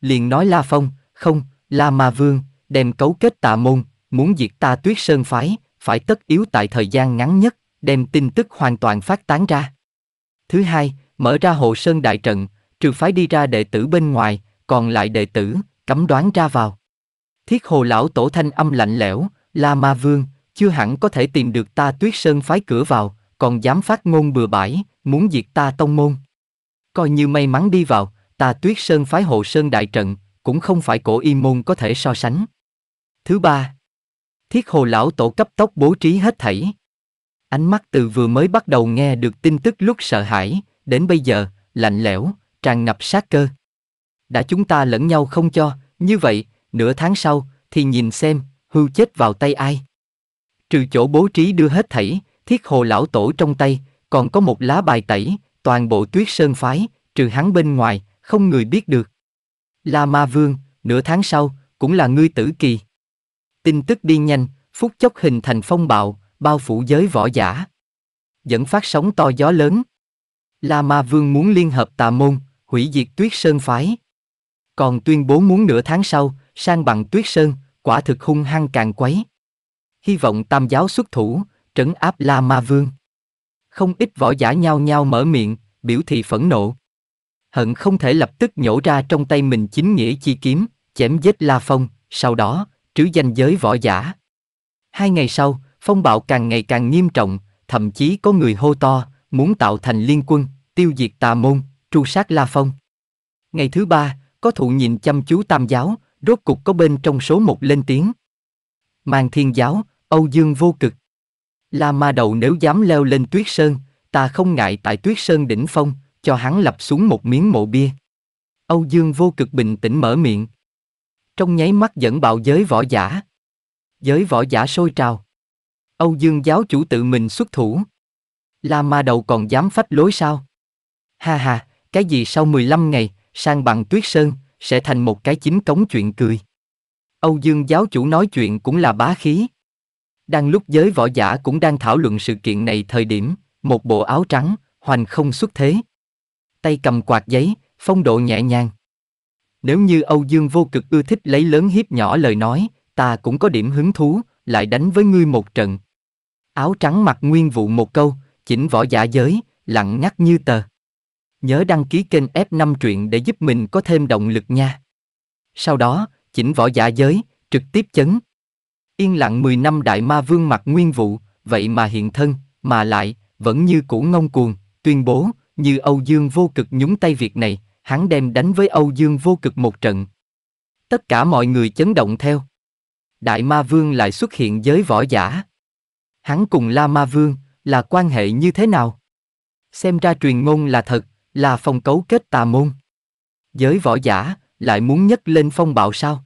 Liền nói La Phong, không, La Ma Vương, đem cấu kết tà môn, muốn diệt ta tuyết sơn phái, phải tất yếu tại thời gian ngắn nhất, đem tin tức hoàn toàn phát tán ra. Thứ hai, mở ra hộ sơn đại trận, trừ phái đi ra đệ tử bên ngoài, còn lại đệ tử, cấm đoán ra vào. Thiết hồ lão tổ thanh âm lạnh lẽo, La Ma Vương, chưa hẳn có thể tìm được ta tuyết sơn phái cửa vào, còn dám phát ngôn bừa bãi, muốn diệt ta tông môn coi như may mắn đi vào, ta tuyết sơn phái hộ sơn đại trận, cũng không phải cổ y môn có thể so sánh. Thứ ba, thiết hồ lão tổ cấp tốc bố trí hết thảy. Ánh mắt từ vừa mới bắt đầu nghe được tin tức lúc sợ hãi, đến bây giờ, lạnh lẽo, tràn ngập sát cơ. Đã chúng ta lẫn nhau không cho, như vậy, nửa tháng sau, thì nhìn xem, hưu chết vào tay ai. Trừ chỗ bố trí đưa hết thảy, thiết hồ lão tổ trong tay, còn có một lá bài tẩy, toàn bộ tuyết sơn phái, trừ hắn bên ngoài, không người biết được. La Ma Vương, nửa tháng sau, cũng là ngươi tử kỳ. Tin tức đi nhanh, phút chốc hình thành phong bạo, bao phủ giới võ giả. Dẫn phát sóng to gió lớn. La Ma Vương muốn liên hợp tà môn, hủy diệt tuyết sơn phái. Còn tuyên bố muốn nửa tháng sau, sang bằng tuyết sơn, quả thực hung hăng càng quấy. Hy vọng tam giáo xuất thủ, trấn áp La Ma Vương không ít võ giả nhao nhao mở miệng, biểu thị phẫn nộ. Hận không thể lập tức nhổ ra trong tay mình chính nghĩa chi kiếm, chém giết La Phong, sau đó, trứ danh giới võ giả. Hai ngày sau, phong bạo càng ngày càng nghiêm trọng, thậm chí có người hô to, muốn tạo thành liên quân, tiêu diệt tà môn, tru sát La Phong. Ngày thứ ba, có thụ nhìn chăm chú tam giáo, rốt cục có bên trong số một lên tiếng. Mang thiên giáo, Âu Dương vô cực. La ma đầu nếu dám leo lên tuyết sơn, ta không ngại tại tuyết sơn đỉnh phong, cho hắn lập xuống một miếng mộ bia. Âu Dương vô cực bình tĩnh mở miệng. Trong nháy mắt dẫn bạo giới võ giả. Giới võ giả sôi trào. Âu Dương giáo chủ tự mình xuất thủ. La ma đầu còn dám phách lối sao? Ha ha, cái gì sau 15 ngày, sang bằng tuyết sơn, sẽ thành một cái chính cống chuyện cười. Âu Dương giáo chủ nói chuyện cũng là bá khí. Đang lúc giới võ giả cũng đang thảo luận sự kiện này thời điểm, một bộ áo trắng, hoành không xuất thế. Tay cầm quạt giấy, phong độ nhẹ nhàng. Nếu như Âu Dương vô cực ưa thích lấy lớn hiếp nhỏ lời nói, ta cũng có điểm hứng thú, lại đánh với ngươi một trận. Áo trắng mặc nguyên vụ một câu, chỉnh võ giả giới, lặng ngắt như tờ. Nhớ đăng ký kênh F5 truyện để giúp mình có thêm động lực nha. Sau đó, chỉnh võ giả giới, trực tiếp chấn, Yên lặng 10 năm đại ma vương mặt nguyên vụ, vậy mà hiện thân, mà lại, vẫn như cũ ngông cuồng, tuyên bố, như Âu Dương vô cực nhúng tay việc này, hắn đem đánh với Âu Dương vô cực một trận. Tất cả mọi người chấn động theo. Đại ma vương lại xuất hiện giới võ giả. Hắn cùng La ma vương, là quan hệ như thế nào? Xem ra truyền ngôn là thật, là phong cấu kết tà môn. Giới võ giả, lại muốn nhấc lên phong bạo sao?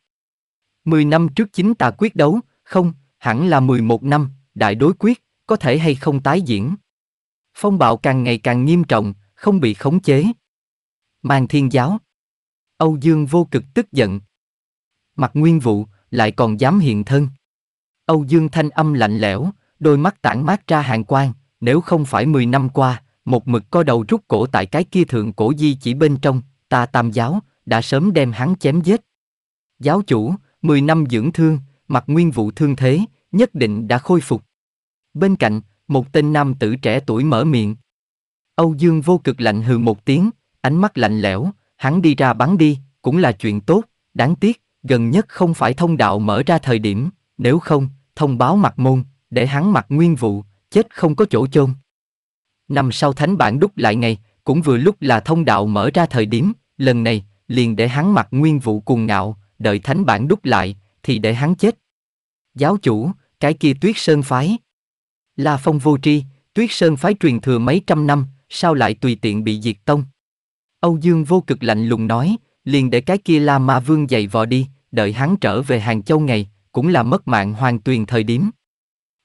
Mười năm trước chính ta quyết đấu, không, hẳn là 11 năm, đại đối quyết, có thể hay không tái diễn. Phong bạo càng ngày càng nghiêm trọng, không bị khống chế. Mang thiên giáo. Âu Dương vô cực tức giận. Mặt nguyên vụ, lại còn dám hiện thân. Âu Dương thanh âm lạnh lẽo, đôi mắt tản mát ra hàng quang, nếu không phải 10 năm qua, một mực co đầu rút cổ tại cái kia thượng cổ di chỉ bên trong, ta tam giáo, đã sớm đem hắn chém giết. Giáo chủ, 10 năm dưỡng thương, mặt nguyên vụ thương thế, nhất định đã khôi phục. Bên cạnh, một tên nam tử trẻ tuổi mở miệng. Âu Dương vô cực lạnh hừ một tiếng, ánh mắt lạnh lẽo, hắn đi ra bắn đi, cũng là chuyện tốt, đáng tiếc, gần nhất không phải thông đạo mở ra thời điểm, nếu không, thông báo mặt môn, để hắn mặt nguyên vụ, chết không có chỗ chôn. Năm sau thánh bản đúc lại ngày, cũng vừa lúc là thông đạo mở ra thời điểm, lần này, liền để hắn mặt nguyên vụ cuồng ngạo, đợi thánh bản đúc lại, thì để hắn chết. Giáo chủ, cái kia tuyết sơn phái. Là phong vô tri, tuyết sơn phái truyền thừa mấy trăm năm, sao lại tùy tiện bị diệt tông. Âu Dương vô cực lạnh lùng nói, liền để cái kia la ma vương dày vò đi, đợi hắn trở về Hàng Châu ngày, cũng là mất mạng hoàn tuyền thời điểm.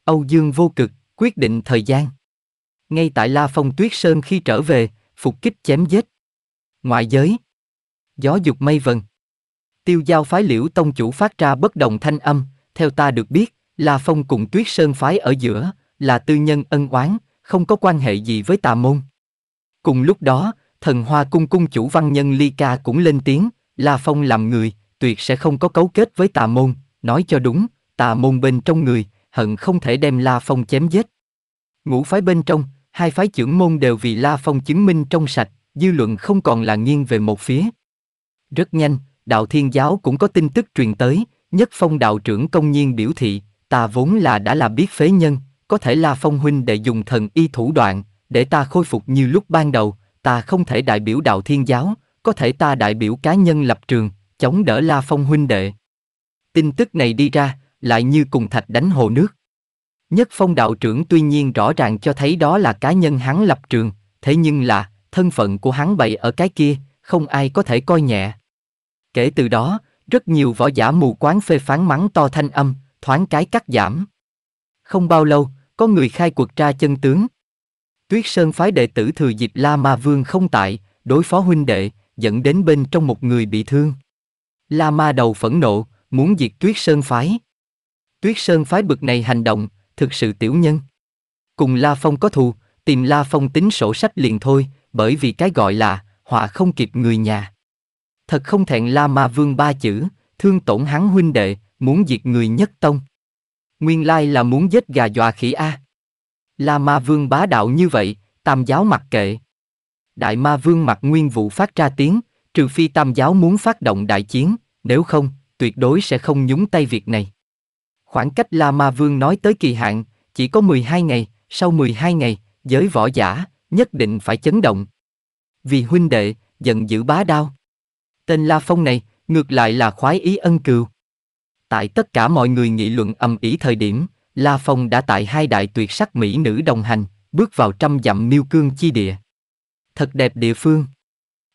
Âu Dương vô cực, quyết định thời gian. Ngay tại La Phong Tuyết Sơn khi trở về, phục kích chém giết. Ngoại giới. Gió dục mây vần. Tiêu giao phái liễu tông chủ phát ra bất đồng thanh âm, theo ta được biết, là phong cùng tuyết sơn phái ở giữa, là tư nhân ân oán, không có quan hệ gì với tà môn. Cùng lúc đó, thần hoa cung cung chủ văn nhân Ly Ca cũng lên tiếng, là Phong làm người, tuyệt sẽ không có cấu kết với tà môn, nói cho đúng, tà môn bên trong người, hận không thể đem La Phong chém giết. Ngũ phái bên trong, hai phái trưởng môn đều vì La Phong chứng minh trong sạch, dư luận không còn là nghiêng về một phía. Rất nhanh, đạo thiên giáo cũng có tin tức truyền tới, nhất phong đạo trưởng công nhiên biểu thị, ta vốn là đã là biết phế nhân, có thể là phong huynh để dùng thần y thủ đoạn, để ta khôi phục như lúc ban đầu, ta không thể đại biểu đạo thiên giáo, có thể ta đại biểu cá nhân lập trường, chống đỡ la phong huynh đệ. Tin tức này đi ra, lại như cùng thạch đánh hồ nước. Nhất phong đạo trưởng tuy nhiên rõ ràng cho thấy đó là cá nhân hắn lập trường, thế nhưng là, thân phận của hắn bậy ở cái kia, không ai có thể coi nhẹ. Kể từ đó, rất nhiều võ giả mù quáng phê phán mắng to thanh âm, thoáng cái cắt giảm. Không bao lâu, có người khai cuộc tra chân tướng. Tuyết Sơn phái đệ tử thừa dịp La Ma Vương không tại, đối phó huynh đệ, dẫn đến bên trong một người bị thương. La Ma đầu phẫn nộ, muốn diệt Tuyết Sơn phái. Tuyết Sơn phái bực này hành động, thực sự tiểu nhân. Cùng La Phong có thù, tìm La Phong tính sổ sách liền thôi, bởi vì cái gọi là họa không kịp người nhà thật không thẹn La Ma Vương ba chữ, thương tổn hắn huynh đệ, muốn diệt người nhất tông. Nguyên lai là muốn giết gà dọa khỉ A. La Ma Vương bá đạo như vậy, tam giáo mặc kệ. Đại Ma Vương mặc nguyên vụ phát ra tiếng, trừ phi tam giáo muốn phát động đại chiến, nếu không, tuyệt đối sẽ không nhúng tay việc này. Khoảng cách La Ma Vương nói tới kỳ hạn, chỉ có 12 ngày, sau 12 ngày, giới võ giả, nhất định phải chấn động. Vì huynh đệ, giận dữ bá đao, Tên La Phong này, ngược lại là khoái ý ân cừu. Tại tất cả mọi người nghị luận ầm ĩ thời điểm, La Phong đã tại hai đại tuyệt sắc mỹ nữ đồng hành, bước vào trăm dặm miêu cương chi địa. Thật đẹp địa phương.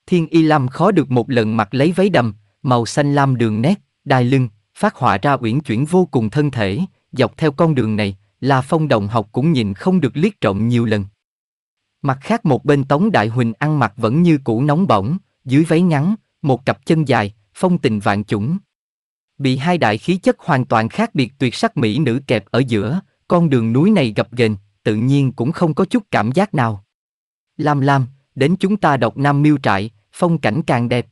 Thiên Y Lam khó được một lần mặc lấy váy đầm, màu xanh lam đường nét, đai lưng, phát họa ra uyển chuyển vô cùng thân thể, dọc theo con đường này, La Phong đồng học cũng nhìn không được liếc trộm nhiều lần. Mặt khác một bên Tống Đại Huỳnh ăn mặc vẫn như cũ nóng bỏng, dưới váy ngắn, một cặp chân dài, phong tình vạn chủng. Bị hai đại khí chất hoàn toàn khác biệt tuyệt sắc mỹ nữ kẹp ở giữa, con đường núi này gập ghềnh, tự nhiên cũng không có chút cảm giác nào. Lam Lam, đến chúng ta Độc Nam Miêu Trại, phong cảnh càng đẹp.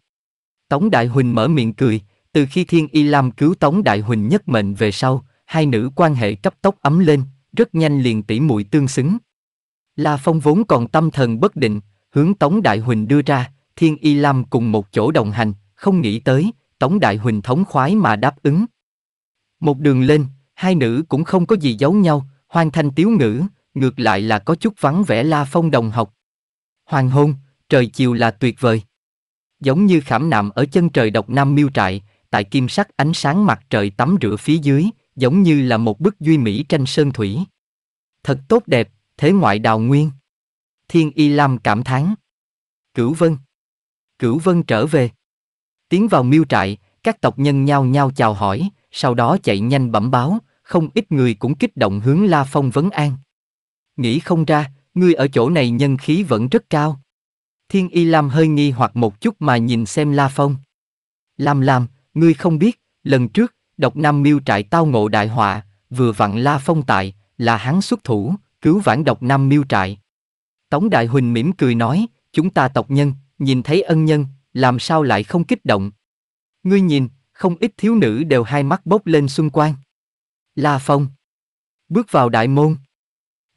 Tống Đại Huỳnh mở miệng cười, từ khi Thiên Y Lam cứu Tống Đại Huỳnh nhất mệnh về sau, hai nữ quan hệ cấp tốc ấm lên, rất nhanh liền tỉ muội tương xứng. La Phong vốn còn tâm thần bất định, hướng Tống Đại Huỳnh đưa ra, Thiên Y Lam cùng một chỗ đồng hành, không nghĩ tới, Tống Đại Huỳnh thống khoái mà đáp ứng. Một đường lên, hai nữ cũng không có gì giấu nhau, hoàn thành tiếu ngữ, ngược lại là có chút vắng vẻ la phong đồng học. Hoàng hôn, trời chiều là tuyệt vời. Giống như khảm nạm ở chân trời độc nam miêu trại, tại kim sắc ánh sáng mặt trời tắm rửa phía dưới, giống như là một bức duy mỹ tranh sơn thủy. Thật tốt đẹp, thế ngoại đào nguyên. Thiên Y Lam cảm thán. Cửu Vân Cửu Vân trở về. Tiến vào miêu trại, các tộc nhân nhao nhao chào hỏi, sau đó chạy nhanh bẩm báo, không ít người cũng kích động hướng La Phong vấn an. Nghĩ không ra, ngươi ở chỗ này nhân khí vẫn rất cao. Thiên Y Lam hơi nghi hoặc một chút mà nhìn xem La Phong. Lam Lam, ngươi không biết, lần trước, độc nam miêu trại tao ngộ đại họa, vừa vặn La Phong tại, là hắn xuất thủ, cứu vãn độc nam miêu trại. Tống Đại Huỳnh mỉm cười nói, chúng ta tộc nhân, nhìn thấy ân nhân, làm sao lại không kích động. Ngươi nhìn, không ít thiếu nữ đều hai mắt bốc lên xung quanh. La Phong. Bước vào đại môn.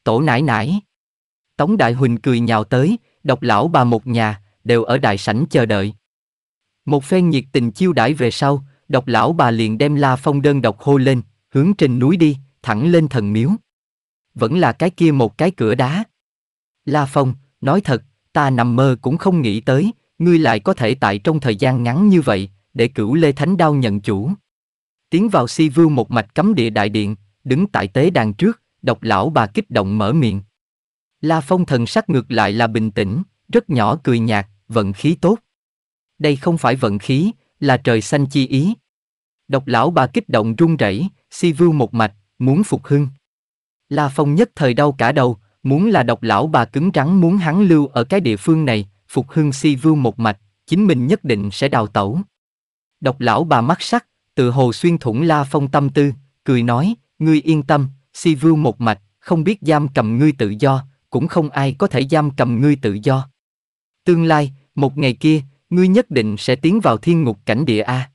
Tổ nải nải. Tống Đại Huỳnh cười nhào tới, độc lão bà một nhà, đều ở đại sảnh chờ đợi. Một phen nhiệt tình chiêu đãi về sau, độc lão bà liền đem La Phong đơn độc hô lên, hướng trên núi đi, thẳng lên thần miếu. Vẫn là cái kia một cái cửa đá. La Phong, nói thật, ta nằm mơ cũng không nghĩ tới, ngươi lại có thể tại trong thời gian ngắn như vậy, để cửu Lê Thánh Đao nhận chủ. Tiến vào si vưu một mạch cấm địa đại điện, đứng tại tế đàn trước, độc lão bà kích động mở miệng. La Phong thần sắc ngược lại là bình tĩnh, rất nhỏ cười nhạt, vận khí tốt. Đây không phải vận khí, là trời xanh chi ý. Độc lão bà kích động run rẩy, si vưu một mạch, muốn phục hưng. La Phong nhất thời đau cả đầu, Muốn là độc lão bà cứng rắn muốn hắn lưu ở cái địa phương này, phục hưng si vưu một mạch, chính mình nhất định sẽ đào tẩu. Độc lão bà mắt sắc, tự hồ xuyên thủng la phong tâm tư, cười nói, ngươi yên tâm, si vưu một mạch, không biết giam cầm ngươi tự do, cũng không ai có thể giam cầm ngươi tự do. Tương lai, một ngày kia, ngươi nhất định sẽ tiến vào thiên ngục cảnh địa A.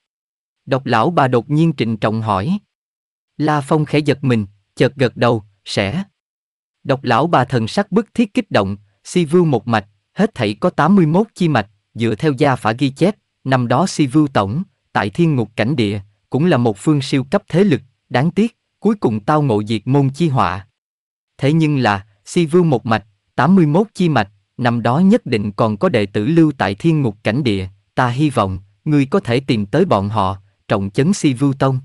Độc lão bà đột nhiên trịnh trọng hỏi. La Phong khẽ giật mình, chợt gật đầu, sẽ độc lão bà thần sắc bức thiết kích động, si vưu một mạch, hết thảy có 81 chi mạch, dựa theo gia phả ghi chép, năm đó si vưu tổng, tại thiên ngục cảnh địa, cũng là một phương siêu cấp thế lực, đáng tiếc, cuối cùng tao ngộ diệt môn chi họa. Thế nhưng là, si vưu một mạch, 81 chi mạch, năm đó nhất định còn có đệ tử lưu tại thiên ngục cảnh địa, ta hy vọng, ngươi có thể tìm tới bọn họ, trọng chấn si vưu tông.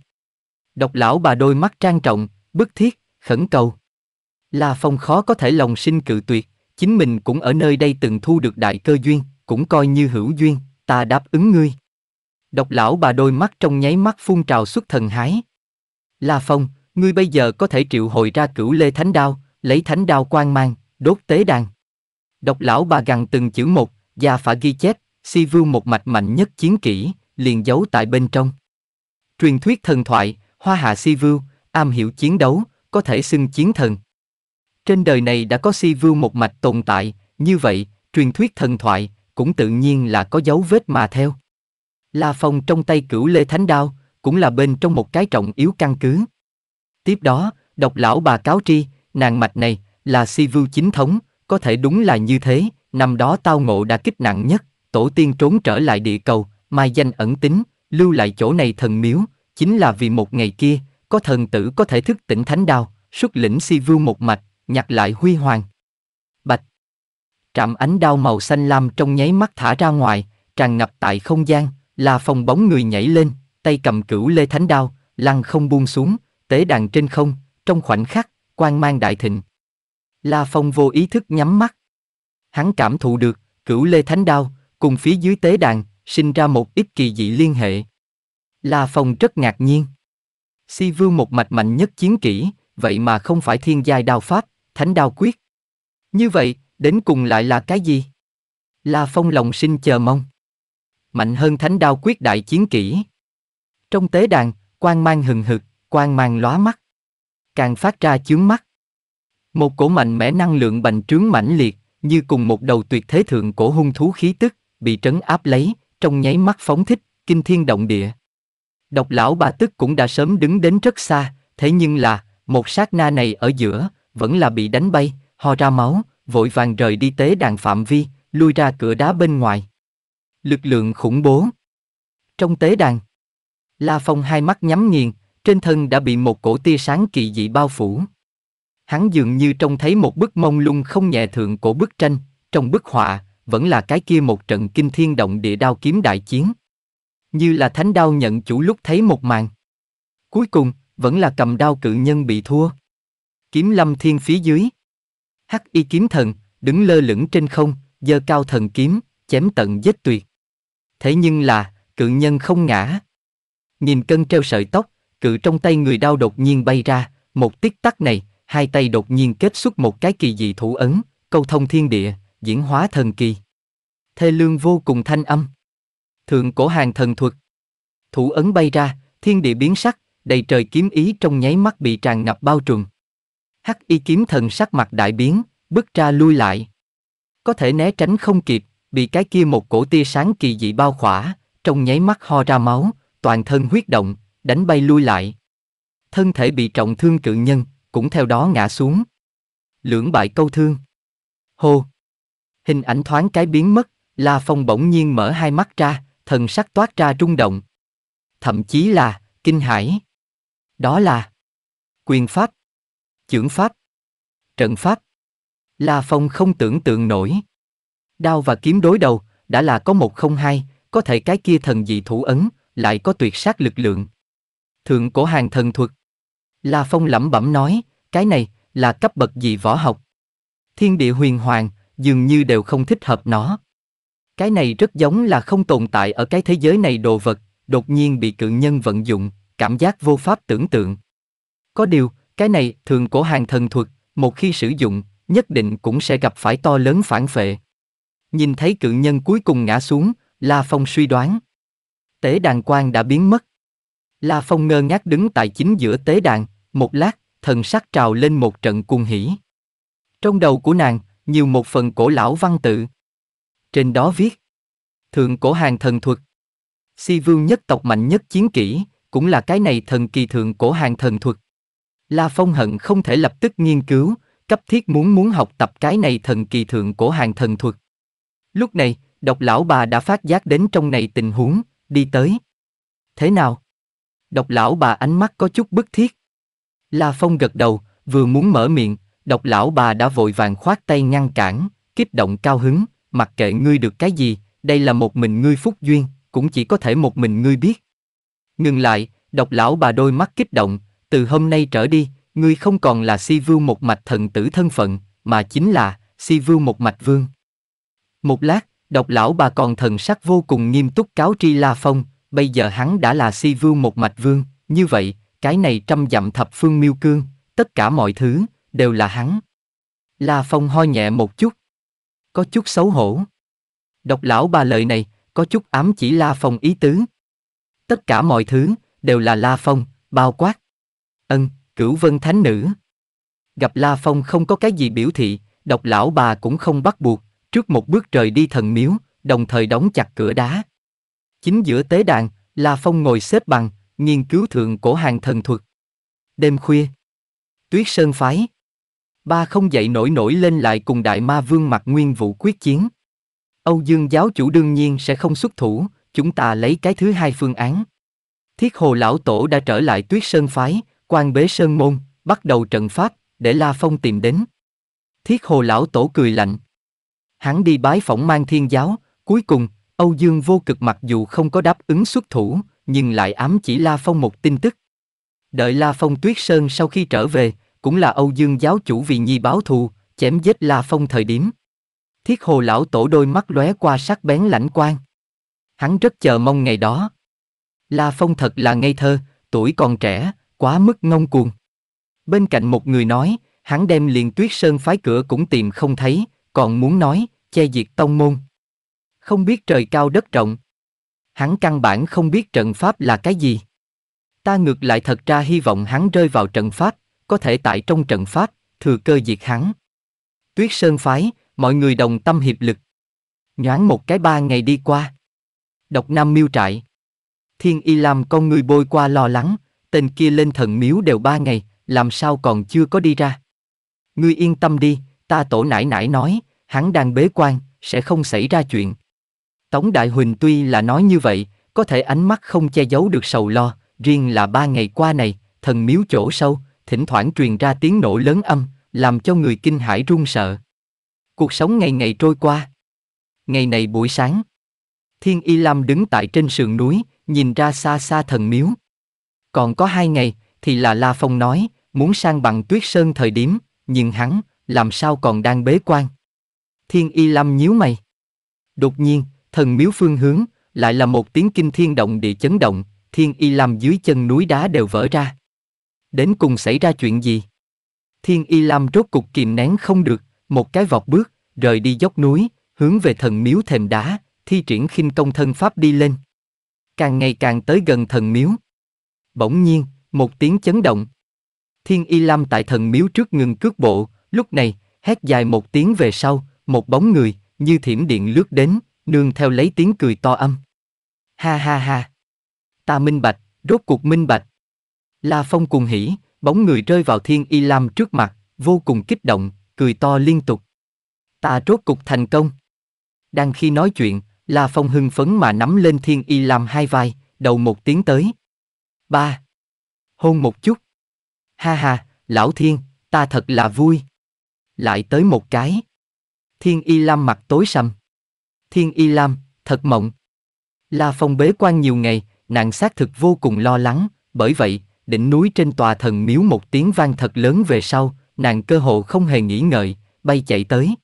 Độc lão bà đôi mắt trang trọng, bức thiết, khẩn cầu. La Phong khó có thể lòng sinh cự tuyệt, chính mình cũng ở nơi đây từng thu được đại cơ duyên, cũng coi như hữu duyên, ta đáp ứng ngươi. Độc lão bà đôi mắt trong nháy mắt phun trào xuất thần hái. La Phong, ngươi bây giờ có thể triệu hồi ra cửu lê thánh đao, lấy thánh đao quang mang, đốt tế đàn. Độc lão bà gằn từng chữ một, gia phả ghi chép, si vưu một mạch mạnh nhất chiến kỹ, liền giấu tại bên trong. Truyền thuyết thần thoại, hoa hạ si vưu, am hiểu chiến đấu, có thể xưng chiến thần, trên đời này đã có si vưu một mạch tồn tại, như vậy, truyền thuyết thần thoại, cũng tự nhiên là có dấu vết mà theo. La Phong trong tay cửu lê thánh đao, cũng là bên trong một cái trọng yếu căn cứ. Tiếp đó, độc lão bà cáo tri, nàng mạch này, là si vưu chính thống, có thể đúng là như thế, năm đó tao ngộ đã kích nặng nhất, tổ tiên trốn trở lại địa cầu, mai danh ẩn tính, lưu lại chỗ này thần miếu, chính là vì một ngày kia, có thần tử có thể thức tỉnh thánh đao, xuất lĩnh si vưu một mạch, nhặt lại huy hoàng. Bạch. Trạm ánh đao màu xanh lam trong nháy mắt thả ra ngoài, tràn ngập tại không gian, là phòng bóng người nhảy lên, tay cầm cửu lê thánh đao, lăng không buông xuống, tế đàn trên không, trong khoảnh khắc, quang mang đại thịnh. La Phong vô ý thức nhắm mắt. Hắn cảm thụ được, cửu lê thánh đao, cùng phía dưới tế đàn, sinh ra một ít kỳ dị liên hệ. La Phong rất ngạc nhiên. Si Vương một mạch mạnh nhất chiến kỹ, vậy mà không phải thiên giai đao pháp, Thánh Đao Quyết. Như vậy, đến cùng lại là cái gì? Là phong lòng sinh chờ mong. Mạnh hơn Thánh Đao Quyết đại chiến kỹ. Trong tế đàn, quang mang hừng hực, quang mang lóa mắt. Càng phát ra chướng mắt. Một cổ mạnh mẽ năng lượng bành trướng mãnh liệt, như cùng một đầu tuyệt thế thượng cổ hung thú khí tức, bị trấn áp lấy, trong nháy mắt phóng thích, kinh thiên động địa. Độc lão bà tức cũng đã sớm đứng đến rất xa, thế nhưng là, một sát na này ở giữa, vẫn là bị đánh bay, ho ra máu, vội vàng rời đi tế đàn phạm vi, lui ra cửa đá bên ngoài. Lực lượng khủng bố. Trong tế đàn, La Phong hai mắt nhắm nghiền, trên thân đã bị một cổ tia sáng kỳ dị bao phủ. Hắn dường như trông thấy một bức mông lung không nhẹ thượng cổ bức tranh, trong bức họa, vẫn là cái kia một trận kinh thiên động địa đao kiếm đại chiến. Như là thánh đao nhận chủ lúc thấy một màn. Cuối cùng, vẫn là cầm đao cự nhân bị thua kiếm lâm thiên phía dưới. Hắc y kiếm thần, đứng lơ lửng trên không, giơ cao thần kiếm, chém tận giết tuyệt. Thế nhưng là, cự nhân không ngã. nhìn cân treo sợi tóc, cự trong tay người đao đột nhiên bay ra, một tích tắc này, hai tay đột nhiên kết xuất một cái kỳ dị thủ ấn, câu thông thiên địa, diễn hóa thần kỳ. Thê lương vô cùng thanh âm. Thượng cổ hàng thần thuật. Thủ ấn bay ra, thiên địa biến sắc, đầy trời kiếm ý trong nháy mắt bị tràn ngập bao trùm. Hắc y kiếm thần sắc mặt đại biến, bước ra lui lại. Có thể né tránh không kịp, bị cái kia một cổ tia sáng kỳ dị bao khỏa, trong nháy mắt ho ra máu, toàn thân huyết động, đánh bay lui lại. Thân thể bị trọng thương cự nhân, cũng theo đó ngã xuống. Lưỡng bại câu thương. Hô! Hình ảnh thoáng cái biến mất, La Phong bỗng nhiên mở hai mắt ra, thần sắc toát ra rung động. Thậm chí là, kinh hãi. Đó là quyền pháp chưởng pháp, trận pháp. La Phong không tưởng tượng nổi. Đao và kiếm đối đầu, đã là có một không hai, có thể cái kia thần dị thủ ấn, lại có tuyệt sát lực lượng. Thượng cổ hàng thần thuật. La Phong lẩm bẩm nói, cái này là cấp bậc gì võ học? Thiên địa huyền hoàng, dường như đều không thích hợp nó. Cái này rất giống là không tồn tại ở cái thế giới này đồ vật, đột nhiên bị cự nhân vận dụng, cảm giác vô pháp tưởng tượng. Có điều, cái này thường cổ hàng thần thuật, một khi sử dụng, nhất định cũng sẽ gặp phải to lớn phản phệ. Nhìn thấy cự nhân cuối cùng ngã xuống, La Phong suy đoán. Tế đàn quan đã biến mất. La Phong ngơ ngác đứng tại chính giữa tế đàn, một lát, thần sắc trào lên một trận cuồng hỉ. Trong đầu của nàng, nhiều một phần cổ lão văn tự. Trên đó viết Thượng cổ hàng thần thuật Si vương nhất tộc mạnh nhất chiến kỹ Cũng là cái này thần kỳ thượng cổ hàng thần thuật La Phong hận không thể lập tức nghiên cứu, cấp thiết muốn muốn học tập cái này thần kỳ thượng của hàng thần thuật. Lúc này, độc lão bà đã phát giác đến trong này tình huống, đi tới. Thế nào? Độc lão bà ánh mắt có chút bức thiết. La Phong gật đầu, vừa muốn mở miệng, độc lão bà đã vội vàng khoát tay ngăn cản, kích động cao hứng, mặc kệ ngươi được cái gì, đây là một mình ngươi phúc duyên, cũng chỉ có thể một mình ngươi biết. Ngừng lại, độc lão bà đôi mắt kích động, từ hôm nay trở đi, ngươi không còn là si Vương một mạch thần tử thân phận, mà chính là si Vương một mạch vương. Một lát, độc lão bà còn thần sắc vô cùng nghiêm túc cáo tri La Phong, bây giờ hắn đã là si Vương một mạch vương, như vậy, cái này trăm dặm thập phương miêu cương, tất cả mọi thứ, đều là hắn. La Phong ho nhẹ một chút, có chút xấu hổ. Độc lão bà lời này, có chút ám chỉ La Phong ý tứ. Tất cả mọi thứ, đều là La Phong, bao quát. Ân, cửu vân thánh nữ. Gặp La Phong không có cái gì biểu thị, độc lão bà cũng không bắt buộc, trước một bước trời đi thần miếu, đồng thời đóng chặt cửa đá. Chính giữa tế đàn, La Phong ngồi xếp bằng, nghiên cứu thượng cổ hàng thần thuật. Đêm khuya, tuyết sơn phái. Ba không dậy nổi nổi lên lại cùng đại ma vương mặt nguyên vụ quyết chiến. Âu Dương giáo chủ đương nhiên sẽ không xuất thủ, chúng ta lấy cái thứ hai phương án. Thiết hồ lão tổ đã trở lại tuyết sơn phái, quan bế sơn môn, bắt đầu trận pháp, để La Phong tìm đến. Thiết hồ lão tổ cười lạnh. Hắn đi bái phỏng mang thiên giáo, cuối cùng, Âu Dương vô cực mặc dù không có đáp ứng xuất thủ, nhưng lại ám chỉ La Phong một tin tức. Đợi La Phong tuyết sơn sau khi trở về, cũng là Âu Dương giáo chủ vì nhi báo thù, chém giết La Phong thời điểm. Thiết hồ lão tổ đôi mắt lóe qua sắc bén lãnh quan. Hắn rất chờ mong ngày đó. La Phong thật là ngây thơ, tuổi còn trẻ, quá mức ngông cuồng. Bên cạnh một người nói, hắn đem liền tuyết sơn phái cửa cũng tìm không thấy, còn muốn nói, che diệt tông môn. Không biết trời cao đất rộng. Hắn căn bản không biết trận pháp là cái gì. Ta ngược lại thật ra hy vọng hắn rơi vào trận pháp, có thể tại trong trận pháp, thừa cơ diệt hắn. Tuyết sơn phái, mọi người đồng tâm hiệp lực. Nhoáng một cái ba ngày đi qua. Độc Nam miêu trại. Thiên Y Lam con người bôi qua lo lắng, tên kia lên thần miếu đều ba ngày, làm sao còn chưa có đi ra. Ngươi yên tâm đi, ta tổ nải nải nói, hắn đang bế quan, sẽ không xảy ra chuyện. Tống Đại Huỳnh tuy là nói như vậy, có thể ánh mắt không che giấu được sầu lo, riêng là ba ngày qua này, thần miếu chỗ sâu, thỉnh thoảng truyền ra tiếng nổ lớn âm, làm cho người kinh hãi run sợ. Cuộc sống ngày ngày trôi qua. Ngày này buổi sáng, Thiên Y Lam đứng tại trên sườn núi, nhìn ra xa xa thần miếu, còn có hai ngày, thì là La Phong nói, muốn sang bằng tuyết sơn thời điểm, nhưng hắn, làm sao còn đang bế quan. Thiên y lâm nhíu mày. Đột nhiên, thần miếu phương hướng, lại là một tiếng kinh thiên động địa chấn động, thiên y lâm dưới chân núi đá đều vỡ ra. Đến cùng xảy ra chuyện gì? Thiên y lâm rốt cục kìm nén không được, một cái vọt bước, rời đi dốc núi, hướng về thần miếu thềm đá, thi triển khinh công thân pháp đi lên. Càng ngày càng tới gần thần miếu, Bỗng nhiên, một tiếng chấn động. Thiên Y Lam tại thần miếu trước ngừng cước bộ, lúc này, hét dài một tiếng về sau, một bóng người, như thiểm điện lướt đến, nương theo lấy tiếng cười to âm. Ha ha ha! Ta minh bạch, rốt cuộc minh bạch. La Phong cùng hỉ, bóng người rơi vào Thiên Y Lam trước mặt, vô cùng kích động, cười to liên tục. Ta rốt cuộc thành công. Đang khi nói chuyện, La Phong hưng phấn mà nắm lên Thiên Y Lam hai vai, đầu một tiếng tới. Ba. Hôn một chút. Ha ha, lão thiên, ta thật là vui. Lại tới một cái. Thiên y lam mặt tối sầm. Thiên y lam, thật mộng. La Phong bế quan nhiều ngày, nàng xác thực vô cùng lo lắng, bởi vậy, đỉnh núi trên tòa thần miếu một tiếng vang thật lớn về sau, nàng cơ hồ không hề nghĩ ngợi, bay chạy tới.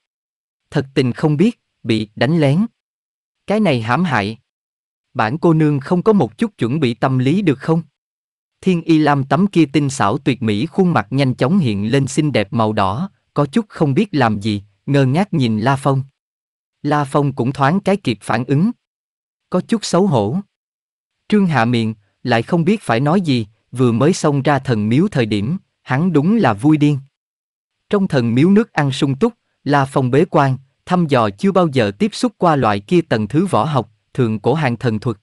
Thật tình không biết, bị đánh lén. Cái này hãm hại bản cô nương không có một chút chuẩn bị tâm lý được không? Thiên y lam tấm kia tinh xảo tuyệt mỹ khuôn mặt nhanh chóng hiện lên xinh đẹp màu đỏ, có chút không biết làm gì, ngơ ngác nhìn La Phong. La Phong cũng thoáng cái kịp phản ứng. Có chút xấu hổ. Trương hạ miệng, lại không biết phải nói gì, vừa mới xông ra thần miếu thời điểm, hắn đúng là vui điên. Trong thần miếu nước ăn sung túc, La Phong bế quan, thăm dò chưa bao giờ tiếp xúc qua loại kia tầng thứ võ học, thường cổ hàng thần thuật.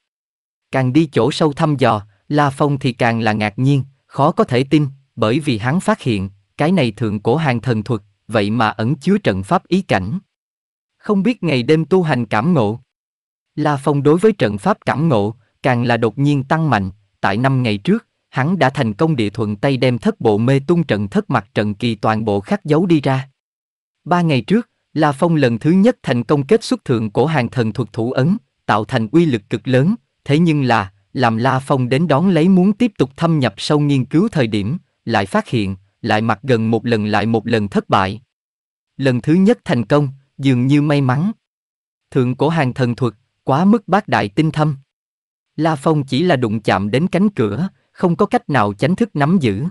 Càng đi chỗ sâu thăm dò, La Phong thì càng là ngạc nhiên, khó có thể tin, bởi vì hắn phát hiện, cái này thượng cổ hàng thần thuật, vậy mà ẩn chứa trận pháp ý cảnh. Không biết ngày đêm tu hành cảm ngộ. La Phong đối với trận pháp cảm ngộ, càng là đột nhiên tăng mạnh, tại năm ngày trước, hắn đã thành công địa thuận tay đem thất bộ mê tung trận thất mặt trận kỳ toàn bộ khắc dấu đi ra. Ba ngày trước, La Phong lần thứ nhất thành công kết xuất thượng cổ hàng thần thuật thủ ấn, tạo thành uy lực cực lớn, thế nhưng là, làm La Phong đến đón lấy muốn tiếp tục thâm nhập sâu nghiên cứu thời điểm, lại phát hiện, lại mặt gần một lần lại một lần thất bại. Lần thứ nhất thành công, dường như may mắn. Thượng cổ hàng thần thuật, quá mức bác đại tinh thâm. La Phong chỉ là đụng chạm đến cánh cửa, không có cách nào chánh thức nắm giữ.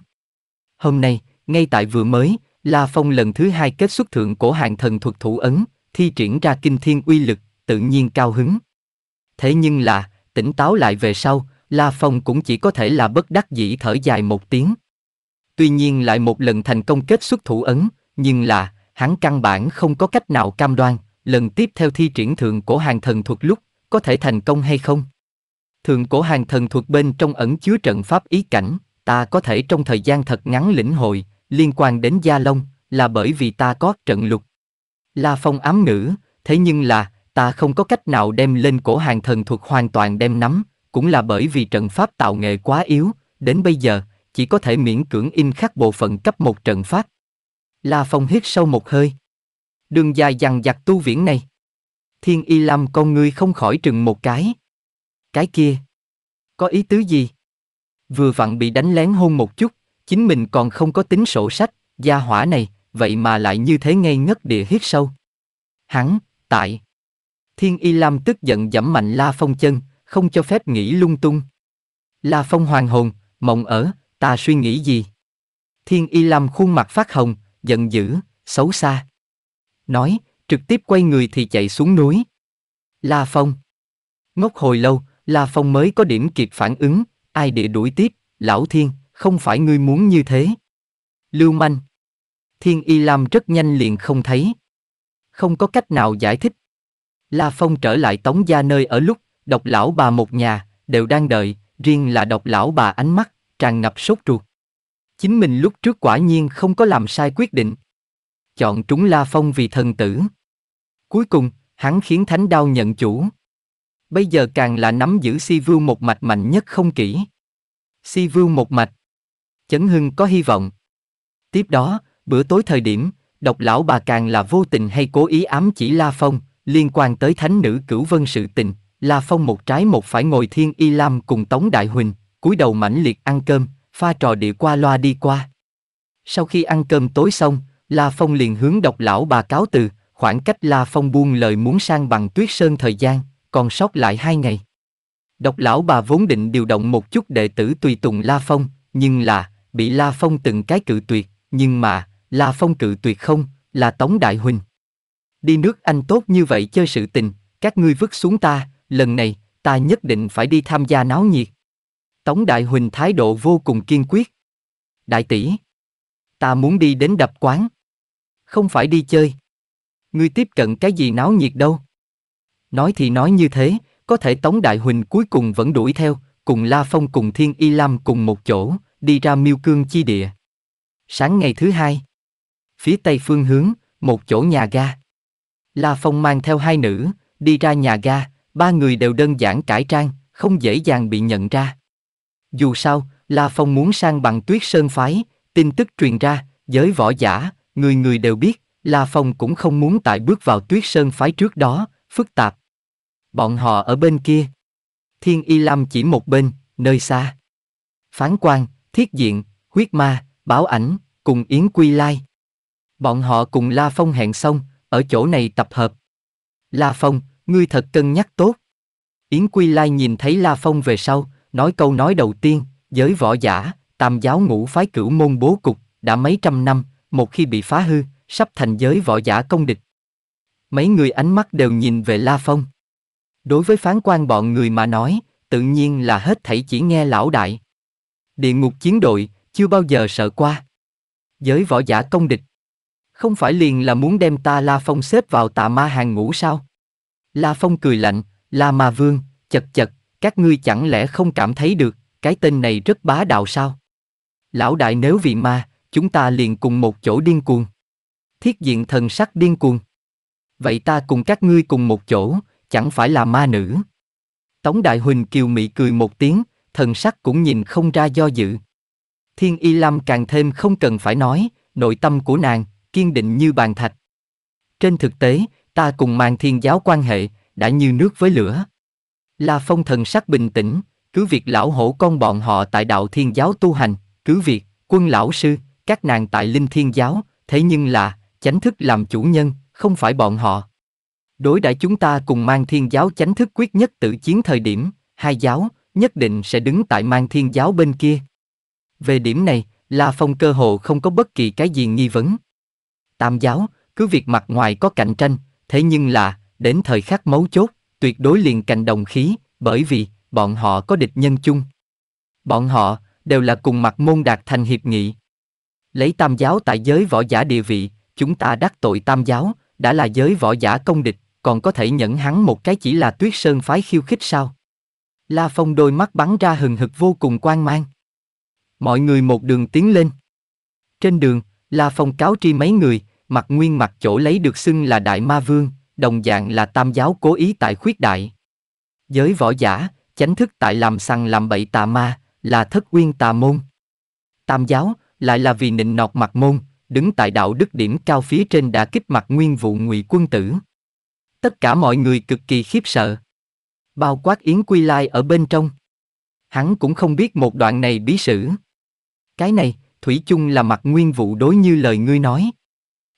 Hôm nay, ngay tại vừa mới, La Phong lần thứ hai kết xuất thượng cổ hàng thần thuật thủ ấn, thi triển ra kinh thiên uy lực, tự nhiên cao hứng. Thế nhưng là, tỉnh táo lại về sau, La Phong cũng chỉ có thể là bất đắc dĩ thở dài một tiếng. Tuy nhiên lại một lần thành công kết xuất thủ ấn, nhưng là, hắn căn bản không có cách nào cam đoan, lần tiếp theo thi triển thượng cổ hàng thần thuật lúc, có thể thành công hay không. Thượng cổ hàng thần thuật bên trong ẩn chứa trận pháp ý cảnh, ta có thể trong thời gian thật ngắn lĩnh hội, liên quan đến Gia Long, là bởi vì ta có trận lục. La Phong ám ngữ, thế nhưng là, ta không có cách nào đem lên cổ hàng thần thuật hoàn toàn đem nắm, cũng là bởi vì trận pháp tạo nghệ quá yếu, đến bây giờ, chỉ có thể miễn cưỡng in khắc bộ phận cấp một trận pháp. La Phong hít sâu một hơi. Đường dài dằn dặt tu viễn này. Thiên y lâm con ngươi không khỏi trừng một cái. Cái kia. Có ý tứ gì? Vừa vặn bị đánh lén hôn một chút, chính mình còn không có tính sổ sách, gia hỏa này, vậy mà lại như thế ngay ngất địa hít sâu. Hắn, tại, Thiên Y Lam tức giận giẫm mạnh La Phong chân, không cho phép nghĩ lung tung. La Phong hoàng hồn, mộng ở, ta suy nghĩ gì? Thiên Y Lam khuôn mặt phát hồng, giận dữ, xấu xa. Nói, trực tiếp quay người thì chạy xuống núi. La Phong. Ngốc hồi lâu, La Phong mới có điểm kịp phản ứng, ai để đuổi tiếp, lão thiên, không phải ngươi muốn như thế. Lưu manh. Thiên Y Lam rất nhanh liền không thấy. Không có cách nào giải thích. La Phong trở lại Tống Gia nơi ở lúc, độc lão bà một nhà, đều đang đợi, riêng là độc lão bà ánh mắt, tràn ngập sốt ruột. Chính mình lúc trước quả nhiên không có làm sai quyết định. Chọn trúng La Phong vì thần tử. Cuối cùng, hắn khiến thánh đao nhận chủ. Bây giờ càng là nắm giữ si vưu một mạch mạnh nhất không kỹ. Si vưu một mạch. Chấn hưng có hy vọng. Tiếp đó, bữa tối thời điểm, độc lão bà càng là vô tình hay cố ý ám chỉ La Phong, liên quan tới thánh nữ cửu vân sự tình, La Phong một trái một phải ngồi thiên y lam cùng Tống Đại Huỳnh, cúi đầu mãnh liệt ăn cơm, pha trò địa qua loa đi qua. Sau khi ăn cơm tối xong, La Phong liền hướng độc lão bà cáo từ, khoảng cách La Phong buông lời muốn sang bằng tuyết sơn thời gian, còn sót lại hai ngày. Độc lão bà vốn định điều động một chút đệ tử tùy tùng La Phong, nhưng là, bị La Phong từng cái cự tuyệt, nhưng mà, La Phong cự tuyệt không, là Tống Đại Huỳnh đi nước Anh tốt như vậy chơi sự tình, các ngươi vứt xuống ta, lần này, ta nhất định phải đi tham gia náo nhiệt. Tống Đại Huỳnh thái độ vô cùng kiên quyết. Đại tỷ, ta muốn đi đến đập quán. Không phải đi chơi. Ngươi tiếp cận cái gì náo nhiệt đâu. Nói thì nói như thế, có thể Tống Đại Huỳnh cuối cùng vẫn đuổi theo, cùng La Phong cùng Thiên Y Lam cùng một chỗ, đi ra miêu cương chi địa. Sáng ngày thứ hai, phía tây phương hướng, một chỗ nhà ga. La Phong mang theo hai nữ, đi ra nhà ga, ba người đều đơn giản cải trang, không dễ dàng bị nhận ra. Dù sao, La Phong muốn sang bằng tuyết sơn phái, tin tức truyền ra, giới võ giả, người người đều biết, La Phong cũng không muốn tại bước vào tuyết sơn phái trước đó, phức tạp. Bọn họ ở bên kia. Thiên Y Lâm chỉ một bên, nơi xa. Phán quan, thiết diện, huyết ma, báo ảnh, cùng Yến Quy Lai. Bọn họ cùng La Phong hẹn xong, ở chỗ này tập hợp. La Phong, ngươi thật cân nhắc tốt. Yến Quy Lai nhìn thấy La Phong về sau, nói câu nói đầu tiên, giới võ giả, tam giáo ngũ phái cửu môn bố cục, đã mấy trăm năm, một khi bị phá hư, sắp thành giới võ giả công địch. Mấy người ánh mắt đều nhìn về La Phong. Đối với phán quan bọn người mà nói, tự nhiên là hết thảy chỉ nghe lão đại. Địa ngục chiến đội, chưa bao giờ sợ qua. Giới võ giả công địch không phải liền là muốn đem ta La Phong xếp vào tà ma hàng ngũ sao? La Phong cười lạnh, La Ma Vương, chật chật, các ngươi chẳng lẽ không cảm thấy được, cái tên này rất bá đạo sao? Lão đại nếu vì ma, chúng ta liền cùng một chỗ điên cuồng. Thiết diện thần sắc điên cuồng. Vậy ta cùng các ngươi cùng một chỗ, chẳng phải là ma nữ. Tống Đại Huỳnh kiều mị cười một tiếng, thần sắc cũng nhìn không ra do dự. Thiên Y Lam càng thêm không cần phải nói, nội tâm của nàng, kiên định như bàn thạch. Trên thực tế, ta cùng mang thiên giáo quan hệ, đã như nước với lửa. La Phong thần sắc bình tĩnh, cứ việc lão hổ con bọn họ tại đạo thiên giáo tu hành, cứ việc, quân lão sư, các nàng tại linh thiên giáo, thế nhưng là, chánh thức làm chủ nhân, không phải bọn họ. Đối đãi chúng ta cùng mang thiên giáo chánh thức quyết nhất tự chiến thời điểm, hai giáo, nhất định sẽ đứng tại mang thiên giáo bên kia. Về điểm này, La Phong cơ hồ không có bất kỳ cái gì nghi vấn tam giáo, cứ việc mặt ngoài có cạnh tranh, thế nhưng là, đến thời khắc mấu chốt, tuyệt đối liền cạnh đồng khí, bởi vì, bọn họ có địch nhân chung. Bọn họ, đều là cùng mặt môn đạt thành hiệp nghị. Lấy tam giáo tại giới võ giả địa vị, chúng ta đắc tội tam giáo, đã là giới võ giả công địch, còn có thể nhẫn hắn một cái chỉ là tuyết sơn phái khiêu khích sao? La Phong đôi mắt bắn ra hừng hực vô cùng quan mang. Mọi người một đường tiến lên. Trên đường, La Phong cáo tri mấy người, mặt nguyên mặt chỗ lấy được xưng là Đại Ma Vương, đồng dạng là tam giáo cố ý tại khuyết đại. Giới võ giả, chánh thức tại làm săn làm bậy tà ma, là thất nguyên tà môn. Tam giáo, lại là vì nịnh nọt mặt môn, đứng tại đạo đức điểm cao phía trên đã kích mặt nguyên vụ ngụy quân tử. Tất cả mọi người cực kỳ khiếp sợ. Bao quát Yến Quy Lai ở bên trong. Hắn cũng không biết một đoạn này bí sử. Cái này, Thủy chung là mặt nguyên vụ đối như lời ngươi nói.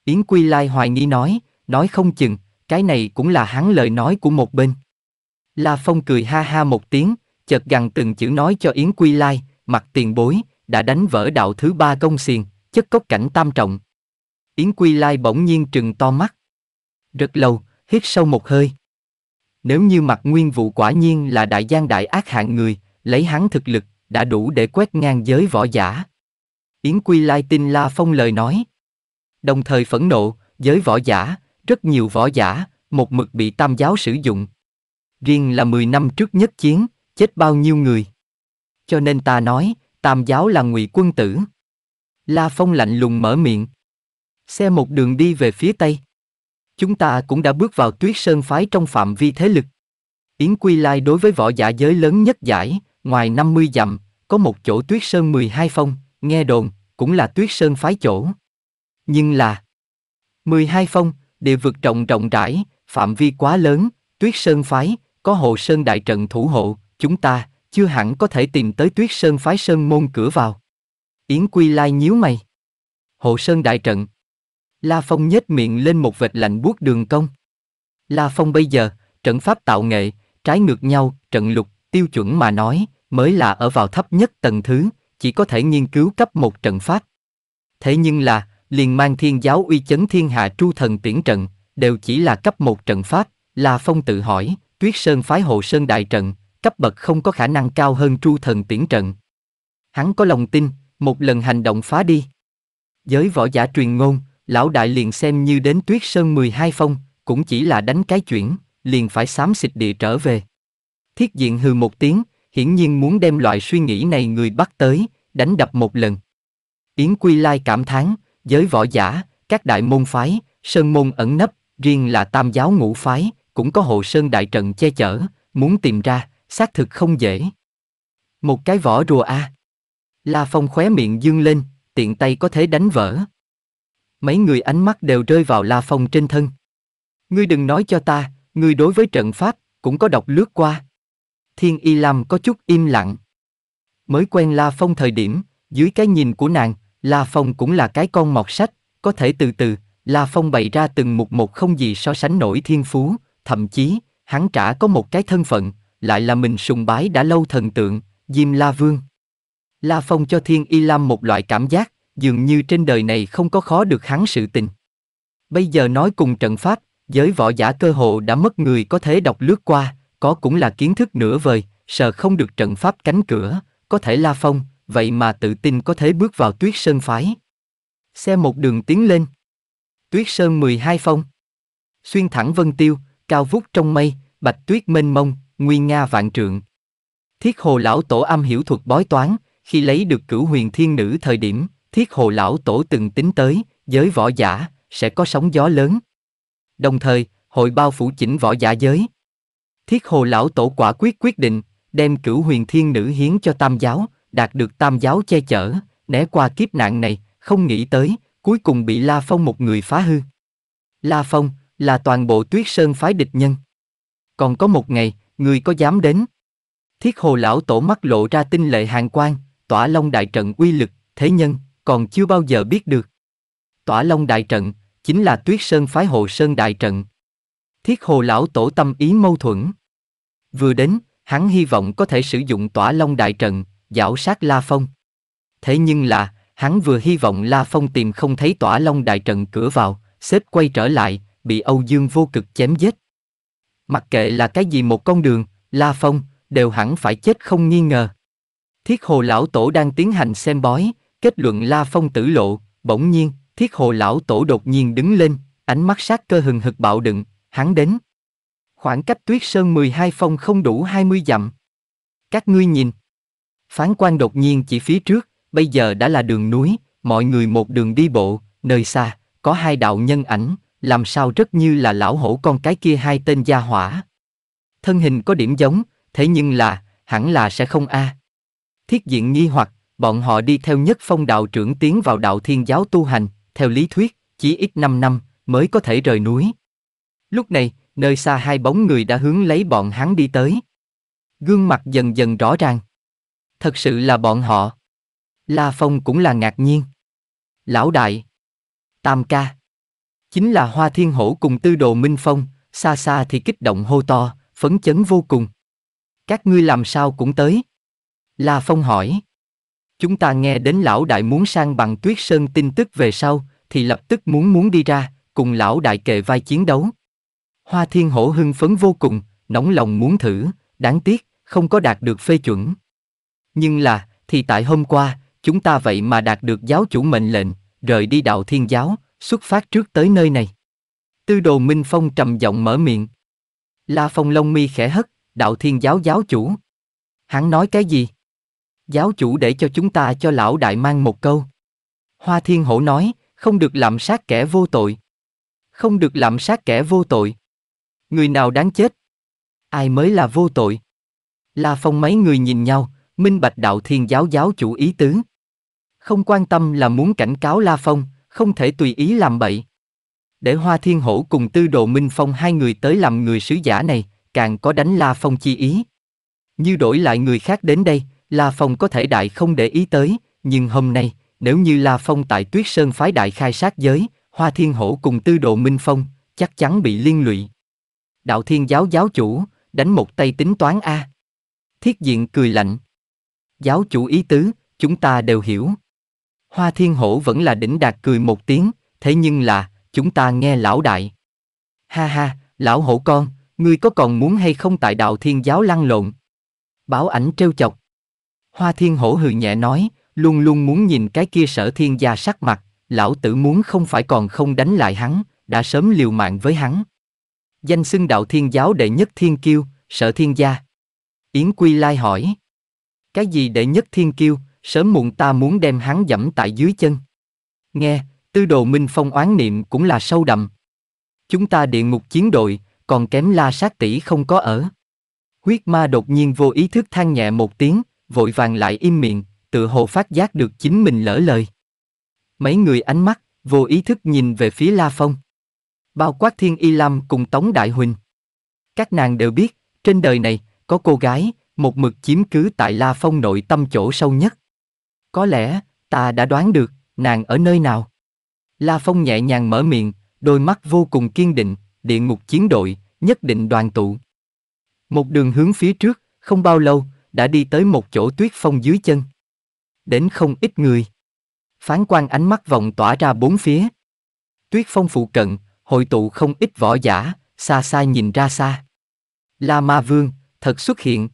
Yến Quy Lai hoài nghi nói, nói không chừng, cái này cũng là hắn lời nói của một bên. La Phong cười ha ha một tiếng, chợt gằn từng chữ nói cho Yến Quy Lai, mặt tiền bối, đã đánh vỡ đạo thứ ba công xiền, chất cốc cảnh tam trọng. Yến Quy Lai bỗng nhiên trừng to mắt. Rất lâu, hít sâu một hơi. Nếu như mặt nguyên vụ quả nhiên là đại gian đại ác hạng người, lấy hắn thực lực, đã đủ để quét ngang giới võ giả. Yến Quy Lai tin La Phong lời nói đồng thời phẫn nộ, giới võ giả, rất nhiều võ giả, một mực bị tam giáo sử dụng. Riêng là 10 năm trước nhất chiến, chết bao nhiêu người. Cho nên ta nói, tam giáo là ngụy quân tử. La Phong lạnh lùng mở miệng. Xe một đường đi về phía Tây. Chúng ta cũng đã bước vào tuyết sơn phái trong phạm vi thế lực. Yến Quy Lai đối với võ giả giới lớn nhất giải, ngoài 50 dặm, có một chỗ tuyết sơn 12 phong, nghe đồn, cũng là tuyết sơn phái chỗ. Nhưng là 12 phong, địa vực rộng rộng rãi, phạm vi quá lớn, tuyết sơn phái, có hồ sơn đại trận thủ hộ, chúng ta chưa hẳn có thể tìm tới tuyết sơn phái sơn môn cửa vào. Yến Quy Lai nhíu mày. Hồ sơn đại trận. La Phong nhếch miệng lên một vệt lạnh buốt đường cong. La Phong bây giờ, trận pháp tạo nghệ, trái ngược nhau, trận lục, tiêu chuẩn mà nói, mới là ở vào thấp nhất tầng thứ, chỉ có thể nghiên cứu cấp một trận pháp. Thế nhưng là, liền mang thiên giáo uy chấn thiên hạ tru thần tiễn trận, đều chỉ là cấp một trận pháp, là phong tự hỏi, tuyết sơn phái hồ sơn đại trận, cấp bậc không có khả năng cao hơn tru thần tiễn trận. Hắn có lòng tin, một lần hành động phá đi. Giới võ giả truyền ngôn, lão đại liền xem như đến tuyết sơn 12 phong, cũng chỉ là đánh cái chuyển, liền phải xám xịt địa trở về. Thiết diện hừ một tiếng, hiển nhiên muốn đem loại suy nghĩ này người bắt tới, đánh đập một lần. Yến Quy Lai cảm thán, giới võ giả, các đại môn phái, sơn môn ẩn nấp, riêng là tam giáo ngũ phái, cũng có hồ sơn đại trận che chở, muốn tìm ra, xác thực không dễ. Một cái vỏ rùa a. À. La Phong khóe miệng dương lên, tiện tay có thể đánh vỡ. Mấy người ánh mắt đều rơi vào La Phong trên thân. Ngươi đừng nói cho ta, ngươi đối với trận pháp, cũng có đọc lướt qua. Thiên Y Lam có chút im lặng. Mới quen La Phong thời điểm, dưới cái nhìn của nàng, La Phong cũng là cái con mọt sách, có thể từ từ, La Phong bày ra từng mục một không gì so sánh nổi thiên phú, thậm chí, hắn trả có một cái thân phận, lại là mình sùng bái đã lâu thần tượng, Diêm La Vương. La Phong cho Thiên Y Lam một loại cảm giác, dường như trên đời này không có khó được hắn sự tình. Bây giờ nói cùng trận pháp, giới võ giả cơ hồ đã mất người có thể đọc lướt qua, có cũng là kiến thức nửa vời, sợ không được trận pháp cánh cửa, có thể La Phong, vậy mà tự tin có thể bước vào tuyết sơn phái. Xe một đường tiến lên. Tuyết sơn 12 phong. Xuyên thẳng vân tiêu, cao vút trong mây, bạch tuyết mênh mông, nguyên nga vạn trượng. Thiết hồ lão tổ âm hiểu thuật bói toán, khi lấy được cửu huyền thiên nữ thời điểm, thiết hồ lão tổ từng tính tới, giới võ giả, sẽ có sóng gió lớn. Đồng thời, hội bao phủ chỉnh võ giả giới. Thiết hồ lão tổ quả quyết quyết định, đem cửu huyền thiên nữ hiến cho tam giáo, đạt được tam giáo che chở, né qua kiếp nạn này, không nghĩ tới, cuối cùng bị La Phong một người phá hư. La Phong là toàn bộ tuyết sơn phái địch nhân. Còn có một ngày, người có dám đến? Thiết hồ lão tổ mắt lộ ra tinh lệ hàng quan, tỏa long đại trận uy lực, thế nhân, còn chưa bao giờ biết được. Tỏa long đại trận, chính là tuyết sơn phái hồ sơn đại trận. Thiết hồ lão tổ tâm ý mâu thuẫn. Vừa đến, hắn hy vọng có thể sử dụng tỏa long đại trận, giảo sát La Phong. Thế nhưng là, hắn vừa hy vọng La Phong tìm không thấy tỏa long đại trận cửa vào, xếp quay trở lại, bị Âu Dương vô cực chém giết. Mặc kệ là cái gì một con đường, La Phong, đều hẳn phải chết không nghi ngờ. Thiết hồ lão tổ đang tiến hành xem bói, kết luận La Phong tử lộ, bỗng nhiên, thiết hồ lão tổ đột nhiên đứng lên, ánh mắt sát cơ hừng hực bạo đựng, hắn đến. Khoảng cách tuyết sơn 12 phong không đủ 20 dặm. Các ngươi nhìn. Phán quan đột nhiên chỉ phía trước, bây giờ đã là đường núi, mọi người một đường đi bộ, nơi xa, có hai đạo nhân ảnh, làm sao rất như là lão hổ con cái kia hai tên gia hỏa. Thân hình có điểm giống, thế nhưng là, hẳn là sẽ không a. Thiết diện nghi hoặc, bọn họ đi theo nhất phong đạo trưởng tiến vào đạo thiên giáo tu hành, theo lý thuyết, chỉ ít 5 năm, mới có thể rời núi. Lúc này, nơi xa hai bóng người đã hướng lấy bọn hắn đi tới. Gương mặt dần dần rõ ràng thật sự là bọn họ. La Phong cũng là ngạc nhiên. Lão đại, Tam ca, chính là Hoa Thiên Hổ cùng Tư Đồ Minh Phong, xa xa thì kích động hô to, phấn chấn vô cùng. Các ngươi làm sao cũng tới. La Phong hỏi. Chúng ta nghe đến lão đại muốn sang bằng tuyết sơn tin tức về sau, thì lập tức muốn muốn đi ra, cùng lão đại kề vai chiến đấu. Hoa Thiên Hổ hưng phấn vô cùng, nóng lòng muốn thử, đáng tiếc, không có đạt được phê chuẩn. Nhưng là, thì tại hôm qua, chúng ta vậy mà đạt được giáo chủ mệnh lệnh, rời đi đạo thiên giáo, xuất phát trước tới nơi này. Tư đồ Minh Phong trầm giọng mở miệng. La Phong Long mi khẽ hất, đạo thiên giáo giáo chủ. Hắn nói cái gì? Giáo chủ để cho chúng ta cho lão đại mang một câu. Hoa Thiên Hổ nói, không được lạm sát kẻ vô tội. Không được lạm sát kẻ vô tội. Người nào đáng chết? Ai mới là vô tội? La Phong mấy người nhìn nhau, minh bạch đạo thiên giáo giáo chủ ý tứ. Không quan tâm là muốn cảnh cáo La Phong, không thể tùy ý làm bậy. Để Hoa Thiên Hổ cùng Tư Đồ Minh Phong hai người tới làm người sứ giả này, càng có đánh La Phong chi ý. Như đổi lại người khác đến đây, La Phong có thể đại không để ý tới, nhưng hôm nay, nếu như La Phong tại Tuyết Sơn phái đại khai sát giới, Hoa Thiên Hổ cùng Tư Đồ Minh Phong, chắc chắn bị liên lụy. Đạo Thiên Giáo giáo chủ, đánh một tay tính toán A. Thiết diện cười lạnh, Giáo chủ ý tứ, chúng ta đều hiểu. Hoa Thiên Hổ vẫn là đỉnh đạt cười một tiếng, thế nhưng là, chúng ta nghe lão đại. Ha ha, lão hổ con, ngươi có còn muốn hay không tại đạo thiên giáo lăn lộn? Báo ảnh trêu chọc. Hoa Thiên Hổ hừ nhẹ nói, luôn luôn muốn nhìn cái kia sở thiên gia sắc mặt, lão tử muốn không phải còn không đánh lại hắn, đã sớm liều mạng với hắn. Danh xưng đạo thiên giáo đệ nhất thiên kiêu, sở thiên gia. Yến Quy Lai hỏi. Cái gì để nhất thiên kiêu, sớm muộn ta muốn đem hắn dẫm tại dưới chân. Nghe, tư đồ minh phong oán niệm cũng là sâu đậm. Chúng ta địa ngục chiến đội, còn kém la sát tỷ không có ở. Huyết ma đột nhiên vô ý thức than nhẹ một tiếng, vội vàng lại im miệng, tự hồ phát giác được chính mình lỡ lời. Mấy người ánh mắt, vô ý thức nhìn về phía La Phong. Bao quát Thiên Y Lam cùng Tống Đại Huỳnh. Các nàng đều biết, trên đời này, có cô gái, một mực chiếm cứ tại La Phong nội tâm chỗ sâu nhất. Có lẽ, ta đã đoán được, nàng ở nơi nào. La Phong nhẹ nhàng mở miệng, đôi mắt vô cùng kiên định, địa ngục chiến đội, nhất định đoàn tụ. Một đường hướng phía trước, không bao lâu, đã đi tới một chỗ tuyết phong dưới chân. Đến không ít người. Phán quan ánh mắt vòng tỏa ra bốn phía. Tuyết phong phụ cận, hội tụ không ít võ giả, xa xa nhìn ra xa. La Ma Vương, thật xuất hiện,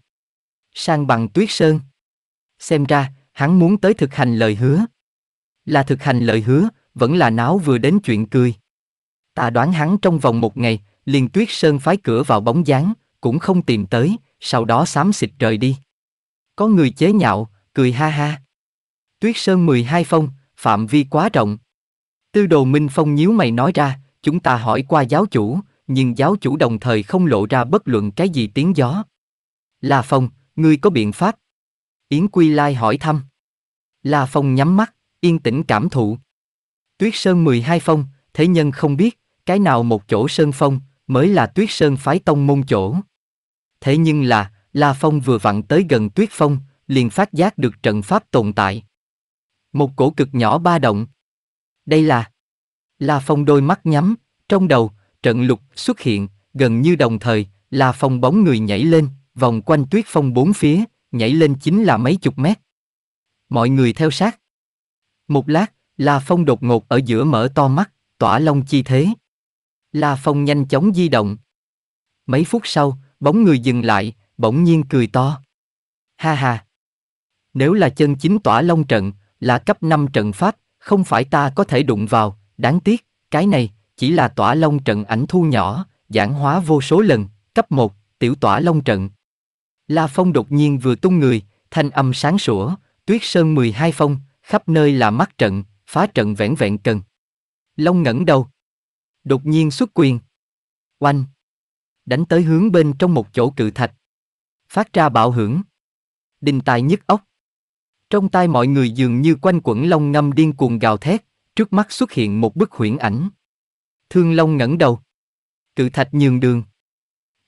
sang bằng tuyết sơn. Xem ra, hắn muốn tới thực hành lời hứa. Là thực hành lời hứa, vẫn là náo vừa đến chuyện cười. Ta đoán hắn trong vòng một ngày, liền tuyết sơn phái cửa vào bóng dáng, cũng không tìm tới, sau đó xám xịt rời đi. Có người chế nhạo, cười ha ha. Tuyết sơn 12 phong, phạm vi quá rộng. Tư đồ Minh Phong nhíu mày nói ra, chúng ta hỏi qua giáo chủ, nhưng giáo chủ đồng thời không lộ ra bất luận cái gì tiếng gió. là Phong, ngươi có biện pháp? Yến Quy Lai hỏi thăm. La Phong nhắm mắt, yên tĩnh cảm thụ. Tuyết Sơn 12 phong, thế nhân không biết, cái nào một chỗ Sơn Phong, mới là Tuyết Sơn phái tông môn chỗ. Thế nhưng là, La Phong vừa vặn tới gần Tuyết Phong, liền phát giác được trận pháp tồn tại. Một cổ cực nhỏ ba động. Đây là... La Phong đôi mắt nhắm, trong đầu, trận lục xuất hiện, gần như đồng thời, La Phong bóng người nhảy lên, vòng quanh tuyết phong bốn phía, nhảy lên chính là mấy chục mét. Mọi người theo sát. Một lát, La Phong đột ngột ở giữa mở to mắt, tỏa long chi thế. La Phong nhanh chóng di động. Mấy phút sau, bóng người dừng lại, bỗng nhiên cười to. Ha ha! Nếu là chân chính tỏa long trận, là cấp 5 trận pháp, không phải ta có thể đụng vào, đáng tiếc, cái này, chỉ là tỏa long trận ảnh thu nhỏ, giảng hóa vô số lần, cấp 1, tiểu tỏa long trận. La Phong đột nhiên vừa tung người, thanh âm sáng sủa, tuyết sơn 12 phong, khắp nơi là mắt trận, phá trận vẹn vẹn cần. Long ngẩng đầu. Đột nhiên xuất quyền. Oanh. Đánh tới hướng bên trong một chỗ cự thạch. Phát ra bạo hưởng. Đình tài nhức ốc. Trong tai mọi người dường như quanh quẩn long ngâm điên cuồng gào thét, trước mắt xuất hiện một bức huyễn ảnh. Thương long ngẩng đầu. Cự thạch nhường đường.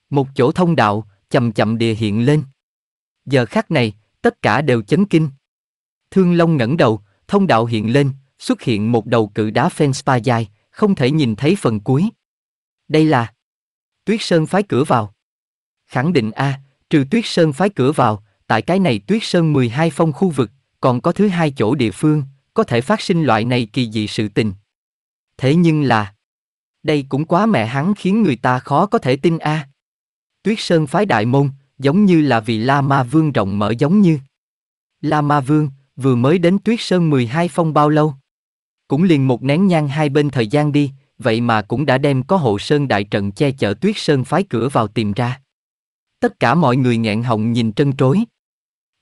Một chỗ thông đạo, chậm chậm địa hiện lên. Giờ khắc này, tất cả đều chấn kinh. Thương Long ngẩng đầu, thông đạo hiện lên, xuất hiện một đầu cự đá phen spa dài, không thể nhìn thấy phần cuối. Đây là Tuyết Sơn phái cửa vào. Khẳng định A, trừ Tuyết Sơn phái cửa vào, tại cái này Tuyết Sơn 12 phong khu vực, còn có thứ hai chỗ địa phương, có thể phát sinh loại này kỳ dị sự tình. Thế nhưng là, đây cũng quá mẹ hắn khiến người ta khó có thể tin A. Tuyết Sơn phái đại môn, giống như là vì La Ma Vương rộng mở giống như. La Ma Vương, vừa mới đến Tuyết Sơn 12 phong bao lâu? Cũng liền một nén nhang hai bên thời gian đi, vậy mà cũng đã đem có hộ Sơn đại trận che chở Tuyết Sơn phái cửa vào tìm ra. Tất cả mọi người nghẹn họng nhìn trân trối.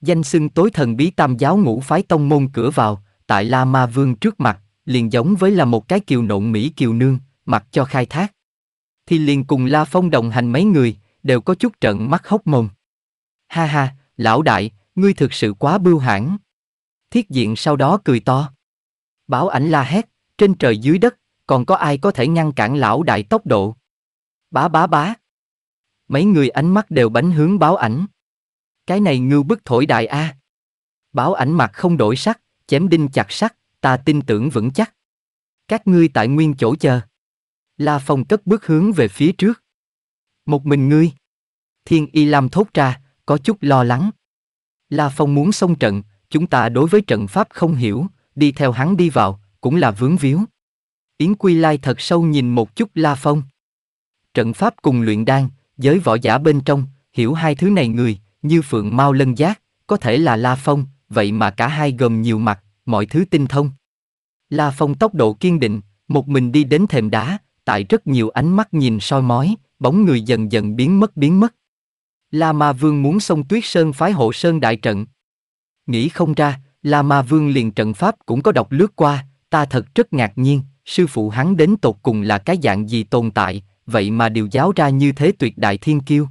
Danh xưng tối thần bí tam giáo ngũ phái tông môn cửa vào, tại La Ma Vương trước mặt, liền giống với là một cái kiều nộn Mỹ kiều nương, mặc cho khai thác. Thì liền cùng La Phong đồng hành mấy người, đều có chút trận mắt hốc mồm. Ha ha, lão đại, ngươi thực sự quá bưu hãn. Thiết diện sau đó cười to. Bảo ảnh la hét, trên trời dưới đất, còn có ai có thể ngăn cản lão đại tốc độ. Bá bá bá. Mấy người ánh mắt đều bánh hướng báo ảnh. Cái này ngưu bức thổi đại A. À. Báo ảnh mặt không đổi sắc, chém đinh chặt sắt, ta tin tưởng vững chắc. Các ngươi tại nguyên chỗ chờ. La Phong cất bước hướng về phía trước. Một mình ngươi. Thiên y Lam thốt ra, có chút lo lắng. La Phong muốn xông trận, chúng ta đối với trận pháp không hiểu, đi theo hắn đi vào, cũng là vướng víu. Yến Quy Lai thật sâu nhìn một chút La Phong. Trận pháp cùng luyện đan, giới võ giả bên trong, hiểu hai thứ này người, như phượng mau lân giác, có thể là La Phong, vậy mà cả hai gồm nhiều mặt, mọi thứ tinh thông. La Phong tốc độ kiên định, một mình đi đến thềm đá, tại rất nhiều ánh mắt nhìn soi mói, bóng người dần dần biến mất biến mất. La Ma Vương muốn xông Tuyết Sơn phái hộ Sơn đại trận. Nghĩ không ra, La Ma Vương liền trận pháp cũng có đọc lướt qua, ta thật rất ngạc nhiên, sư phụ hắn đến tột cùng là cái dạng gì tồn tại, vậy mà điều giáo ra như thế tuyệt đại thiên kiêu.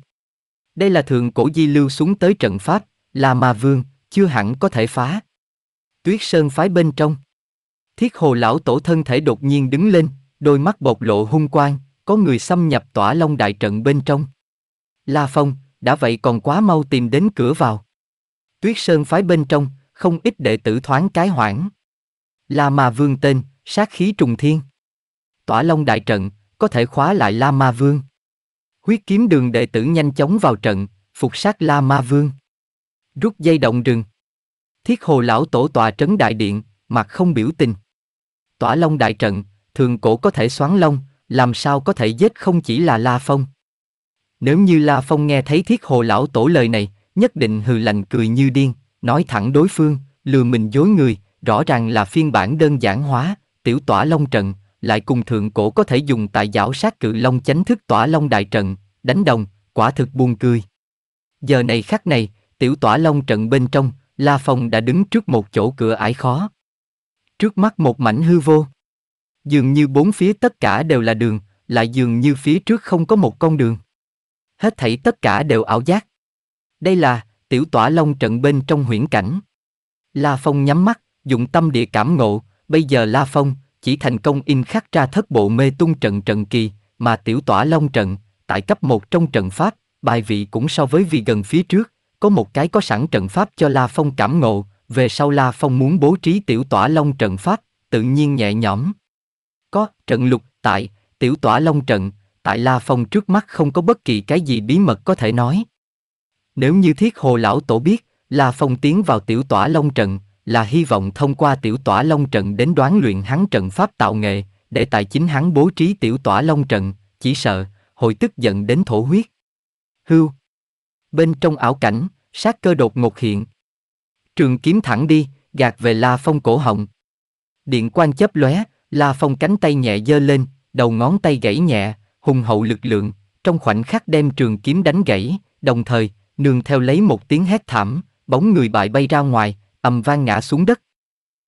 Đây là thượng cổ di lưu xuống tới trận pháp, La Ma Vương, chưa hẳn có thể phá. Tuyết Sơn phái bên trong. Thiết hồ lão tổ thân thể đột nhiên đứng lên, đôi mắt bộc lộ hung quang, có người xâm nhập tỏa long đại trận bên trong. La Phong, đã vậy còn quá mau tìm đến cửa vào. Tuyết Sơn phái bên trong, không ít đệ tử thoáng cái hoảng. La Ma Vương tên, sát khí trùng thiên. Tỏa long đại trận, có thể khóa lại La Ma Vương. Huyết kiếm đường đệ tử nhanh chóng vào trận, phục sát La Ma Vương. Rút dây động rừng. Thiết hồ lão tổ tòa trấn đại điện, mặt không biểu tình. Tỏa long đại trận, thường cổ có thể xoáng long làm sao có thể giết không chỉ là La Phong. Nếu như La Phong nghe thấy thiết hồ lão tổ lời này, nhất định hừ lạnh cười như điên, nói thẳng đối phương, lừa mình dối người, rõ ràng là phiên bản đơn giản hóa, tiểu tỏa long trận, lại cùng thượng cổ có thể dùng tại giảo sát cự long chánh thức tỏa long đại trận, đánh đồng, quả thực buồn cười. Giờ này khắc này, tiểu tỏa long trận bên trong, La Phong đã đứng trước một chỗ cửa ải khó. Trước mắt một mảnh hư vô. Dường như bốn phía tất cả đều là đường, lại dường như phía trước không có một con đường. Hết thảy tất cả đều ảo giác. Đây là tiểu tỏa long trận bên trong huyễn cảnh. La Phong nhắm mắt, dụng tâm địa cảm ngộ, bây giờ La Phong chỉ thành công in khắc ra thất bộ mê tung trận trận kỳ, mà tiểu tỏa long trận, tại cấp một trong trận pháp, bài vị cũng so với vì gần phía trước, có một cái có sẵn trận pháp cho La Phong cảm ngộ, về sau La Phong muốn bố trí tiểu tỏa long trận pháp, tự nhiên nhẹ nhõm. Trận lục, tại, tiểu tỏa long trận, tại La Phong trước mắt không có bất kỳ cái gì bí mật có thể nói. Nếu như thiết hồ lão tổ biết, La Phong tiến vào tiểu tỏa long trận, là hy vọng thông qua tiểu tỏa long trận đến đoán luyện hắn trận pháp tạo nghệ, để tài chính hắn bố trí tiểu tỏa long trận, chỉ sợ, hội tức giận đến thổ huyết. Hưu. Bên trong ảo cảnh, sát cơ đột ngột hiện. Trường kiếm thẳng đi, gạt về La Phong cổ họng. Điện quan chấp lóe, La Phong cánh tay nhẹ giơ lên, đầu ngón tay gãy nhẹ, hùng hậu lực lượng, trong khoảnh khắc đem trường kiếm đánh gãy, đồng thời, nương theo lấy một tiếng hét thảm, bóng người bại bay ra ngoài, ầm vang ngã xuống đất.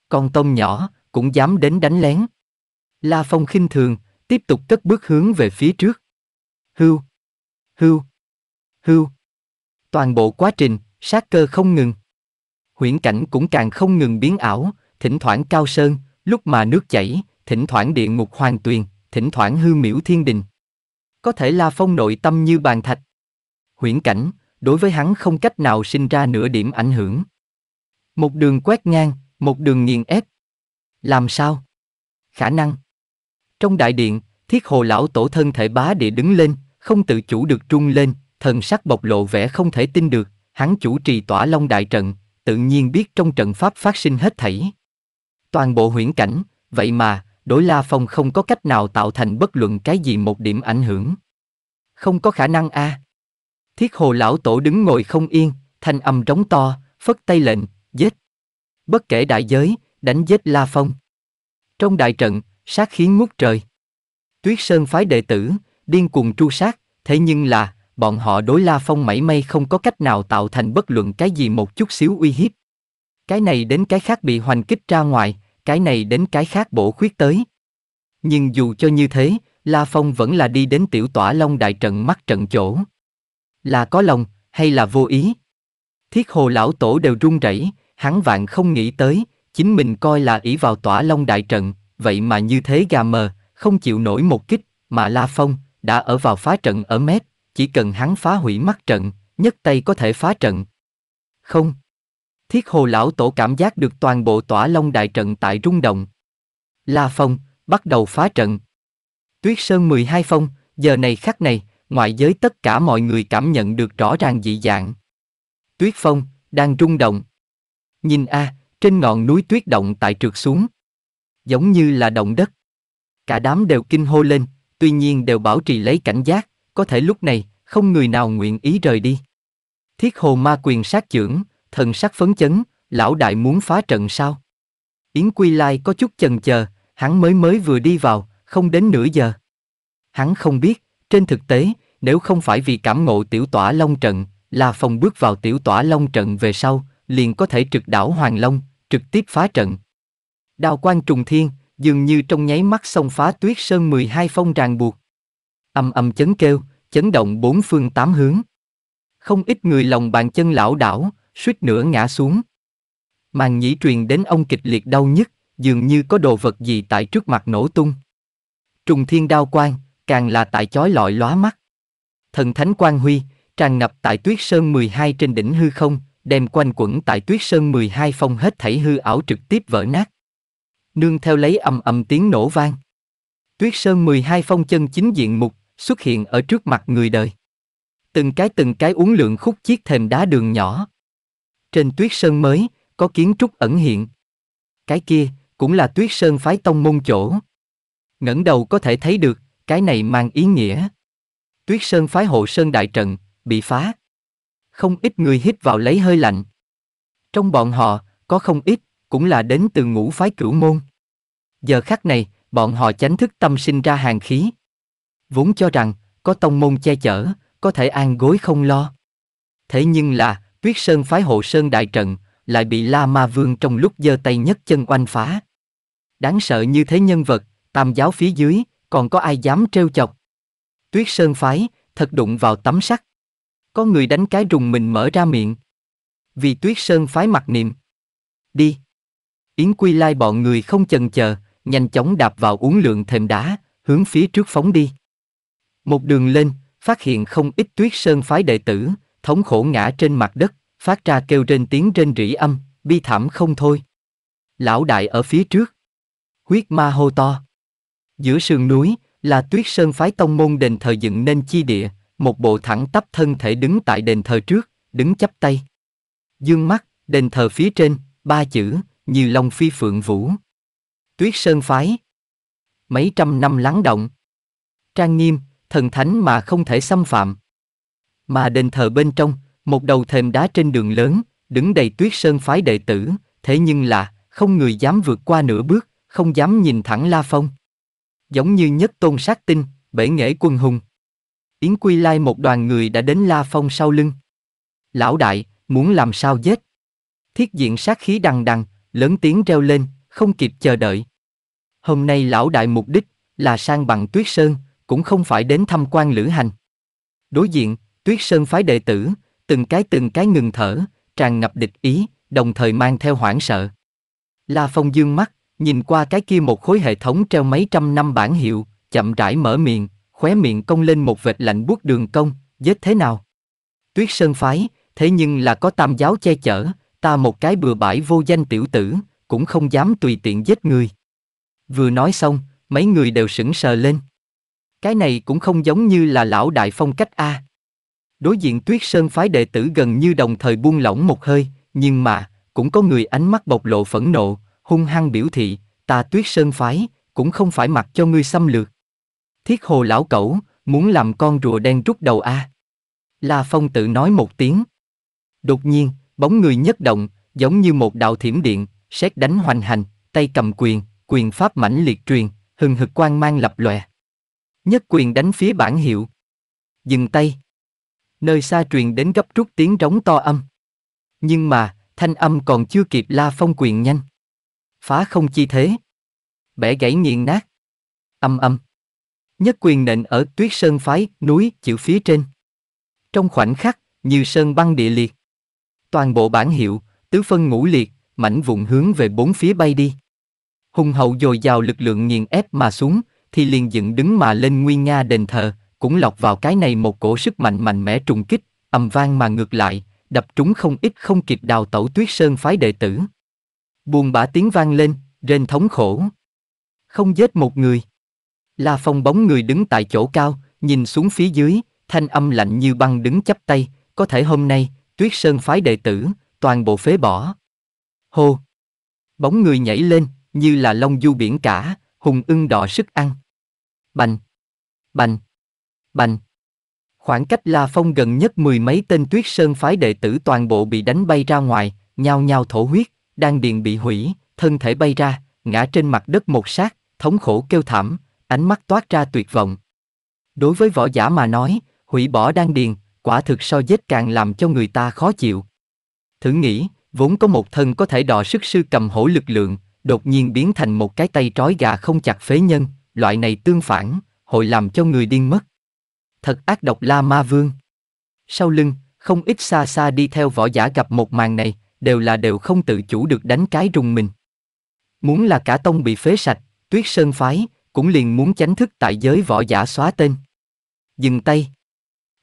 Con tôm nhỏ, cũng dám đến đánh lén. La Phong khinh thường, tiếp tục cất bước hướng về phía trước. Hưu, hưu, hưu. Toàn bộ quá trình, sát cơ không ngừng. Huyễn cảnh cũng càng không ngừng biến ảo, thỉnh thoảng cao sơn, lúc mà nước chảy, thỉnh thoảng địa ngục hoàng tuyền, thỉnh thoảng hư miễu thiên đình. Có thể là Phong nội tâm như bàn thạch. Huyễn cảnh, đối với hắn không cách nào sinh ra nửa điểm ảnh hưởng. Một đường quét ngang, một đường nghiền ép. Làm sao? Khả năng. Trong đại điện, thiết hồ lão tổ thân thể bá địa đứng lên, không tự chủ được trung lên, thần sắc bộc lộ vẻ không thể tin được, hắn chủ trì tỏa long đại trận, tự nhiên biết trong trận pháp phát sinh hết thảy. Toàn bộ huyễn cảnh, vậy mà, đối La Phong không có cách nào tạo thành bất luận cái gì một điểm ảnh hưởng. Không có khả năng a. Thiết hồ lão tổ đứng ngồi không yên, thanh âm trống to, phất tay lệnh, giết. Bất kể đại giới, đánh giết La Phong. Trong đại trận, sát khí ngút trời. Tuyết Sơn phái đệ tử, điên cuồng tru sát, thế nhưng là, bọn họ đối La Phong mảy may không có cách nào tạo thành bất luận cái gì một chút xíu uy hiếp. Cái này đến cái khác bị hoành kích ra ngoài, cái này đến cái khác bổ khuyết tới. Nhưng dù cho như thế, La Phong vẫn là đi đến tiểu tỏa long đại trận mắt trận chỗ. Là có lòng, hay là vô ý? Thiết hồ lão tổ đều run rẩy, hắn vạn không nghĩ tới, chính mình coi là ỷ vào tỏa long đại trận, vậy mà như thế gà mờ, không chịu nổi một kích, mà La Phong, đã ở vào phá trận ở mép, chỉ cần hắn phá hủy mắt trận, nhất tay có thể phá trận. Không, Thiết hồ lão tổ cảm giác được toàn bộ tỏa long đại trận tại rung động. La Phong, bắt đầu phá trận. Tuyết Sơn 12 phong, giờ này khắc này, ngoại giới tất cả mọi người cảm nhận được rõ ràng dị dạng. Tuyết Phong, đang rung động. Nhìn a, trên ngọn núi tuyết động tại trượt xuống. Giống như là động đất. Cả đám đều kinh hô lên, tuy nhiên đều bảo trì lấy cảnh giác, có thể lúc này, không người nào nguyện ý rời đi. Thiết hồ ma quyền sát trưởng, thần sắc phấn chấn, lão đại muốn phá trận sao? Yến Quy Lai có chút chần chờ, hắn mới mới vừa đi vào, không đến nửa giờ. Hắn không biết, trên thực tế, nếu không phải vì cảm ngộ tiểu tỏa long trận, là phòng bước vào tiểu tỏa long trận về sau, liền có thể trực đảo Hoàng Long, trực tiếp phá trận. Đào quan trùng thiên, dường như trong nháy mắt xông phá tuyết sơn 12 phong ràng buộc. Âm âm chấn kêu, chấn động bốn phương tám hướng. Không ít người lòng bàn chân lão đảo, suýt nữa ngã xuống. Màn nhĩ truyền đến ông kịch liệt đau nhức, dường như có đồ vật gì tại trước mặt nổ tung. Trùng thiên đao quang, càng là tại chói lọi lóa mắt. Thần thánh quang huy, tràn ngập tại tuyết sơn 12 trên đỉnh hư không, đem quanh quẩn tại tuyết sơn 12 phong hết thảy hư ảo trực tiếp vỡ nát. Nương theo lấy ầm ầm tiếng nổ vang. Tuyết sơn 12 phong chân chính diện mục, xuất hiện ở trước mặt người đời. Từng cái từng cái uống lượng khúc chiếc thềm đá đường nhỏ. Trên tuyết sơn mới, có kiến trúc ẩn hiện. Cái kia, cũng là tuyết sơn phái tông môn chỗ. ngẩng đầu có thể thấy được, cái này mang ý nghĩa. Tuyết sơn phái hộ sơn đại trận, bị phá. Không ít người hít vào lấy hơi lạnh. Trong bọn họ, có không ít, cũng là đến từ ngũ phái cửu môn. Giờ khắc này, bọn họ chánh thức tâm sinh ra hàng khí. Vốn cho rằng, có tông môn che chở, có thể an gối không lo. Thế nhưng là, Tuyết Sơn phái hộ Sơn Đại Trận, lại bị La Ma Vương trong lúc giơ tay nhất chân oanh phá. Đáng sợ như thế nhân vật, tam giáo phía dưới, còn có ai dám trêu chọc. Tuyết Sơn phái, thật đụng vào tấm sắt. Có người đánh cái rùng mình mở ra miệng. Vì Tuyết Sơn phái mặt niệm. Đi. Yến Quy Lai bọn người không chần chờ, nhanh chóng đạp vào uống lượng thềm đá, hướng phía trước phóng đi. Một đường lên, phát hiện không ít Tuyết Sơn phái đệ tử, thống khổ ngã trên mặt đất, phát ra kêu trên tiếng trên rỉ âm, bi thảm không thôi. Lão đại ở phía trước. Huyết ma hô to. Giữa sườn núi, là tuyết sơn phái tông môn đền thờ dựng nên chi địa, một bộ thẳng tắp thân thể đứng tại đền thờ trước, đứng chắp tay. Dương mắt, đền thờ phía trên, ba chữ, như long phi phượng vũ. Tuyết sơn phái. Mấy trăm năm lắng động. Trang nghiêm, thần thánh mà không thể xâm phạm. Mà đền thờ bên trong, một đầu thềm đá trên đường lớn, đứng đầy tuyết sơn phái đệ tử, thế nhưng là, không người dám vượt qua nửa bước, không dám nhìn thẳng La Phong. Giống như nhất tôn sát tinh, bể nghệ quân hùng. Yến Quy Lai một đoàn người đã đến La Phong sau lưng. Lão đại, muốn làm sao giết? Thiết diện sát khí đằng đằng, lớn tiếng reo lên, không kịp chờ đợi. Hôm nay lão đại mục đích là sang bằng tuyết sơn, cũng không phải đến thăm quan lữ hành. Đối diện, Tuyết Sơn phái đệ tử, từng cái từng cái ngừng thở, tràn ngập địch ý, đồng thời mang theo hoảng sợ. La Phong dương mắt, nhìn qua cái kia một khối hệ thống treo mấy trăm năm bản hiệu, chậm rãi mở miệng, khóe miệng cong lên một vệt lạnh buốt đường công, giết thế nào? Tuyết Sơn phái, thế nhưng là có tam giáo che chở, ta một cái bừa bãi vô danh tiểu tử, cũng không dám tùy tiện giết người. Vừa nói xong, mấy người đều sững sờ lên. Cái này cũng không giống như là lão đại phong cách A. Đối diện tuyết sơn phái đệ tử gần như đồng thời buông lỏng một hơi, nhưng mà, cũng có người ánh mắt bộc lộ phẫn nộ, hung hăng biểu thị, ta tuyết sơn phái, cũng không phải mặc cho ngươi xâm lược. Thiết hồ lão cẩu, muốn làm con rùa đen rút đầu a. À. La Phong tự nói một tiếng. Đột nhiên, bóng người nhất động, giống như một đạo thiểm điện, xét đánh hoành hành, tay cầm quyền, quyền pháp mãnh liệt truyền, hừng hực quang mang lập lòe. Nhất quyền đánh phía bản hiệu. Dừng tay nơi xa truyền đến gấp rút tiếng rống to âm. Nhưng mà, thanh âm còn chưa kịp la phong quyền nhanh. Phá không chi thế. Bẻ gãy nghiền nát. Âm âm. Nhất quyền nện ở tuyết sơn phái, núi, chữ phía trên. Trong khoảnh khắc, như sơn băng địa liệt. Toàn bộ bản hiệu, tứ phân ngũ liệt, mảnh vụn hướng về bốn phía bay đi. Hùng hậu dồi dào lực lượng nghiền ép mà xuống, thì liền dựng đứng mà lên nguyên nga đền thờ, cũng lọc vào cái này một cổ sức mạnh mạnh mẽ trùng kích, ầm vang mà ngược lại, đập trúng không ít không kịp đào tẩu tuyết sơn phái đệ tử. Buồn bã tiếng vang lên, rên thống khổ. Không giết một người. La Phong bóng người đứng tại chỗ cao, nhìn xuống phía dưới, thanh âm lạnh như băng đứng chắp tay, có thể hôm nay, tuyết sơn phái đệ tử, toàn bộ phế bỏ. Hô! Bóng người nhảy lên, như là lông du biển cả, hùng ưng đỏ sức ăn. Bành! Bành! bành. Khoảng cách La Phong gần nhất mười mấy tên tuyết sơn phái đệ tử toàn bộ bị đánh bay ra ngoài, nhao nhao thổ huyết, đang điền bị hủy, thân thể bay ra, ngã trên mặt đất một sát, thống khổ kêu thảm, ánh mắt toát ra tuyệt vọng. Đối với võ giả mà nói, hủy bỏ đan điền, quả thực so giết càng làm cho người ta khó chịu. Thử nghĩ, vốn có một thân có thể đọ sức sư cầm hổ lực lượng, đột nhiên biến thành một cái tay trói gà không chặt phế nhân, loại này tương phản, hội làm cho người điên mất thật ác độc La Ma Vương. Sau lưng, không ít xa xa đi theo võ giả gặp một màn này, đều là đều không tự chủ được đánh cái rùng mình. Muốn là cả tông bị phế sạch, tuyết sơn phái, cũng liền muốn chánh thức tại giới võ giả xóa tên. Dừng tay.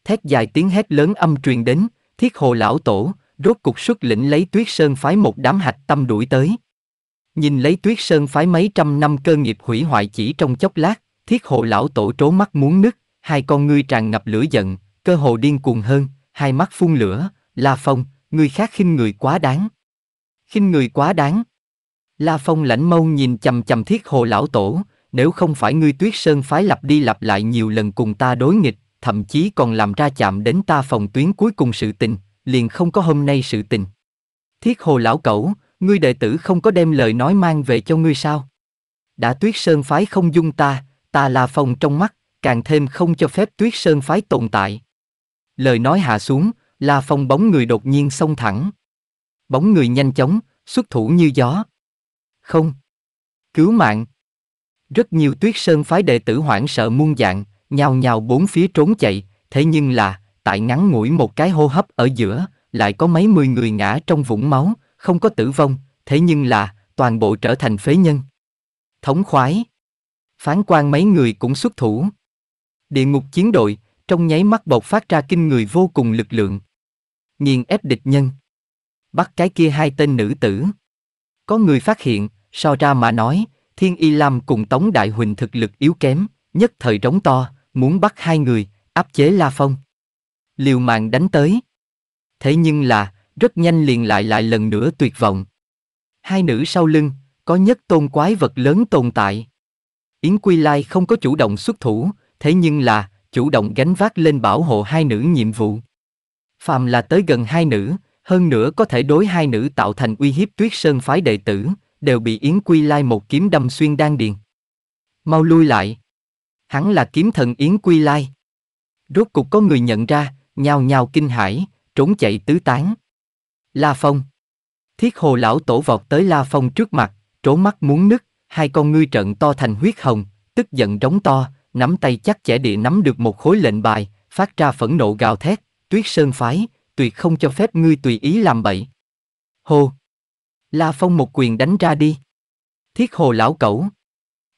Thét dài tiếng hét lớn âm truyền đến, thiết hồ lão tổ, rốt cục xuất lĩnh lấy tuyết sơn phái một đám hạch tâm đuổi tới. Nhìn lấy tuyết sơn phái mấy trăm năm cơ nghiệp hủy hoại chỉ trong chốc lát, thiết hồ lão tổ trố mắt muốn nứt, hai con ngươi tràn ngập lửa giận, cơ hồ điên cuồng hơn, hai mắt phun lửa, La Phong, ngươi khác khinh người quá đáng. Khinh người quá đáng. La Phong lãnh mâu nhìn chầm chầm thiết hồ lão tổ, nếu không phải ngươi tuyết sơn phái lặp đi lặp lại nhiều lần cùng ta đối nghịch, thậm chí còn làm ra chạm đến ta phòng tuyến cuối cùng sự tình, liền không có hôm nay sự tình. Thiết hồ lão cẩu, ngươi đệ tử không có đem lời nói mang về cho ngươi sao? Đã tuyết sơn phái không dung ta, ta là Phong trong mắt, càng thêm không cho phép tuyết sơn phái tồn tại. Lời nói hạ xuống, La Phong bóng người đột nhiên xông thẳng. Bóng người nhanh chóng, xuất thủ như gió. Không. Cứu mạng. Rất nhiều tuyết sơn phái đệ tử hoảng sợ muôn dạng, nhào nhào bốn phía trốn chạy, thế nhưng là, tại ngắn ngủi một cái hô hấp ở giữa, lại có mấy mươi người ngã trong vũng máu, không có tử vong, thế nhưng là, toàn bộ trở thành phế nhân. Thống khoái. Phán quan mấy người cũng xuất thủ. Địa ngục chiến đội, trong nháy mắt bộc phát ra kinh người vô cùng lực lượng. Nghiền ép địch nhân. Bắt cái kia hai tên nữ tử. Có người phát hiện, so ra mà nói, Thiên Y Lam cùng Tống Đại Huỳnh thực lực yếu kém, nhất thời trống to, muốn bắt hai người, áp chế La Phong. Liều mạng đánh tới. Thế nhưng là, rất nhanh liền lại lại lần nữa tuyệt vọng. Hai nữ sau lưng, có nhất tôn quái vật lớn tồn tại. Yến Quy Lai không có chủ động xuất thủ, thế nhưng là, chủ động gánh vác lên bảo hộ hai nữ nhiệm vụ. Phàm là tới gần hai nữ, hơn nữa có thể đối hai nữ tạo thành uy hiếp tuyết sơn phái đệ tử, đều bị Yến Quy Lai một kiếm đâm xuyên đan điền. Mau lui lại. Hắn là kiếm thần Yến Quy Lai. Rốt cục có người nhận ra, nhào nhào kinh hãi, trốn chạy tứ tán. La Phong. Thiết hồ lão tổ vọt tới La Phong trước mặt, trố mắt muốn nứt, hai con ngươi trận to thành huyết hồng, tức giận rống to, nắm tay chắc chẽ địa nắm được một khối lệnh bài, phát ra phẫn nộ gào thét, tuyết sơn phái, tuyệt không cho phép ngươi tùy ý làm bậy. hồ La Phong một quyền đánh ra đi. Thiết hồ lão cẩu.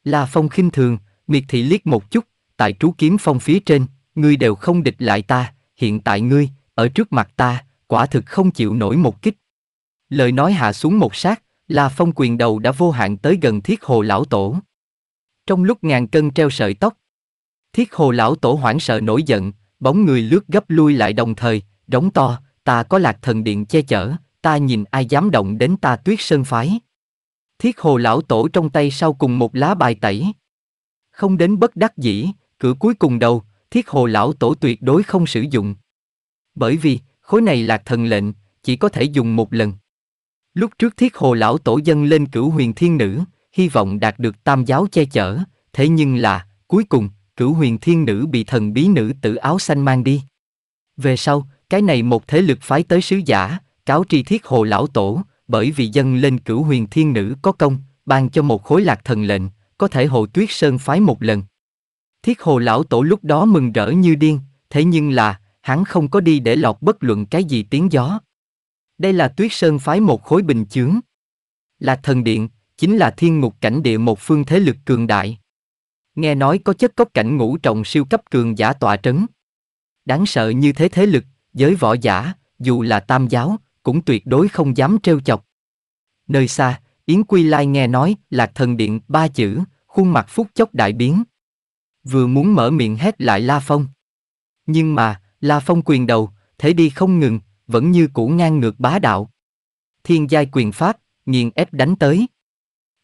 La Phong khinh thường, miệt thị liếc một chút, tại trú kiếm phong phía trên, ngươi đều không địch lại ta, hiện tại ngươi, ở trước mặt ta, quả thực không chịu nổi một kích. Lời nói hạ xuống một sát, La Phong quyền đầu đã vô hạn tới gần thiết hồ lão tổ. Trong lúc ngàn cân treo sợi tóc, Thiết hồ lão tổ hoảng sợ nổi giận, bóng người lướt gấp lui lại đồng thời, rống to, ta có lạc thần điện che chở, ta nhìn ai dám động đến ta tuyết sơn phái. Thiết hồ lão tổ trong tay sau cùng một lá bài tẩy. Không đến bất đắc dĩ, cửa cuối cùng đầu, thiết hồ lão tổ tuyệt đối không sử dụng. Bởi vì, khối này lạc thần lệnh, chỉ có thể dùng một lần. Lúc trước thiết hồ lão tổ dâng lên cửu huyền thiên nữ, hy vọng đạt được tam giáo che chở, thế nhưng là, cuối cùng, cửu huyền thiên nữ bị thần bí nữ tử áo xanh mang đi. Về sau, cái này một thế lực phái tới sứ giả, cáo tri thiết hồ lão tổ, bởi vì dân lên cửu huyền thiên nữ có công, ban cho một khối lạc thần lệnh, có thể hộ tuyết sơn phái một lần. Thiết hồ lão tổ lúc đó mừng rỡ như điên, thế nhưng là, hắn không có đi để lọt bất luận cái gì tiếng gió. Đây là tuyết sơn phái một khối bình chướng. Lạc thần điện, chính là thiên ngục cảnh địa một phương thế lực cường đại, Nghe nói có chất cốc cảnh ngũ trọng siêu cấp cường giả tọa trấn. Đáng sợ như thế thế lực, giới võ giả, dù là tam giáo, cũng tuyệt đối không dám trêu chọc. Nơi xa, Yến Quy Lai nghe nói là thần điện ba chữ, khuôn mặt phúc chốc đại biến. Vừa muốn mở miệng hét lại La Phong. Nhưng mà, La Phong quyền đầu, thế đi không ngừng, vẫn như cũ ngang ngược bá đạo. Thiên giai quyền pháp, nghiền ép đánh tới.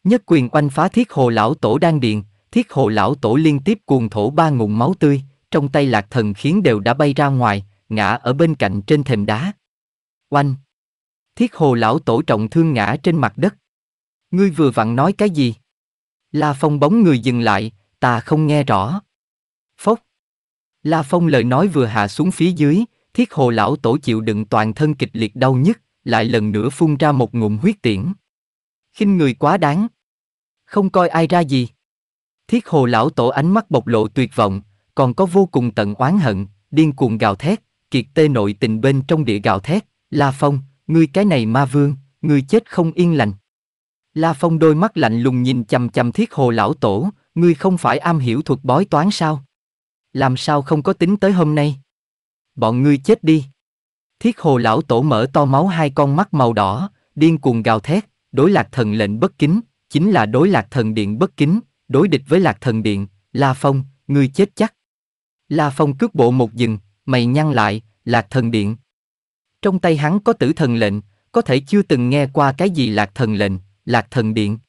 Nhất quyền oanh phá thiết hồ lão tổ đan điện, Thiết hộ lão tổ liên tiếp cuồng thổ ba ngụm máu tươi, trong tay lạc thần khiến đều đã bay ra ngoài, ngã ở bên cạnh trên thềm đá. Oanh! Thiết hồ lão tổ trọng thương ngã trên mặt đất. Ngươi vừa vặn nói cái gì? La Phong bóng người dừng lại, ta không nghe rõ. Phốc! La Phong lời nói vừa hạ xuống phía dưới, thiết hồ lão tổ chịu đựng toàn thân kịch liệt đau nhức, lại lần nữa phun ra một ngụm huyết tiễn. khinh người quá đáng. Không coi ai ra gì. Thiết hồ lão tổ ánh mắt bộc lộ tuyệt vọng, còn có vô cùng tận oán hận, điên cuồng gào thét, kiệt tê nội tình bên trong địa gào thét, La Phong, ngươi cái này ma vương, ngươi chết không yên lành. La Phong đôi mắt lạnh lùng nhìn chằm chằm thiết hồ lão tổ, ngươi không phải am hiểu thuật bói toán sao? Làm sao không có tính tới hôm nay? Bọn ngươi chết đi. Thiết hồ lão tổ mở to máu hai con mắt màu đỏ, điên cuồng gào thét, đối lạc thần lệnh bất kính, chính là đối lạc thần điện bất kính, đối địch với lạc thần điện, La Phong, ngươi chết chắc. La Phong cướp bộ một dừng, mày nhăn lại, lạc thần điện. Trong tay hắn có tử thần lệnh, có thể chưa từng nghe qua cái gì lạc thần lệnh, lạc thần điện.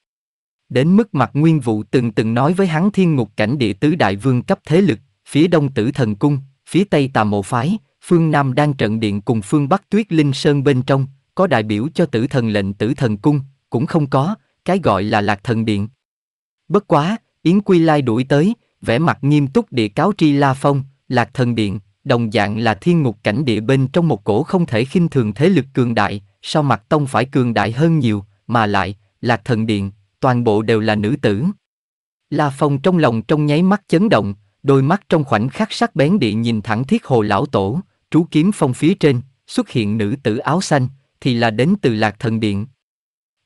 Đến mức mặt nguyên vụ từng từng nói với hắn thiên ngục cảnh địa tứ đại vương cấp thế lực, phía đông tử thần cung, phía tây tà mộ phái, phương nam đang trận điện cùng phương bắc tuyết linh sơn bên trong, có đại biểu cho tử thần lệnh tử thần cung, cũng không có, cái gọi là lạc thần điện. Bất quá, Yến Quy Lai đuổi tới, vẻ mặt nghiêm túc địa cáo tri La Phong, Lạc Thần Điện, đồng dạng là thiên ngục cảnh địa bên trong một cổ không thể khinh thường thế lực cường đại, sau mặt tông phải cường đại hơn nhiều, mà lại, Lạc Thần Điện, toàn bộ đều là nữ tử. La Phong trong lòng trong nháy mắt chấn động, đôi mắt trong khoảnh khắc sắc bén địa nhìn thẳng thiết hồ lão tổ, trú kiếm phong phía trên, xuất hiện nữ tử áo xanh, thì là đến từ Lạc Thần Điện.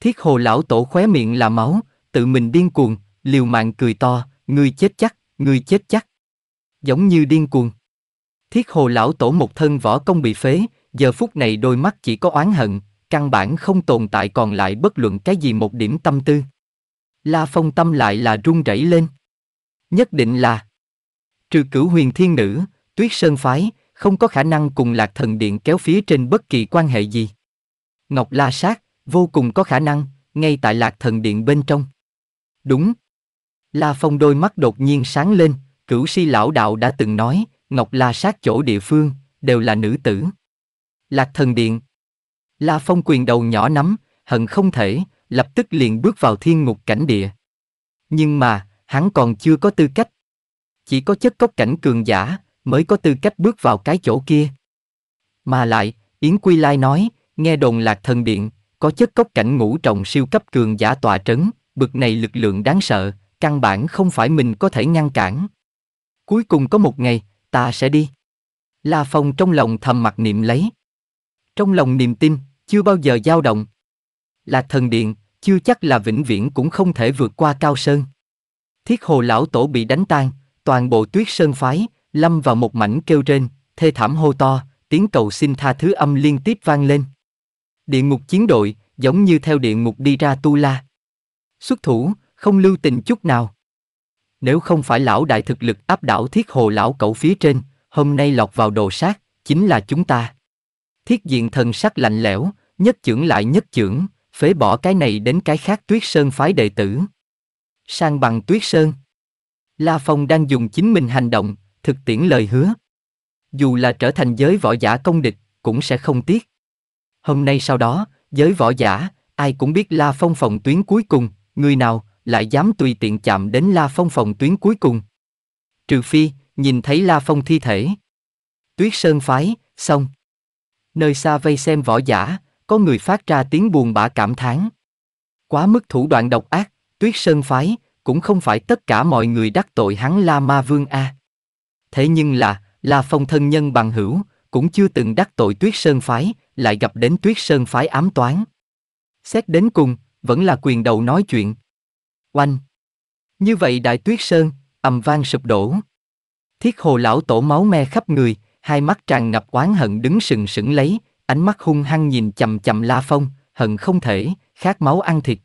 Thiết hồ lão tổ khóe miệng là máu, tự mình điên cuồng, liều mạng cười to, ngươi chết chắc, ngươi chết chắc. Giống như điên cuồng. Thiết hồ lão tổ một thân võ công bị phế, giờ phút này đôi mắt chỉ có oán hận, căn bản không tồn tại còn lại bất luận cái gì một điểm tâm tư. La phong tâm lại là run rẩy lên. Nhất định là trừ cửu huyền thiên nữ, tuyết sơn phái, không có khả năng cùng lạc thần điện kéo phía trên bất kỳ quan hệ gì. Ngọc La Sát, vô cùng có khả năng, ngay tại lạc thần điện bên trong. Đúng, La Phong đôi mắt đột nhiên sáng lên, cửu si lão đạo đã từng nói, Ngọc La sát chỗ địa phương, đều là nữ tử. Lạc thần điện. La Phong quyền đầu nhỏ nắm, hận không thể, lập tức liền bước vào thiên ngục cảnh địa. Nhưng mà, hắn còn chưa có tư cách. Chỉ có chất cốc cảnh cường giả, mới có tư cách bước vào cái chỗ kia. Mà lại, Yến Quy Lai nói, nghe đồn lạc thần điện, có chất cốc cảnh ngũ trọng siêu cấp cường giả tòa trấn, bực này lực lượng đáng sợ, căn bản không phải mình có thể ngăn cản. Cuối cùng có một ngày, ta sẽ đi. La Phong trong lòng thầm mặc niệm lấy. Trong lòng niềm tin, chưa bao giờ dao động. Là thần điện, chưa chắc là vĩnh viễn cũng không thể vượt qua cao sơn. Thiết hồ lão tổ bị đánh tan, toàn bộ tuyết sơn phái, lâm vào một mảnh kêu trên, thê thảm hô to, tiếng cầu xin tha thứ âm liên tiếp vang lên. Địa ngục chiến đội, giống như theo địa ngục đi ra tu la. Xuất thủ, không lưu tình chút nào. Nếu không phải lão đại thực lực áp đảo thiết hồ lão cậu phía trên, hôm nay lọt vào đồ sát, chính là chúng ta. Thiết diện thần sắc lạnh lẽo, nhất trưởng lại nhất trưởng, phế bỏ cái này đến cái khác tuyết sơn phái đệ tử. Sang bằng tuyết sơn. La Phong đang dùng chính mình hành động, thực tiễn lời hứa. Dù là trở thành giới võ giả công địch, cũng sẽ không tiếc. Hôm nay sau đó, giới võ giả, ai cũng biết La Phong phòng tuyến cuối cùng, người nào, lại dám tùy tiện chạm đến La Phong phòng tuyến cuối cùng. Trừ phi, nhìn thấy La Phong thi thể. Tuyết Sơn phái, xong. Nơi xa vây xem võ giả, có người phát ra tiếng buồn bã cảm thán. Quá mức thủ đoạn độc ác, Tuyết Sơn phái, cũng không phải tất cả mọi người đắc tội hắn La Ma Vương A. Thế nhưng là, La Phong thân nhân bằng hữu, cũng chưa từng đắc tội Tuyết Sơn phái, lại gặp đến Tuyết Sơn phái ám toán. Xét đến cùng, vẫn là quyền đầu nói chuyện. Oanh! Như vậy đại tuyết sơn, ầm vang sụp đổ. Thiết hồ lão tổ máu me khắp người, hai mắt tràn ngập oán hận đứng sừng sững lấy, ánh mắt hung hăng nhìn chầm chầm La Phong, hận không thể, khát máu ăn thịt.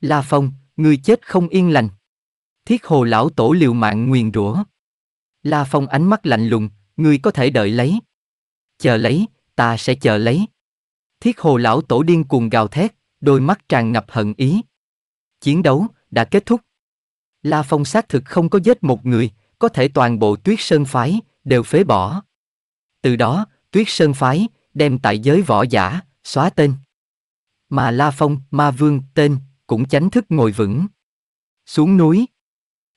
La Phong, người chết không yên lành. Thiết hồ lão tổ liều mạng nguyền rủa. La Phong ánh mắt lạnh lùng, người có thể đợi lấy. Chờ lấy, ta sẽ chờ lấy. Thiết hồ lão tổ điên cuồng gào thét, đôi mắt tràn ngập hận ý. Chiến đấu, đã kết thúc. La Phong xác thực không có giết một người, có thể toàn bộ tuyết sơn phái, đều phế bỏ. Từ đó, tuyết sơn phái, đem tại giới võ giả, xóa tên. Mà La Phong, Ma Vương, tên, cũng chánh thức ngồi vững. Xuống núi.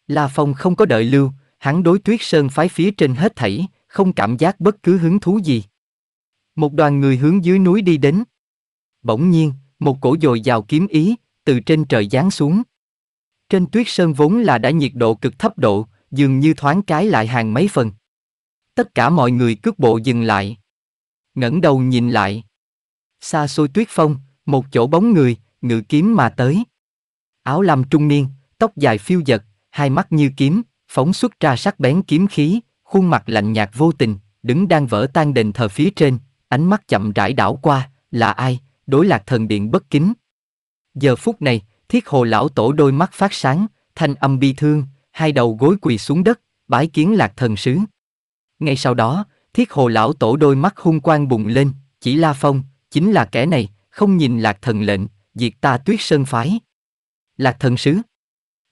La Phong không có đợi lưu, hắn đối tuyết sơn phái phía trên hết thảy, không cảm giác bất cứ hứng thú gì. Một đoàn người hướng dưới núi đi đến. Bỗng nhiên, một cổ dồi dào kiếm ý, từ trên trời giáng xuống. Trên tuyết sơn vốn là đã nhiệt độ cực thấp độ, dường như thoáng cái lại hàng mấy phần. Tất cả mọi người cước bộ dừng lại. ngẩng đầu nhìn lại. Xa xôi tuyết phong, một chỗ bóng người, ngự kiếm mà tới. Áo lam trung niên, tóc dài phiêu giật, hai mắt như kiếm, phóng xuất ra sắc bén kiếm khí, khuôn mặt lạnh nhạt vô tình, đứng đang vỡ tan đền thờ phía trên, ánh mắt chậm rãi đảo qua, là ai, đối lạc thần điện bất kính. Giờ phút này, Thiết hồ lão tổ đôi mắt phát sáng, thanh âm bi thương, hai đầu gối quỳ xuống đất, bái kiến lạc thần sứ. Ngay sau đó, thiết hồ lão tổ đôi mắt hung quang bùng lên, chỉ La Phong, chính là kẻ này, không nhìn lạc thần lệnh, diệt ta tuyết sơn phái. Lạc thần sứ.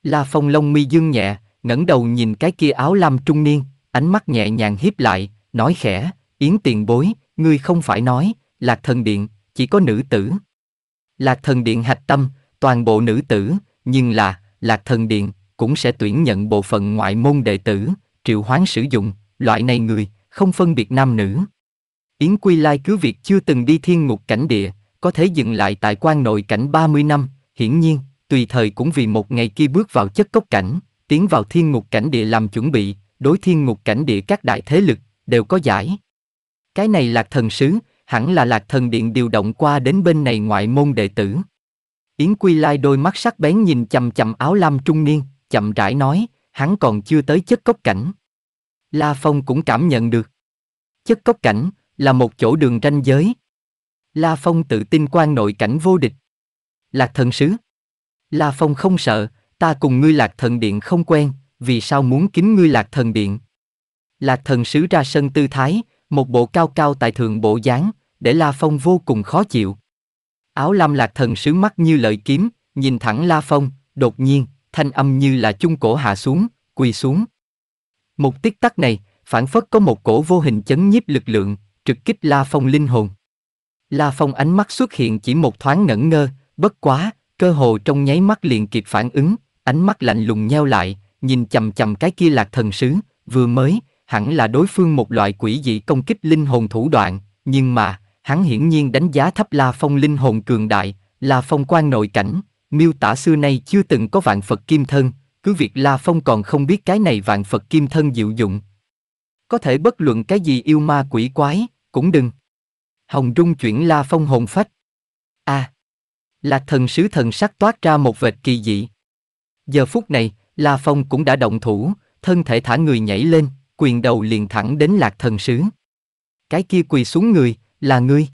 La Phong lông mi dương nhẹ, ngẩng đầu nhìn cái kia áo lam trung niên, ánh mắt nhẹ nhàng hiếp lại, nói khẽ, yến tiền bối, ngươi không phải nói, lạc thần điện, chỉ có nữ tử. Lạc thần điện hạch tâm, toàn bộ nữ tử, nhưng là, lạc thần điện, cũng sẽ tuyển nhận bộ phận ngoại môn đệ tử, triệu hoán sử dụng, loại này người, không phân biệt nam nữ. Yến Quy Lai cứ việc chưa từng đi thiên ngục cảnh địa, có thể dừng lại tại quan nội cảnh 30 năm, hiển nhiên, tùy thời cũng vì một ngày kia bước vào chất cốc cảnh, tiến vào thiên ngục cảnh địa làm chuẩn bị, đối thiên ngục cảnh địa các đại thế lực, đều có giải. Cái này lạc thần sứ, hẳn là lạc thần điện điều động qua đến bên này ngoại môn đệ tử. Yến Quy Lai đôi mắt sắc bén nhìn chầm chầm áo lam trung niên, chậm rãi nói, hắn còn chưa tới chất cốc cảnh. La Phong cũng cảm nhận được. Chất cốc cảnh là một chỗ đường ranh giới. La Phong tự tin quan nội cảnh vô địch. Lạc thần sứ. La Phong không sợ, ta cùng ngươi lạc thần điện không quen, vì sao muốn kính ngươi lạc thần điện? Lạc thần sứ ra sân tư thái, một bộ cao cao tại thượng bộ dáng, để La Phong vô cùng khó chịu, Áo lam lạc thần sứ mắt như lợi kiếm, nhìn thẳng La Phong, đột nhiên, thanh âm như là chung cổ hạ xuống, quỳ xuống. Một tích tắc này, phản phất có một cổ vô hình chấn nhiếp lực lượng, trực kích La Phong linh hồn. La Phong ánh mắt xuất hiện chỉ một thoáng ngẩn ngơ, bất quá, cơ hồ trong nháy mắt liền kịp phản ứng, ánh mắt lạnh lùng nheo lại, nhìn chầm chầm cái kia lạc thần sứ, vừa mới, hẳn là đối phương một loại quỷ dị công kích linh hồn thủ đoạn, nhưng mà, hắn hiển nhiên đánh giá thấp La Phong linh hồn cường đại, La Phong quan nội cảnh, miêu tả xưa nay chưa từng có vạn Phật kim thân, cứ việc La Phong còn không biết cái này vạn Phật kim thân diệu dụng. Có thể bất luận cái gì yêu ma quỷ quái, cũng đừng. Hồng Trung chuyển La Phong hồn phách. a à, là thần sứ thần sắc toát ra một vệt kỳ dị. Giờ phút này, La Phong cũng đã động thủ, thân thể thả người nhảy lên, quyền đầu liền thẳng đến lạc thần sứ. Cái kia quỳ xuống người, là ngươi.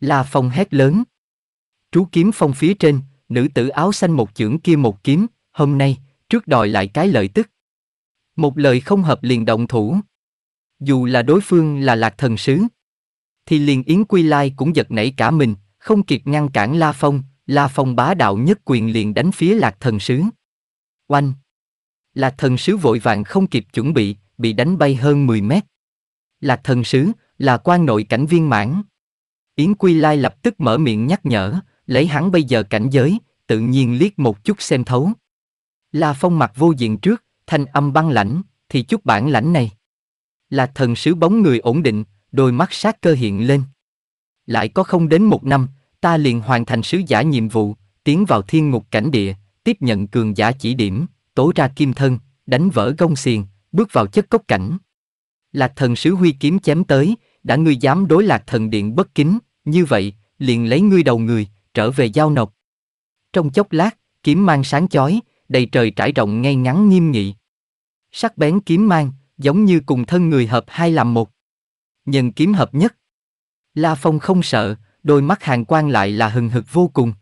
Là phong hét lớn. Trú kiếm phong phía trên, nữ tử áo xanh một chưởng kia một kiếm, hôm nay, trước đòi lại cái lợi tức. Một lời không hợp liền động thủ. Dù là đối phương là lạc thần sứ, thì liền Yến Quy Lai cũng giật nảy cả mình, không kịp ngăn cản La Phong, La Phong bá đạo nhất quyền liền đánh phía lạc thần sứ. Oanh! Lạc thần sứ vội vàng không kịp chuẩn bị, bị đánh bay hơn 10 mét. Lạc thần sứ, là quan nội cảnh viên mãn. Yến Quy Lai lập tức mở miệng nhắc nhở, lấy hắn bây giờ cảnh giới, tự nhiên liếc một chút xem thấu. là Phong mặt vô diện trước, thanh âm băng lãnh, thì chút bản lãnh này. Là thần sứ bóng người ổn định, đôi mắt sát cơ hiện lên. Lại có không đến một năm, ta liền hoàn thành sứ giả nhiệm vụ, tiến vào thiên ngục cảnh địa, tiếp nhận cường giả chỉ điểm, tố ra kim thân, đánh vỡ gông xiềng, bước vào chất cốc cảnh. là thần sứ huy kiếm chém tới, đã ngươi dám đối lạc thần điện bất kính, như vậy, liền lấy ngươi đầu người, trở về giao nộp. Trong chốc lát, kiếm mang sáng chói, đầy trời trải rộng ngay ngắn nghiêm nghị. Sắc bén kiếm mang, giống như cùng thân người hợp hai làm một. Nhân kiếm hợp nhất. La Phong không sợ, đôi mắt hàng quan lại là hừng hực vô cùng.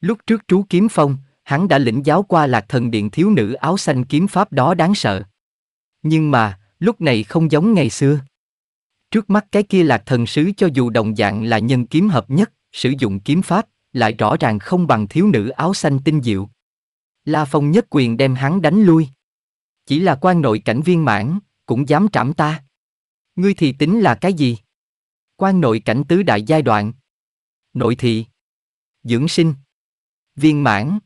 Lúc trước trú kiếm phong, hắn đã lĩnh giáo qua lạc thần điện thiếu nữ áo xanh kiếm pháp đó đáng sợ. Nhưng mà, lúc này không giống ngày xưa. Trước mắt cái kia lạc thần sứ cho dù đồng dạng là nhân kiếm hợp nhất, sử dụng kiếm pháp, lại rõ ràng không bằng thiếu nữ áo xanh tinh diệu. La Phong nhất quyền đem hắn đánh lui. Chỉ là quan nội cảnh viên mãn, cũng dám trảm ta. Ngươi thì tính là cái gì? Quan nội cảnh tứ đại giai đoạn. Nội thị. Dưỡng sinh. Viên mãn.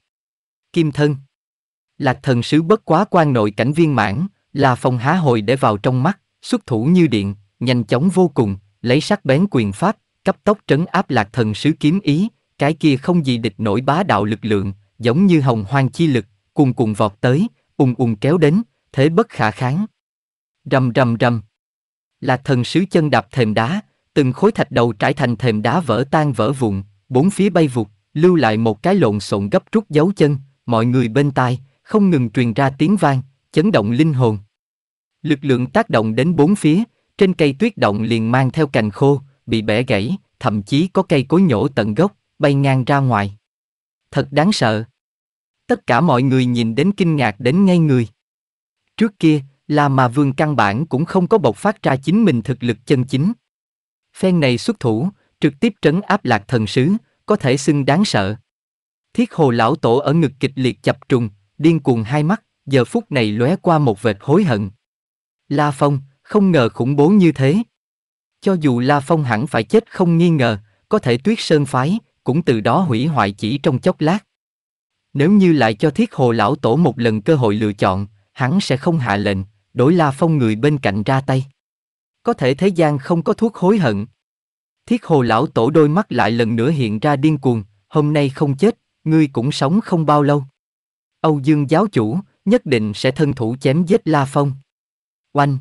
Kim thân. Lạc thần sứ bất quá quan nội cảnh viên mãn, là Phong há hồi để vào trong mắt, xuất thủ như điện, nhanh chóng vô cùng, lấy sắc bén quyền pháp, cấp tốc trấn áp lạc thần sứ kiếm ý, cái kia không gì địch nổi bá đạo lực lượng, giống như hồng hoang chi lực, cùng cùng vọt tới, ùng ùng kéo đến, thế bất khả kháng. Rầm rầm rầm. Lạc thần sứ chân đạp thềm đá, từng khối thạch đầu trải thành thềm đá vỡ tan vỡ vụn, bốn phía bay vụt, lưu lại một cái lộn xộn gấp rút dấu chân, mọi người bên tai, không ngừng truyền ra tiếng vang, chấn động linh hồn. Lực lượng tác động đến bốn phía, trên cây tuyết động liền mang theo cành khô, bị bẻ gãy, thậm chí có cây cối nhổ tận gốc, bay ngang ra ngoài. Thật đáng sợ. Tất cả mọi người nhìn đến kinh ngạc đến ngay người. Trước kia, là mà vương căn bản cũng không có bộc phát ra chính mình thực lực chân chính. Phen này xuất thủ, trực tiếp trấn áp lạc thần sứ, có thể xưng đáng sợ. Thiết hồ lão tổ ở ngực kịch liệt chập trùng, điên cuồng hai mắt, giờ phút này lóe qua một vệt hối hận. La Phong, không ngờ khủng bố như thế. Cho dù La Phong hẳn phải chết không nghi ngờ, có thể tuyết sơn phái, cũng từ đó hủy hoại chỉ trong chốc lát. Nếu như lại cho thiết hồ lão tổ một lần cơ hội lựa chọn, hắn sẽ không hạ lệnh, đổi La Phong người bên cạnh ra tay. Có thể thế gian không có thuốc hối hận. Thiết hồ lão tổ đôi mắt lại lần nữa hiện ra điên cuồng, hôm nay không chết, ngươi cũng sống không bao lâu. Âu Dương giáo chủ, nhất định sẽ thân thủ chém giết La Phong. Oanh!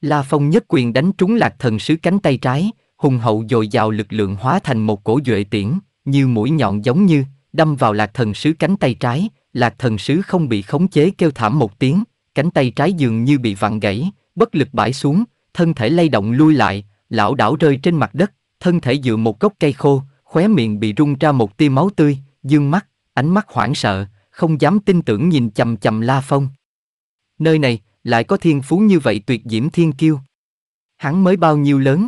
La Phong nhất quyền đánh trúng lạc thần sứ cánh tay trái, hùng hậu dồi dào lực lượng hóa thành một cổ duệ tiễn, như mũi nhọn giống như, đâm vào lạc thần sứ cánh tay trái, lạc thần sứ không bị khống chế kêu thảm một tiếng, cánh tay trái dường như bị vặn gãy, bất lực bãi xuống, thân thể lay động lui lại, lão đảo rơi trên mặt đất, thân thể dựa một gốc cây khô, khóe miệng bị rung ra một tia máu tươi, dương mắt, ánh mắt hoảng sợ, không dám tin tưởng nhìn chầm chầm La Phong. Nơi này, lại có thiên phú như vậy tuyệt diễm thiên kiêu. Hắn mới bao nhiêu lớn.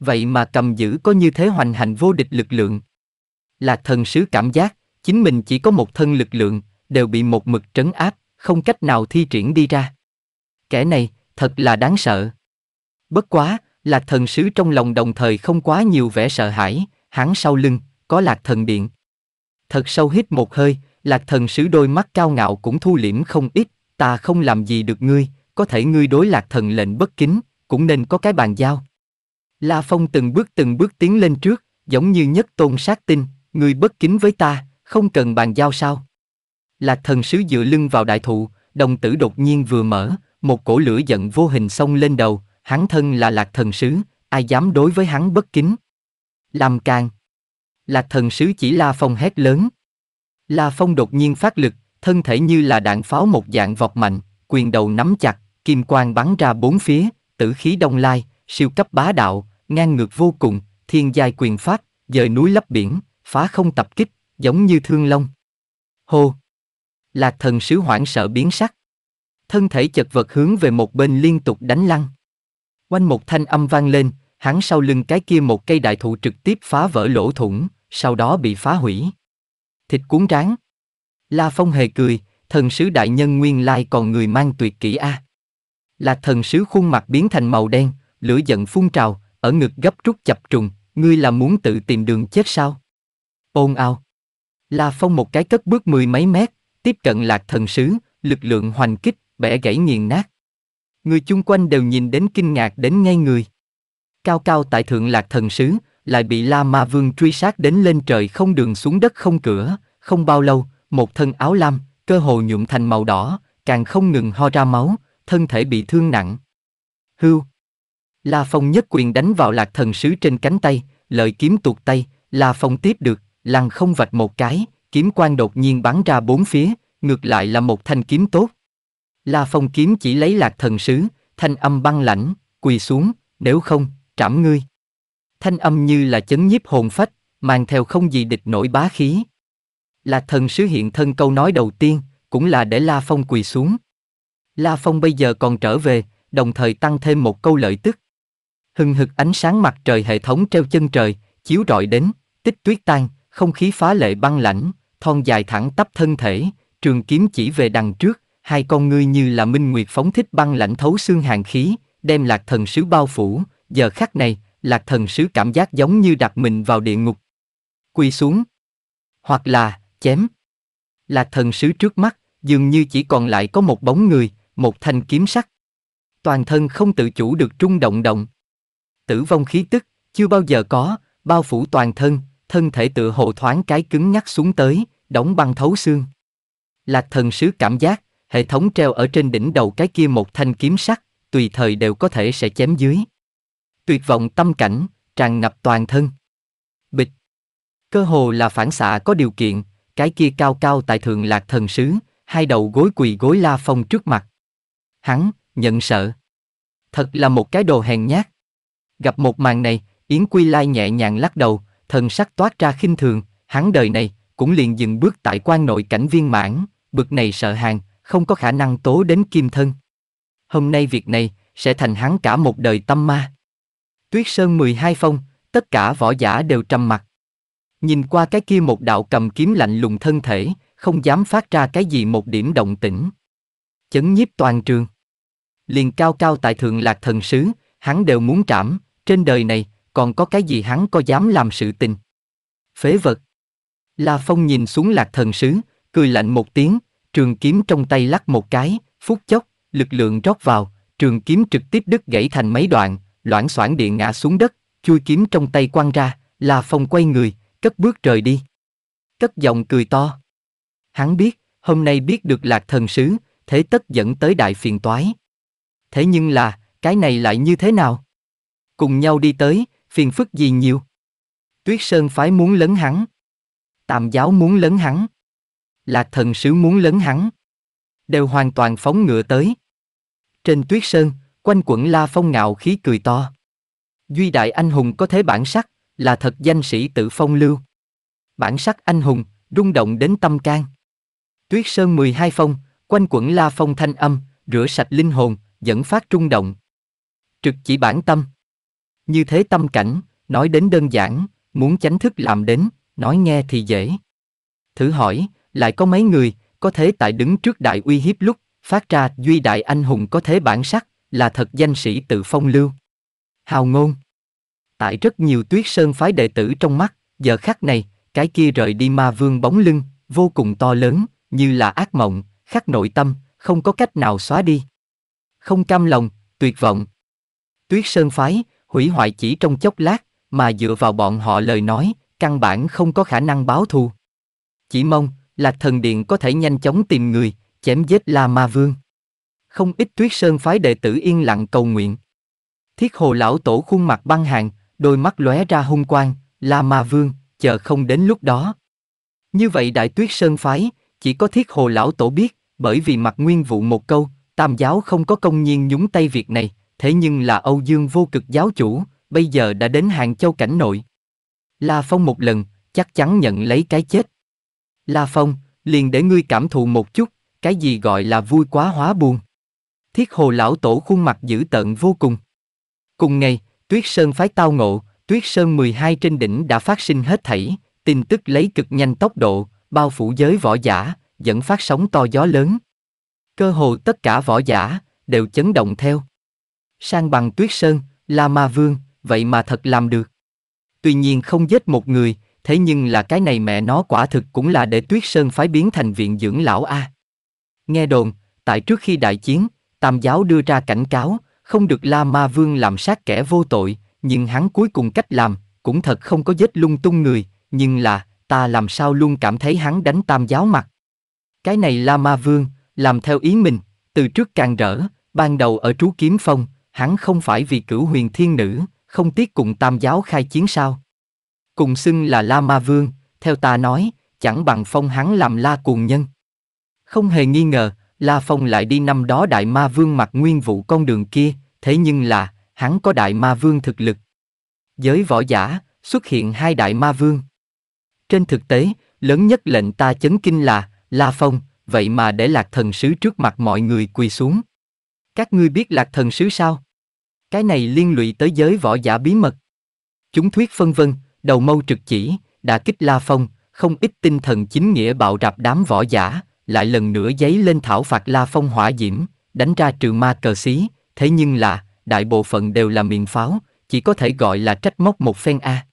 Vậy mà cầm giữ có như thế hoành hành vô địch lực lượng. Lạc thần sứ cảm giác, chính mình chỉ có một thân lực lượng, đều bị một mực trấn áp, không cách nào thi triển đi ra. Kẻ này, thật là đáng sợ. Bất quá, lạc thần sứ trong lòng đồng thời không quá nhiều vẻ sợ hãi, hắn sau lưng, có lạc thần điện. Thật sâu hít một hơi, lạc thần sứ đôi mắt cao ngạo cũng thu liễm không ít, ta không làm gì được ngươi, có thể ngươi đối lạc thần lệnh bất kính, cũng nên có cái bàn giao. La Phong từng bước từng bước tiến lên trước, giống như nhất tôn sát tinh, ngươi bất kính với ta, không cần bàn giao sao. Lạc thần sứ dựa lưng vào đại thụ, đồng tử đột nhiên vừa mở, một cổ lửa giận vô hình xông lên đầu, hắn thân là lạc thần sứ, ai dám đối với hắn bất kính. Làm càng. Lạc thần sứ chỉ La Phong hét lớn. La Phong đột nhiên phát lực, thân thể như là đạn pháo một dạng vọt mạnh, quyền đầu nắm chặt, kim quang bắn ra bốn phía, tử khí đông lai, siêu cấp bá đạo, ngang ngược vô cùng, thiên giai quyền phát, dời núi lấp biển, phá không tập kích, giống như thương long. Hô! Lạc thần sứ hoảng sợ biến sắc. Thân thể chật vật hướng về một bên liên tục đánh lăn. Quanh một thanh âm vang lên, hắn sau lưng cái kia một cây đại thụ trực tiếp phá vỡ lỗ thủng, sau đó bị phá hủy. Thịt cuốn tráng La Phong hề cười, thần sứ đại nhân nguyên lai còn người mang tuyệt kỹ a. Lạc thần sứ khuôn mặt biến thành màu đen, lửa giận phun trào, ở ngực gấp rút chập trùng, ngươi là muốn tự tìm đường chết sao? Ôn ao. La Phong một cái cất bước mười mấy mét, tiếp cận lạc thần sứ, lực lượng hoành kích, bẻ gãy nghiền nát. Người chung quanh đều nhìn đến kinh ngạc đến ngay người. Cao cao tại thượng lạc thần sứ, lại bị La Ma Vương truy sát đến lên trời không đường xuống đất không cửa, không bao lâu, một thân áo lam, cơ hồ nhuộm thành màu đỏ, càng không ngừng ho ra máu, thân thể bị thương nặng. Hưu. La Phong nhất quyền đánh vào lạc thần sứ trên cánh tay, lợi kiếm tuột tay, La Phong tiếp được, lăng không vạch một cái, kiếm quan đột nhiên bắn ra bốn phía, ngược lại là một thanh kiếm tốt. La Phong kiếm chỉ lấy lạc thần sứ, thanh âm băng lãnh, quỳ xuống, nếu không, trảm ngươi. Thanh âm như là chấn nhiếp hồn phách, mang theo không gì địch nổi bá khí là thần sứ hiện thân câu nói đầu tiên, cũng là để La Phong quỳ xuống. La Phong bây giờ còn trở về, đồng thời tăng thêm một câu lợi tức. Hừng hực ánh sáng mặt trời hệ thống treo chân trời, chiếu rọi đến, tích tuyết tan, không khí phá lệ băng lãnh, thon dài thẳng tắp thân thể, trường kiếm chỉ về đằng trước, hai con ngươi như là minh nguyệt phóng thích băng lãnh thấu xương hàng khí, đem lạc thần sứ bao phủ, giờ khắc này, lạc thần sứ cảm giác giống như đặt mình vào địa ngục. Quỳ xuống. Hoặc là, chém. Lạc thần sứ trước mắt, dường như chỉ còn lại có một bóng người, một thanh kiếm sắt. Toàn thân không tự chủ được trung động động. Tử vong khí tức, chưa bao giờ có, bao phủ toàn thân, thân thể tự hồ thoáng cái cứng nhắc xuống tới, đóng băng thấu xương. là thần sứ cảm giác, hệ thống treo ở trên đỉnh đầu cái kia một thanh kiếm sắt, tùy thời đều có thể sẽ chém dưới. Tuyệt vọng tâm cảnh, tràn ngập toàn thân. Bịch. Cơ hồ là phản xạ có điều kiện, cái kia cao cao tại thượng lạc thần sứ, hai đầu gối quỳ gối la phong trước mặt. Hắn, nhận sợ. Thật là một cái đồ hèn nhát. Gặp một màn này, Yến Quy Lai nhẹ nhàng lắc đầu, thần sắc toát ra khinh thường, hắn đời này, cũng liền dừng bước tại quan nội cảnh viên mãn, bực này sợ hàng, không có khả năng tố đến kim thân. Hôm nay việc này, sẽ thành hắn cả một đời tâm ma. Tuyết Sơn 12 phong, tất cả võ giả đều trầm mặt. Nhìn qua cái kia một đạo cầm kiếm lạnh lùng thân thể, không dám phát ra cái gì một điểm động tĩnh. Chấn nhiếp toàn trường. Liền cao cao tại thượng lạc thần sứ, hắn đều muốn trảm, trên đời này, còn có cái gì hắn có dám làm sự tình. Phế vật. La Phong nhìn xuống lạc thần sứ, cười lạnh một tiếng, trường kiếm trong tay lắc một cái, phút chốc, lực lượng rót vào, trường kiếm trực tiếp đứt gãy thành mấy đoạn, loãng xoảng điện ngã xuống đất, chui kiếm trong tay quăng ra, La Phong quay người, cất bước rời đi. Cất giọng cười to. Hắn biết, hôm nay biết được lạc thần sứ, thế tất dẫn tới đại phiền toái. Thế nhưng là, cái này lại như thế nào? Cùng nhau đi tới, phiền phức gì nhiều? Tuyết Sơn phái muốn lấn hắn. Tạm giáo muốn lấn hắn. Lạc thần sứ muốn lấn hắn. Đều hoàn toàn phóng ngựa tới. Trên tuyết sơn, quanh quẩn la phong ngạo khí cười to. Duy đại anh hùng có thế bản sắc là thật danh sĩ tự phong lưu. Bản sắc anh hùng, rung động đến tâm can. Tuyết sơn 12 phong, quanh quẩn la phong thanh âm, rửa sạch linh hồn, dẫn phát trung động. Trực chỉ bản tâm. Như thế tâm cảnh, nói đến đơn giản, muốn chánh thức làm đến, nói nghe thì dễ. Thử hỏi, lại có mấy người, có thế tại đứng trước đại uy hiếp lúc, phát ra duy đại anh hùng có thế bản sắc, là thật danh sĩ tự phong lưu. Hào ngôn tại rất nhiều tuyết sơn phái đệ tử trong mắt, giờ khắc này, cái kia rời đi ma vương bóng lưng, vô cùng to lớn, như là ác mộng, khắc nội tâm, không có cách nào xóa đi. Không cam lòng, tuyệt vọng. Tuyết sơn phái, hủy hoại chỉ trong chốc lát, mà dựa vào bọn họ lời nói, căn bản không có khả năng báo thù. Chỉ mong là thần điện có thể nhanh chóng tìm người, chém giết La Ma Vương. Không ít tuyết sơn phái đệ tử yên lặng cầu nguyện. Thiết hồ lão tổ khuôn mặt băng hàng, đôi mắt lóe ra hung quang, La Ma Vương, chờ không đến lúc đó. Như vậy Đại Tuyết Sơn phái, chỉ có Thiết Hồ lão tổ biết, bởi vì mặt Nguyên vụ một câu, Tam giáo không có công nhiên nhúng tay việc này, thế nhưng là Âu Dương vô cực giáo chủ, bây giờ đã đến Hàng Châu cảnh nội. La Phong một lần, chắc chắn nhận lấy cái chết. La Phong, liền để ngươi cảm thụ một chút, cái gì gọi là vui quá hóa buồn. Thiết hồ lão tổ khuôn mặt dữ tợn vô cùng. Cùng ngày, Tuyết Sơn phái tao ngộ, Tuyết Sơn 12 trên đỉnh đã phát sinh hết thảy, tin tức lấy cực nhanh tốc độ, bao phủ giới võ giả, dẫn phát sóng to gió lớn. Cơ hồ tất cả võ giả đều chấn động theo. Sang bằng Tuyết Sơn, là ma vương, vậy mà thật làm được. Tuy nhiên không giết một người, thế nhưng là cái này mẹ nó quả thực cũng là để Tuyết Sơn phái biến thành viện dưỡng lão A. Nghe đồn, tại trước khi đại chiến, Tam giáo đưa ra cảnh cáo, không được La Ma Vương làm sát kẻ vô tội, nhưng hắn cuối cùng cách làm, cũng thật không có vết lung tung người, nhưng là, ta làm sao luôn cảm thấy hắn đánh tam giáo mặt. Cái này La Ma Vương, làm theo ý mình, từ trước càng rỡ, ban đầu ở trú kiếm phong, hắn không phải vì cửu huyền thiên nữ, không tiếc cùng tam giáo khai chiến sao. Cùng xưng là La Ma Vương, theo ta nói, chẳng bằng phong hắn làm La Cuồng Nhân. Không hề nghi ngờ, La Phong lại đi năm đó Đại Ma Vương mặc nguyên vụ con đường kia, thế nhưng là, hắn có Đại Ma Vương thực lực. Giới võ giả, xuất hiện hai Đại Ma Vương. Trên thực tế, lớn nhất lệnh ta chấn kinh là, La Phong, vậy mà để lạc thần sứ trước mặt mọi người quỳ xuống. Các ngươi biết lạc thần sứ sao? Cái này liên lụy tới giới võ giả bí mật. Chúng thuyết phân vân, đầu mâu trực chỉ, đã kích La Phong, không ít tinh thần chính nghĩa bạo rạp đám võ giả, lại lần nữa giấy lên thảo phạt la phong hỏa diễm, đánh ra trừ ma cờ xí, thế nhưng là, đại bộ phận đều là miền pháo, chỉ có thể gọi là trách móc một phen A.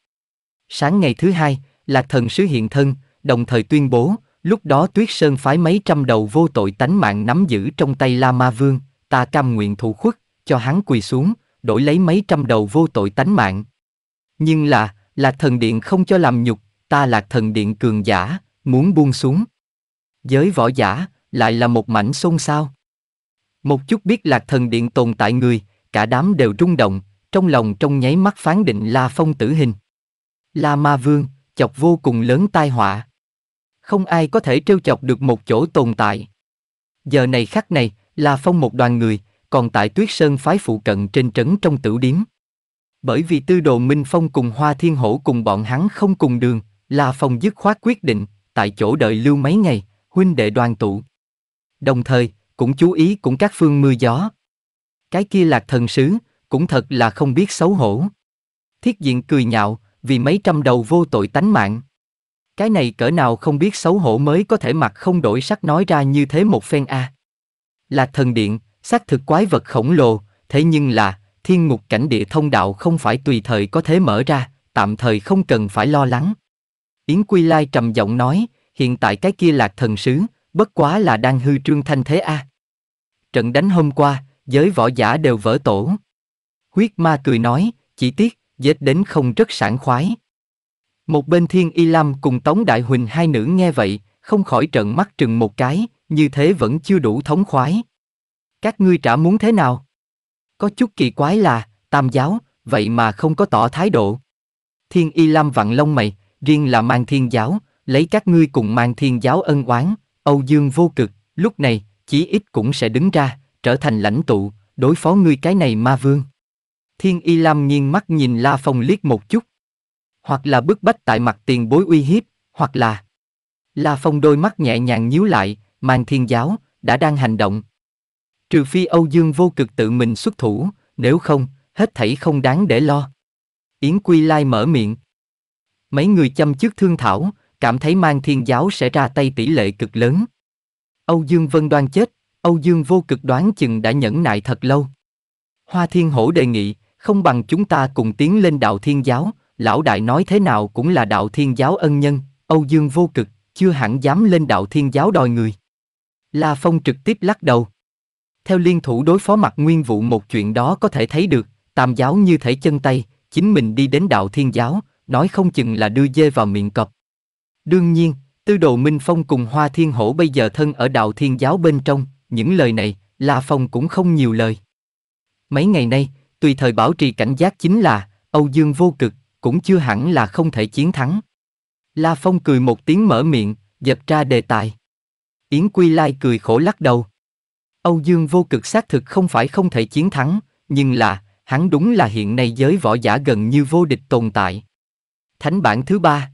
Sáng ngày thứ hai, Lạc Thần Sứ hiện thân, đồng thời tuyên bố, lúc đó Tuyết Sơn phái mấy trăm đầu vô tội tánh mạng nắm giữ trong tay La Ma Vương, ta cam nguyện thụ khuất, cho hắn quỳ xuống, đổi lấy mấy trăm đầu vô tội tánh mạng. Nhưng là, Lạc Thần Điện không cho làm nhục, ta Lạc Thần Điện cường giả, muốn buông xuống, Giới võ giả, lại là một mảnh xôn xao. Một chút biết lạc thần điện tồn tại người, cả đám đều rung động, trong lòng trong nháy mắt phán định La Phong tử hình. La Ma Vương, chọc vô cùng lớn tai họa. Không ai có thể trêu chọc được một chỗ tồn tại. Giờ này khắc này, La Phong một đoàn người, còn tại Tuyết Sơn phái phụ cận trên trấn trong tử điếm. Bởi vì tư đồ Minh Phong cùng Hoa Thiên Hổ cùng bọn hắn không cùng đường, La Phong dứt khoát quyết định, tại chỗ đợi lưu mấy ngày, huynh đệ đoàn tụ. Đồng thời, cũng chú ý cũng các phương mưa gió. Cái kia lạc thần sứ, cũng thật là không biết xấu hổ. Thiết diện cười nhạo, vì mấy trăm đầu vô tội tánh mạng. Cái này cỡ nào không biết xấu hổ mới có thể mặt không đổi sắc nói ra như thế một phen a. À. Là thần điện, xác thực quái vật khổng lồ, thế nhưng là, thiên ngục cảnh địa thông đạo không phải tùy thời có thể mở ra, tạm thời không cần phải lo lắng. Yến Quy Lai trầm giọng nói, hiện tại cái kia lạc thần sứ, bất quá là đang hư trương thanh thế a. Trận đánh hôm qua, giới võ giả đều vỡ tổ. Huyết ma cười nói, chỉ tiếc, dết đến không rất sảng khoái. Một bên Thiên Y Lam cùng Tống Đại Huỳnh hai nữ nghe vậy, không khỏi trợn mắt trừng một cái, như thế vẫn chưa đủ thống khoái. Các ngươi trả muốn thế nào? Có chút kỳ quái là, tam giáo, vậy mà không có tỏ thái độ. Thiên Y Lam vặn lông mày, riêng là mang thiên giáo, lấy các ngươi cùng mang thiên giáo ân oán, Âu Dương vô cực, lúc này, chí ít cũng sẽ đứng ra, trở thành lãnh tụ, đối phó ngươi cái này ma vương. Thiên Y Lam nghiêng mắt nhìn La Phong liếc một chút. Hoặc là bức bách tại mặt tiền bối uy hiếp, hoặc là... La Phong đôi mắt nhẹ nhàng nhíu lại, mang thiên giáo, đã đang hành động. Trừ phi Âu Dương vô cực tự mình xuất thủ, nếu không, hết thảy không đáng để lo. Yến Quy Lai mở miệng. Mấy người chăm trước thương thảo, cảm thấy mang thiên giáo sẽ ra tay tỷ lệ cực lớn. Âu Dương Vân đoan chết, Âu Dương vô cực đoán chừng đã nhẫn nại thật lâu. Hoa Thiên Hổ đề nghị, không bằng chúng ta cùng tiến lên đạo thiên giáo, lão đại nói thế nào cũng là đạo thiên giáo ân nhân, Âu Dương vô cực, chưa hẳn dám lên đạo thiên giáo đòi người. La Phong trực tiếp lắc đầu. Theo liên thủ đối phó mặt nguyên vụ một chuyện đó có thể thấy được, tam giáo như thể chân tay, chính mình đi đến đạo thiên giáo, nói không chừng là đưa dê vào miệng cọp. Đương nhiên, Tư Đồ Minh Phong cùng Hoa Thiên Hổ bây giờ thân ở đạo thiên giáo bên trong, những lời này, La Phong cũng không nhiều lời. Mấy ngày nay, tùy thời bảo trì cảnh giác chính là, Âu Dương vô cực, cũng chưa hẳn là không thể chiến thắng. La Phong cười một tiếng mở miệng, dập ra đề tài. Yến Quy Lai cười khổ lắc đầu. Âu Dương vô cực xác thực không phải không thể chiến thắng, nhưng là, hắn đúng là hiện nay giới võ giả gần như vô địch tồn tại. Thánh bản thứ ba,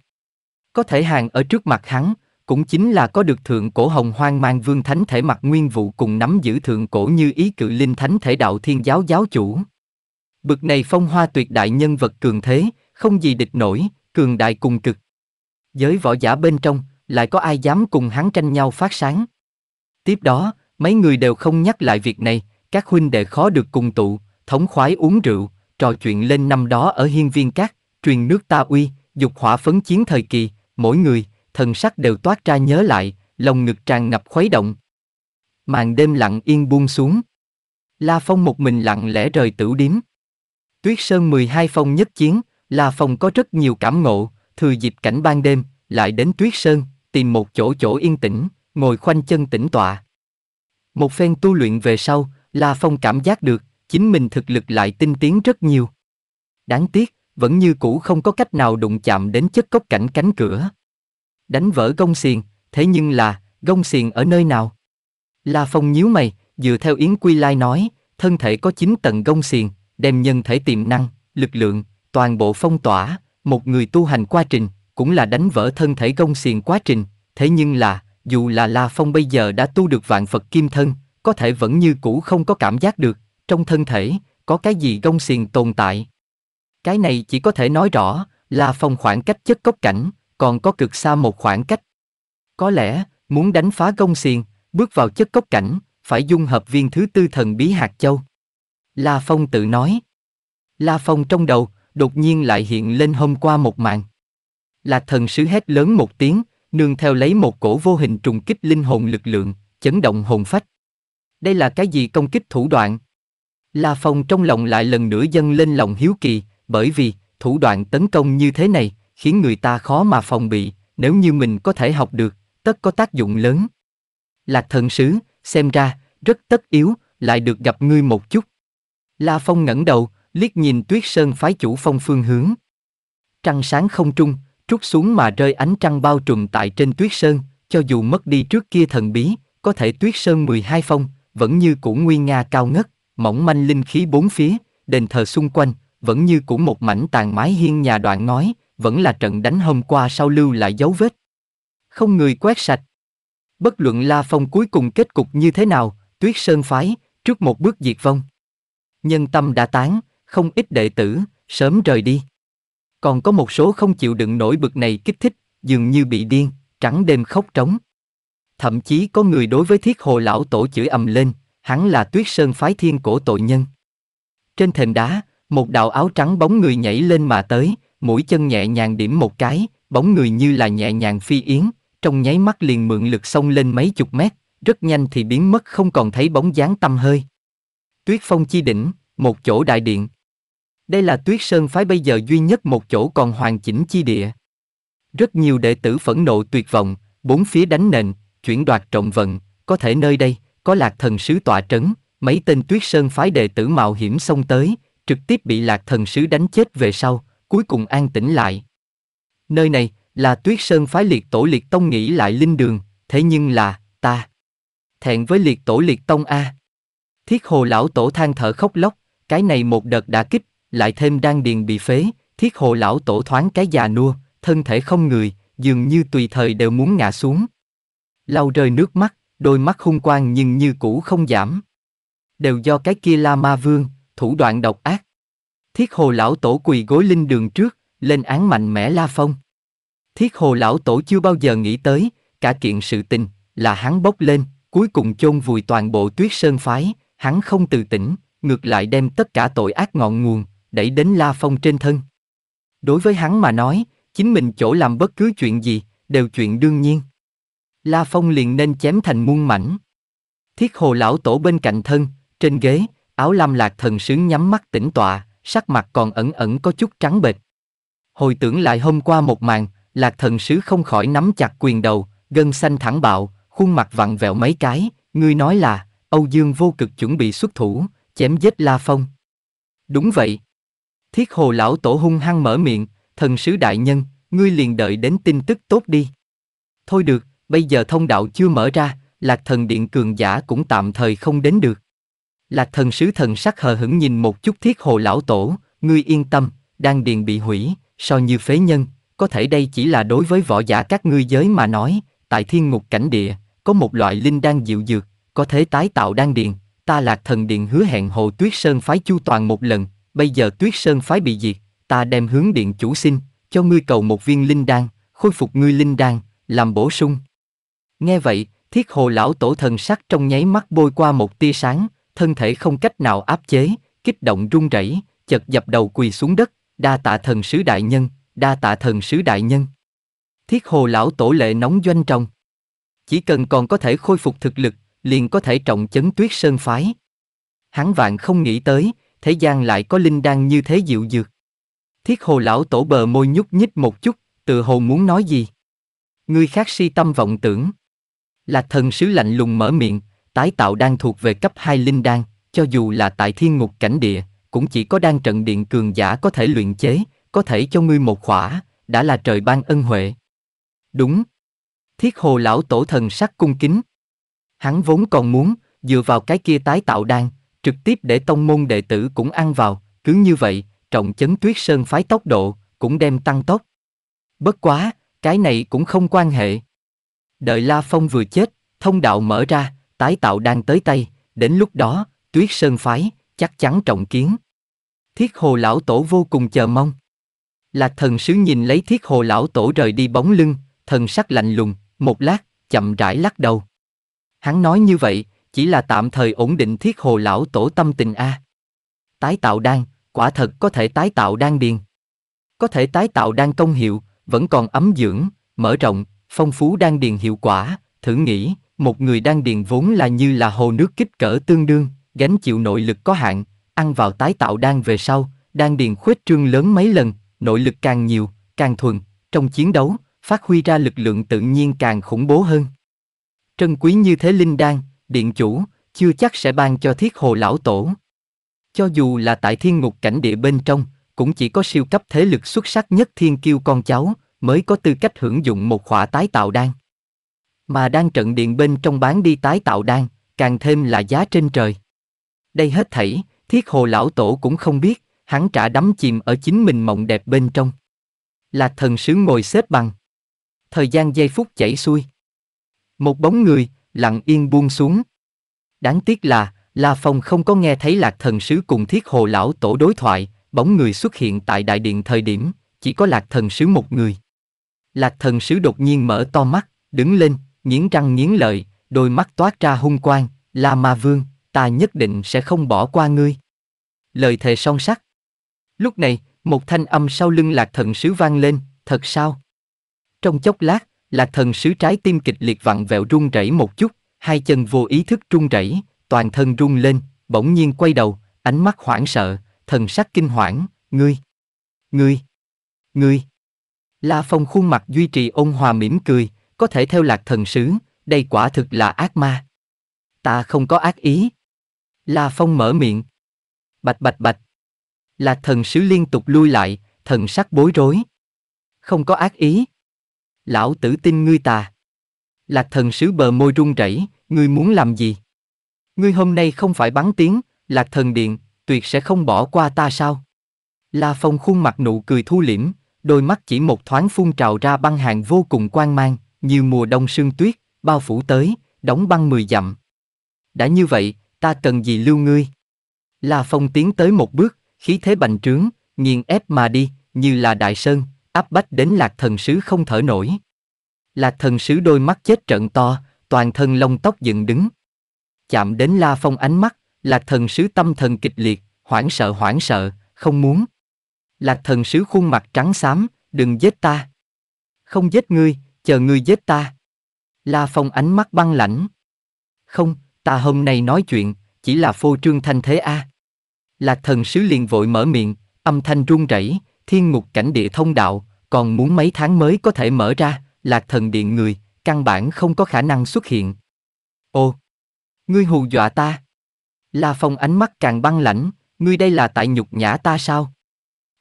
có thể hàng ở trước mặt hắn, cũng chính là có được thượng cổ hồng hoang mang vương thánh thể mặt nguyên vụ cùng nắm giữ thượng cổ như ý cự linh thánh thể đạo thiên giáo giáo chủ. Bực này phong hoa tuyệt đại nhân vật cường thế, không gì địch nổi, cường đại cùng cực. Giới võ giả bên trong, lại có ai dám cùng hắn tranh nhau phát sáng. Tiếp đó, mấy người đều không nhắc lại việc này, các huynh đệ khó được cùng tụ, thống khoái uống rượu, trò chuyện lên năm đó ở hiên viên các, truyền nước ta uy, dục hỏa phấn chiến thời kỳ, mỗi người, thần sắc đều toát ra nhớ lại, lòng ngực tràn ngập khuấy động. Màn đêm lặng yên buông xuống. La Phong một mình lặng lẽ rời tử điếm. Tuyết Sơn 12 phong nhất chiến, La Phong có rất nhiều cảm ngộ, thừa dịp cảnh ban đêm, lại đến Tuyết Sơn, tìm một chỗ chỗ yên tĩnh, ngồi khoanh chân tĩnh tọa. Một phen tu luyện về sau, La Phong cảm giác được, chính mình thực lực lại tinh tiến rất nhiều. Đáng tiếc, vẫn như cũ không có cách nào đụng chạm đến chất cốc cảnh cánh cửa. Đánh vỡ gông xiềng, thế nhưng là, gông xiềng ở nơi nào? La Phong nhíu mày, dựa theo Yến Quy Lai nói, thân thể có 9 tầng gông xiềng, đem nhân thể tiềm năng, lực lượng, toàn bộ phong tỏa, một người tu hành quá trình, cũng là đánh vỡ thân thể gông xiềng quá trình, thế nhưng là, dù là La Phong bây giờ đã tu được vạn Phật Kim Thân, có thể vẫn như cũ không có cảm giác được, trong thân thể, có cái gì gông xiềng tồn tại. Cái này chỉ có thể nói rõ là phòng khoảng cách chất cốc cảnh, còn có cực xa một khoảng cách. Có lẽ, muốn đánh phá công xiền, bước vào chất cốc cảnh, phải dung hợp viên thứ tư thần bí hạt châu. La Phong tự nói. La Phong trong đầu, đột nhiên lại hiện lên hôm qua một màn. là thần sứ hét lớn một tiếng, nương theo lấy một cổ vô hình trùng kích linh hồn lực lượng, chấn động hồn phách. Đây là cái gì công kích thủ đoạn? La Phong trong lòng lại lần nữa dâng lên lòng hiếu kỳ, bởi vì thủ đoạn tấn công như thế này khiến người ta khó mà phòng bị, nếu như mình có thể học được, tất có tác dụng lớn. Lạc thần sứ, xem ra, rất tất yếu, lại được gặp ngươi một chút. La Phong ngẩng đầu, liếc nhìn tuyết sơn phái chủ phong phương hướng. Trăng sáng không trung, trút xuống mà rơi ánh trăng bao trùm tại trên tuyết sơn, cho dù mất đi trước kia thần bí, có thể tuyết sơn 12 phong, vẫn như cũ nguyên nga cao ngất, mỏng manh linh khí bốn phía, đền thờ xung quanh, vẫn như cũng một mảnh tàn mái hiên nhà đoạn nói vẫn là trận đánh hôm qua sau lưu lại dấu vết. Không người quét sạch. Bất luận La Phong cuối cùng kết cục như thế nào, Tuyết Sơn phái, trước một bước diệt vong. Nhân tâm đã tán, không ít đệ tử, sớm rời đi. Còn có một số không chịu đựng nổi bực này kích thích, dường như bị điên, trắng đêm khóc trống. Thậm chí có người đối với thiết hồ lão tổ chửi ầm lên, hắn là tuyết sơn phái thiên cổ tội nhân. Trên thềm đá, một đạo áo trắng bóng người nhảy lên mà tới, mũi chân nhẹ nhàng điểm một cái, bóng người như là nhẹ nhàng phi yến, trong nháy mắt liền mượn lực xông lên mấy chục mét, rất nhanh thì biến mất không còn thấy bóng dáng tâm hơi. Tuyết phong chi đỉnh, một chỗ đại điện. Đây là tuyết sơn phái bây giờ duy nhất một chỗ còn hoàn chỉnh chi địa. Rất nhiều đệ tử phẫn nộ tuyệt vọng, bốn phía đánh nền, chuyển đoạt trọng vận, có thể nơi đây, có lạc thần sứ tọa trấn, mấy tên tuyết sơn phái đệ tử mạo hiểm xông tới, trực tiếp bị lạc thần sứ đánh chết về sau, cuối cùng an tĩnh lại. Nơi này, là tuyết sơn phái liệt tổ liệt tông nghĩ lại linh đường, thế nhưng là, ta. Thẹn với liệt tổ liệt tông A. Thiết hồ lão tổ than thở khóc lóc, cái này một đợt đã kích, lại thêm đang điền bị phế, thiết hồ lão tổ thoáng cái già nua, thân thể không người, dường như tùy thời đều muốn ngã xuống. Lau rơi nước mắt, đôi mắt hung quang nhưng như cũ không giảm. Đều do cái kia la ma vương, thủ đoạn độc ác. Thiết hồ lão tổ quỳ gối linh đường trước, lên án mạnh mẽ La Phong. Thiết hồ lão tổ chưa bao giờ nghĩ tới, cả kiện sự tình, là hắn bốc lên, cuối cùng chôn vùi toàn bộ tuyết sơn phái, hắn không từ tỉnh, ngược lại đem tất cả tội ác ngọn nguồn, đẩy đến La Phong trên thân. Đối với hắn mà nói, chính mình chỗ làm bất cứ chuyện gì, đều chuyện đương nhiên. La Phong liền nên chém thành muôn mảnh. Thiết hồ lão tổ bên cạnh thân, trên ghế, Áo lam lạc thần sướng nhắm mắt tĩnh tọa, sắc mặt còn ẩn ẩn có chút trắng bệch. Hồi tưởng lại hôm qua một màn, lạc thần sứ không khỏi nắm chặt quyền đầu, gân xanh thẳng bạo, khuôn mặt vặn vẹo mấy cái, ngươi nói là, Âu Dương vô cực chuẩn bị xuất thủ, chém giết La Phong. Đúng vậy. Thiết hồ lão tổ hung hăng mở miệng, thần sứ đại nhân, ngươi liền đợi đến tin tức tốt đi. Thôi được, bây giờ thông đạo chưa mở ra, lạc thần điện cường giả cũng tạm thời không đến được. Lạc thần sứ thần sắc hờ hững nhìn một chút thiết hồ lão tổ, ngươi yên tâm, đang điền bị hủy, so như phế nhân, có thể đây chỉ là đối với võ giả các ngươi giới mà nói, tại thiên ngục cảnh địa, có một loại linh đan dịu dược, có thể tái tạo đan điền, ta lạc thần điện hứa hẹn hồ tuyết sơn phái chu toàn một lần, bây giờ tuyết sơn phái bị diệt, ta đem hướng điện chủ xin, cho ngươi cầu một viên linh đan, khôi phục ngươi linh đan, làm bổ sung. Nghe vậy, thiết hồ lão tổ thần sắc trong nháy mắt bôi qua một tia sáng, thân thể không cách nào áp chế, kích động run rẩy, chật dập đầu quỳ xuống đất, đa tạ thần sứ đại nhân, đa tạ thần sứ đại nhân. Thiết hồ lão tổ lệ nóng doanh trồng. Chỉ cần còn có thể khôi phục thực lực, liền có thể trọng chấn tuyết sơn phái. Hắn vạn không nghĩ tới, thế gian lại có linh đan như thế dịu dược. Thiết hồ lão tổ bờ môi nhúc nhích một chút, tự hồ muốn nói gì. người khác si tâm vọng tưởng. Là thần sứ lạnh lùng mở miệng, Tái tạo đang thuộc về cấp 2 linh đan, cho dù là tại thiên ngục cảnh địa, cũng chỉ có đan trận điện cường giả có thể luyện chế, có thể cho ngươi một khỏa, đã là trời ban ân huệ. Đúng. Thiết hồ lão tổ thần sắc cung kính. Hắn vốn còn muốn, dựa vào cái kia tái tạo đan, trực tiếp để tông môn đệ tử cũng ăn vào, cứ như vậy, trọng chấn tuyết sơn phái tốc độ, cũng đem tăng tốc. Bất quá, cái này cũng không quan hệ. Đợi La Phong vừa chết, thông đạo mở ra, tái tạo đang tới tay, đến lúc đó, tuyết sơn phái, chắc chắn trọng kiến. Thiết hồ lão tổ vô cùng chờ mong. Lạc thần sứ nhìn lấy thiết hồ lão tổ rời đi bóng lưng, thần sắc lạnh lùng, một lát, chậm rãi lắc đầu. Hắn nói như vậy, chỉ là tạm thời ổn định thiết hồ lão tổ tâm tình A. Tái tạo đan, quả thật có thể tái tạo đan điền. Có thể tái tạo đan công hiệu, vẫn còn ấm dưỡng, mở rộng, phong phú đan điền hiệu quả, thử nghĩ, một người đang điền vốn là như là hồ nước kích cỡ tương đương, gánh chịu nội lực có hạn, ăn vào tái tạo đang về sau, đang điền khuếch trương lớn mấy lần, nội lực càng nhiều, càng thuần, trong chiến đấu, phát huy ra lực lượng tự nhiên càng khủng bố hơn. Trân quý như thế linh đan, điện chủ, chưa chắc sẽ ban cho thiết hồ lão tổ. Cho dù là tại thiên ngục cảnh địa bên trong, cũng chỉ có siêu cấp thế lực xuất sắc nhất thiên kiêu con cháu, mới có tư cách hưởng dụng một khỏa tái tạo đan. Mà đang trận điện bên trong bán đi tái tạo đan, càng thêm là giá trên trời. Đây hết thảy, thiết hồ lão tổ cũng không biết, hắn trả đắm chìm ở chính mình mộng đẹp bên trong. là thần sứ ngồi xếp bằng. Thời gian giây phút chảy xuôi. Một bóng người, lặng yên buông xuống. Đáng tiếc là, La Phong không có nghe thấy lạc thần sứ cùng thiết hồ lão tổ đối thoại, bóng người xuất hiện tại đại điện thời điểm, chỉ có lạc thần sứ một người. Lạc thần sứ đột nhiên mở to mắt, đứng lên, nghiến răng nghiến lợi, đôi mắt toát ra hung quang, La Ma Vương, ta nhất định sẽ không bỏ qua ngươi. Lời thề son sắt. Lúc này, một thanh âm sau lưng lạc thần sứ vang lên, thật sao? Trong chốc lát, lạc thần sứ trái tim kịch liệt vặn vẹo run rẩy một chút, hai chân vô ý thức run rẩy, toàn thân run lên, bỗng nhiên quay đầu, ánh mắt hoảng sợ, thần sắc kinh hoảng, ngươi, ngươi, ngươi. La Phong khuôn mặt duy trì ôn hòa mỉm cười, có thể theo lạc thần sứ, đây quả thực là ác ma. Ta không có ác ý. La Phong mở miệng. Bạch bạch bạch. Lạc thần sứ liên tục lui lại, thần sắc bối rối. Không có ác ý. Lão tử tin ngươi ta Lạc thần sứ bờ môi run rẩy, ngươi muốn làm gì? Ngươi hôm nay không phải bắn tiếng, lạc thần điện, tuyệt sẽ không bỏ qua ta sao? La Phong khuôn mặt nụ cười thu liễm, đôi mắt chỉ một thoáng phun trào ra băng hàng vô cùng quan mang như mùa đông sương tuyết, bao phủ tới, đóng băng mười dặm. Đã như vậy, ta cần gì lưu ngươi? La Phong tiến tới một bước, khí thế bành trướng, nghiền ép mà đi, như là đại sơn, áp bách đến lạc thần sứ không thở nổi. Lạc thần sứ đôi mắt chết trận to, toàn thân lông tóc dựng đứng. Chạm đến La Phong ánh mắt, lạc thần sứ tâm thần kịch liệt, hoảng sợ hoảng sợ, không muốn. Lạc thần sứ khuôn mặt trắng xám, đừng giết ta. Không giết ngươi, chờ ngươi giết ta. La Phong ánh mắt băng lãnh. Không, ta hôm nay nói chuyện, chỉ là phô trương thanh thế a. Lạc thần sứ liền vội mở miệng, âm thanh run rẩy, thiên ngục cảnh địa thông đạo, còn muốn mấy tháng mới có thể mở ra, lạc thần điện người, căn bản không có khả năng xuất hiện. Ô, ngươi hù dọa ta. La Phong ánh mắt càng băng lãnh, ngươi đây là tại nhục nhã ta sao?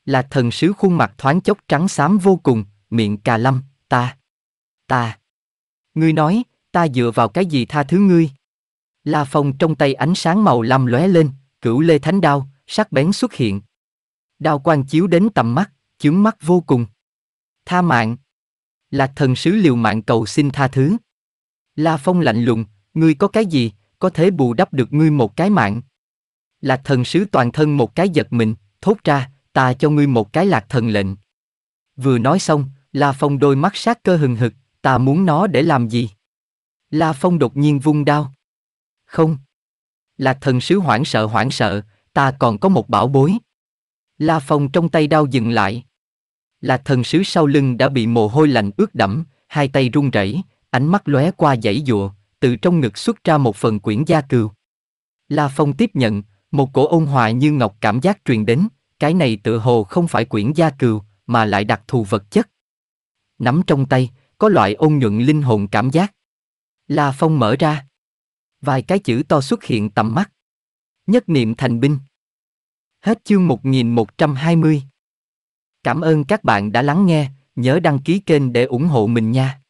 Lạc thần sứ khuôn mặt thoáng chốc trắng xám vô cùng, miệng cà lâm, ta ta. Ngươi nói, ta dựa vào cái gì tha thứ ngươi? La Phong trong tay ánh sáng màu lam lóe lên, cửu lê thánh đao, sắc bén xuất hiện. Đao quang chiếu đến tầm mắt, chướng mắt vô cùng. Tha mạng. là thần sứ liều mạng cầu xin tha thứ. La Phong lạnh lùng, ngươi có cái gì, có thể bù đắp được ngươi một cái mạng. Là thần sứ toàn thân một cái giật mình, thốt ra, ta cho ngươi một cái lạc thần lệnh. Vừa nói xong, La Phong đôi mắt sát cơ hừng hực, Ta muốn nó để làm gì? La Phong đột nhiên vung đao. Không. Lạc thần sứ hoảng sợ hoảng sợ, ta còn có một bảo bối. La Phong trong tay đao dừng lại. Lạc thần sứ sau lưng đã bị mồ hôi lạnh ướt đẫm, hai tay run rẩy, ánh mắt lóe qua dãy dụa, từ trong ngực xuất ra một phần quyển gia cừu. La Phong tiếp nhận, một cổ ôn hòa như ngọc cảm giác truyền đến, cái này tự hồ không phải quyển gia cừu, mà lại đặc thù vật chất. Nắm trong tay, có loại ôn nhuận linh hồn cảm giác. La Phong mở ra. Vài cái chữ to xuất hiện tầm mắt. Nhất niệm thành binh. Hết chương 1120. Cảm ơn các bạn đã lắng nghe, nhớ đăng ký kênh để ủng hộ mình nha.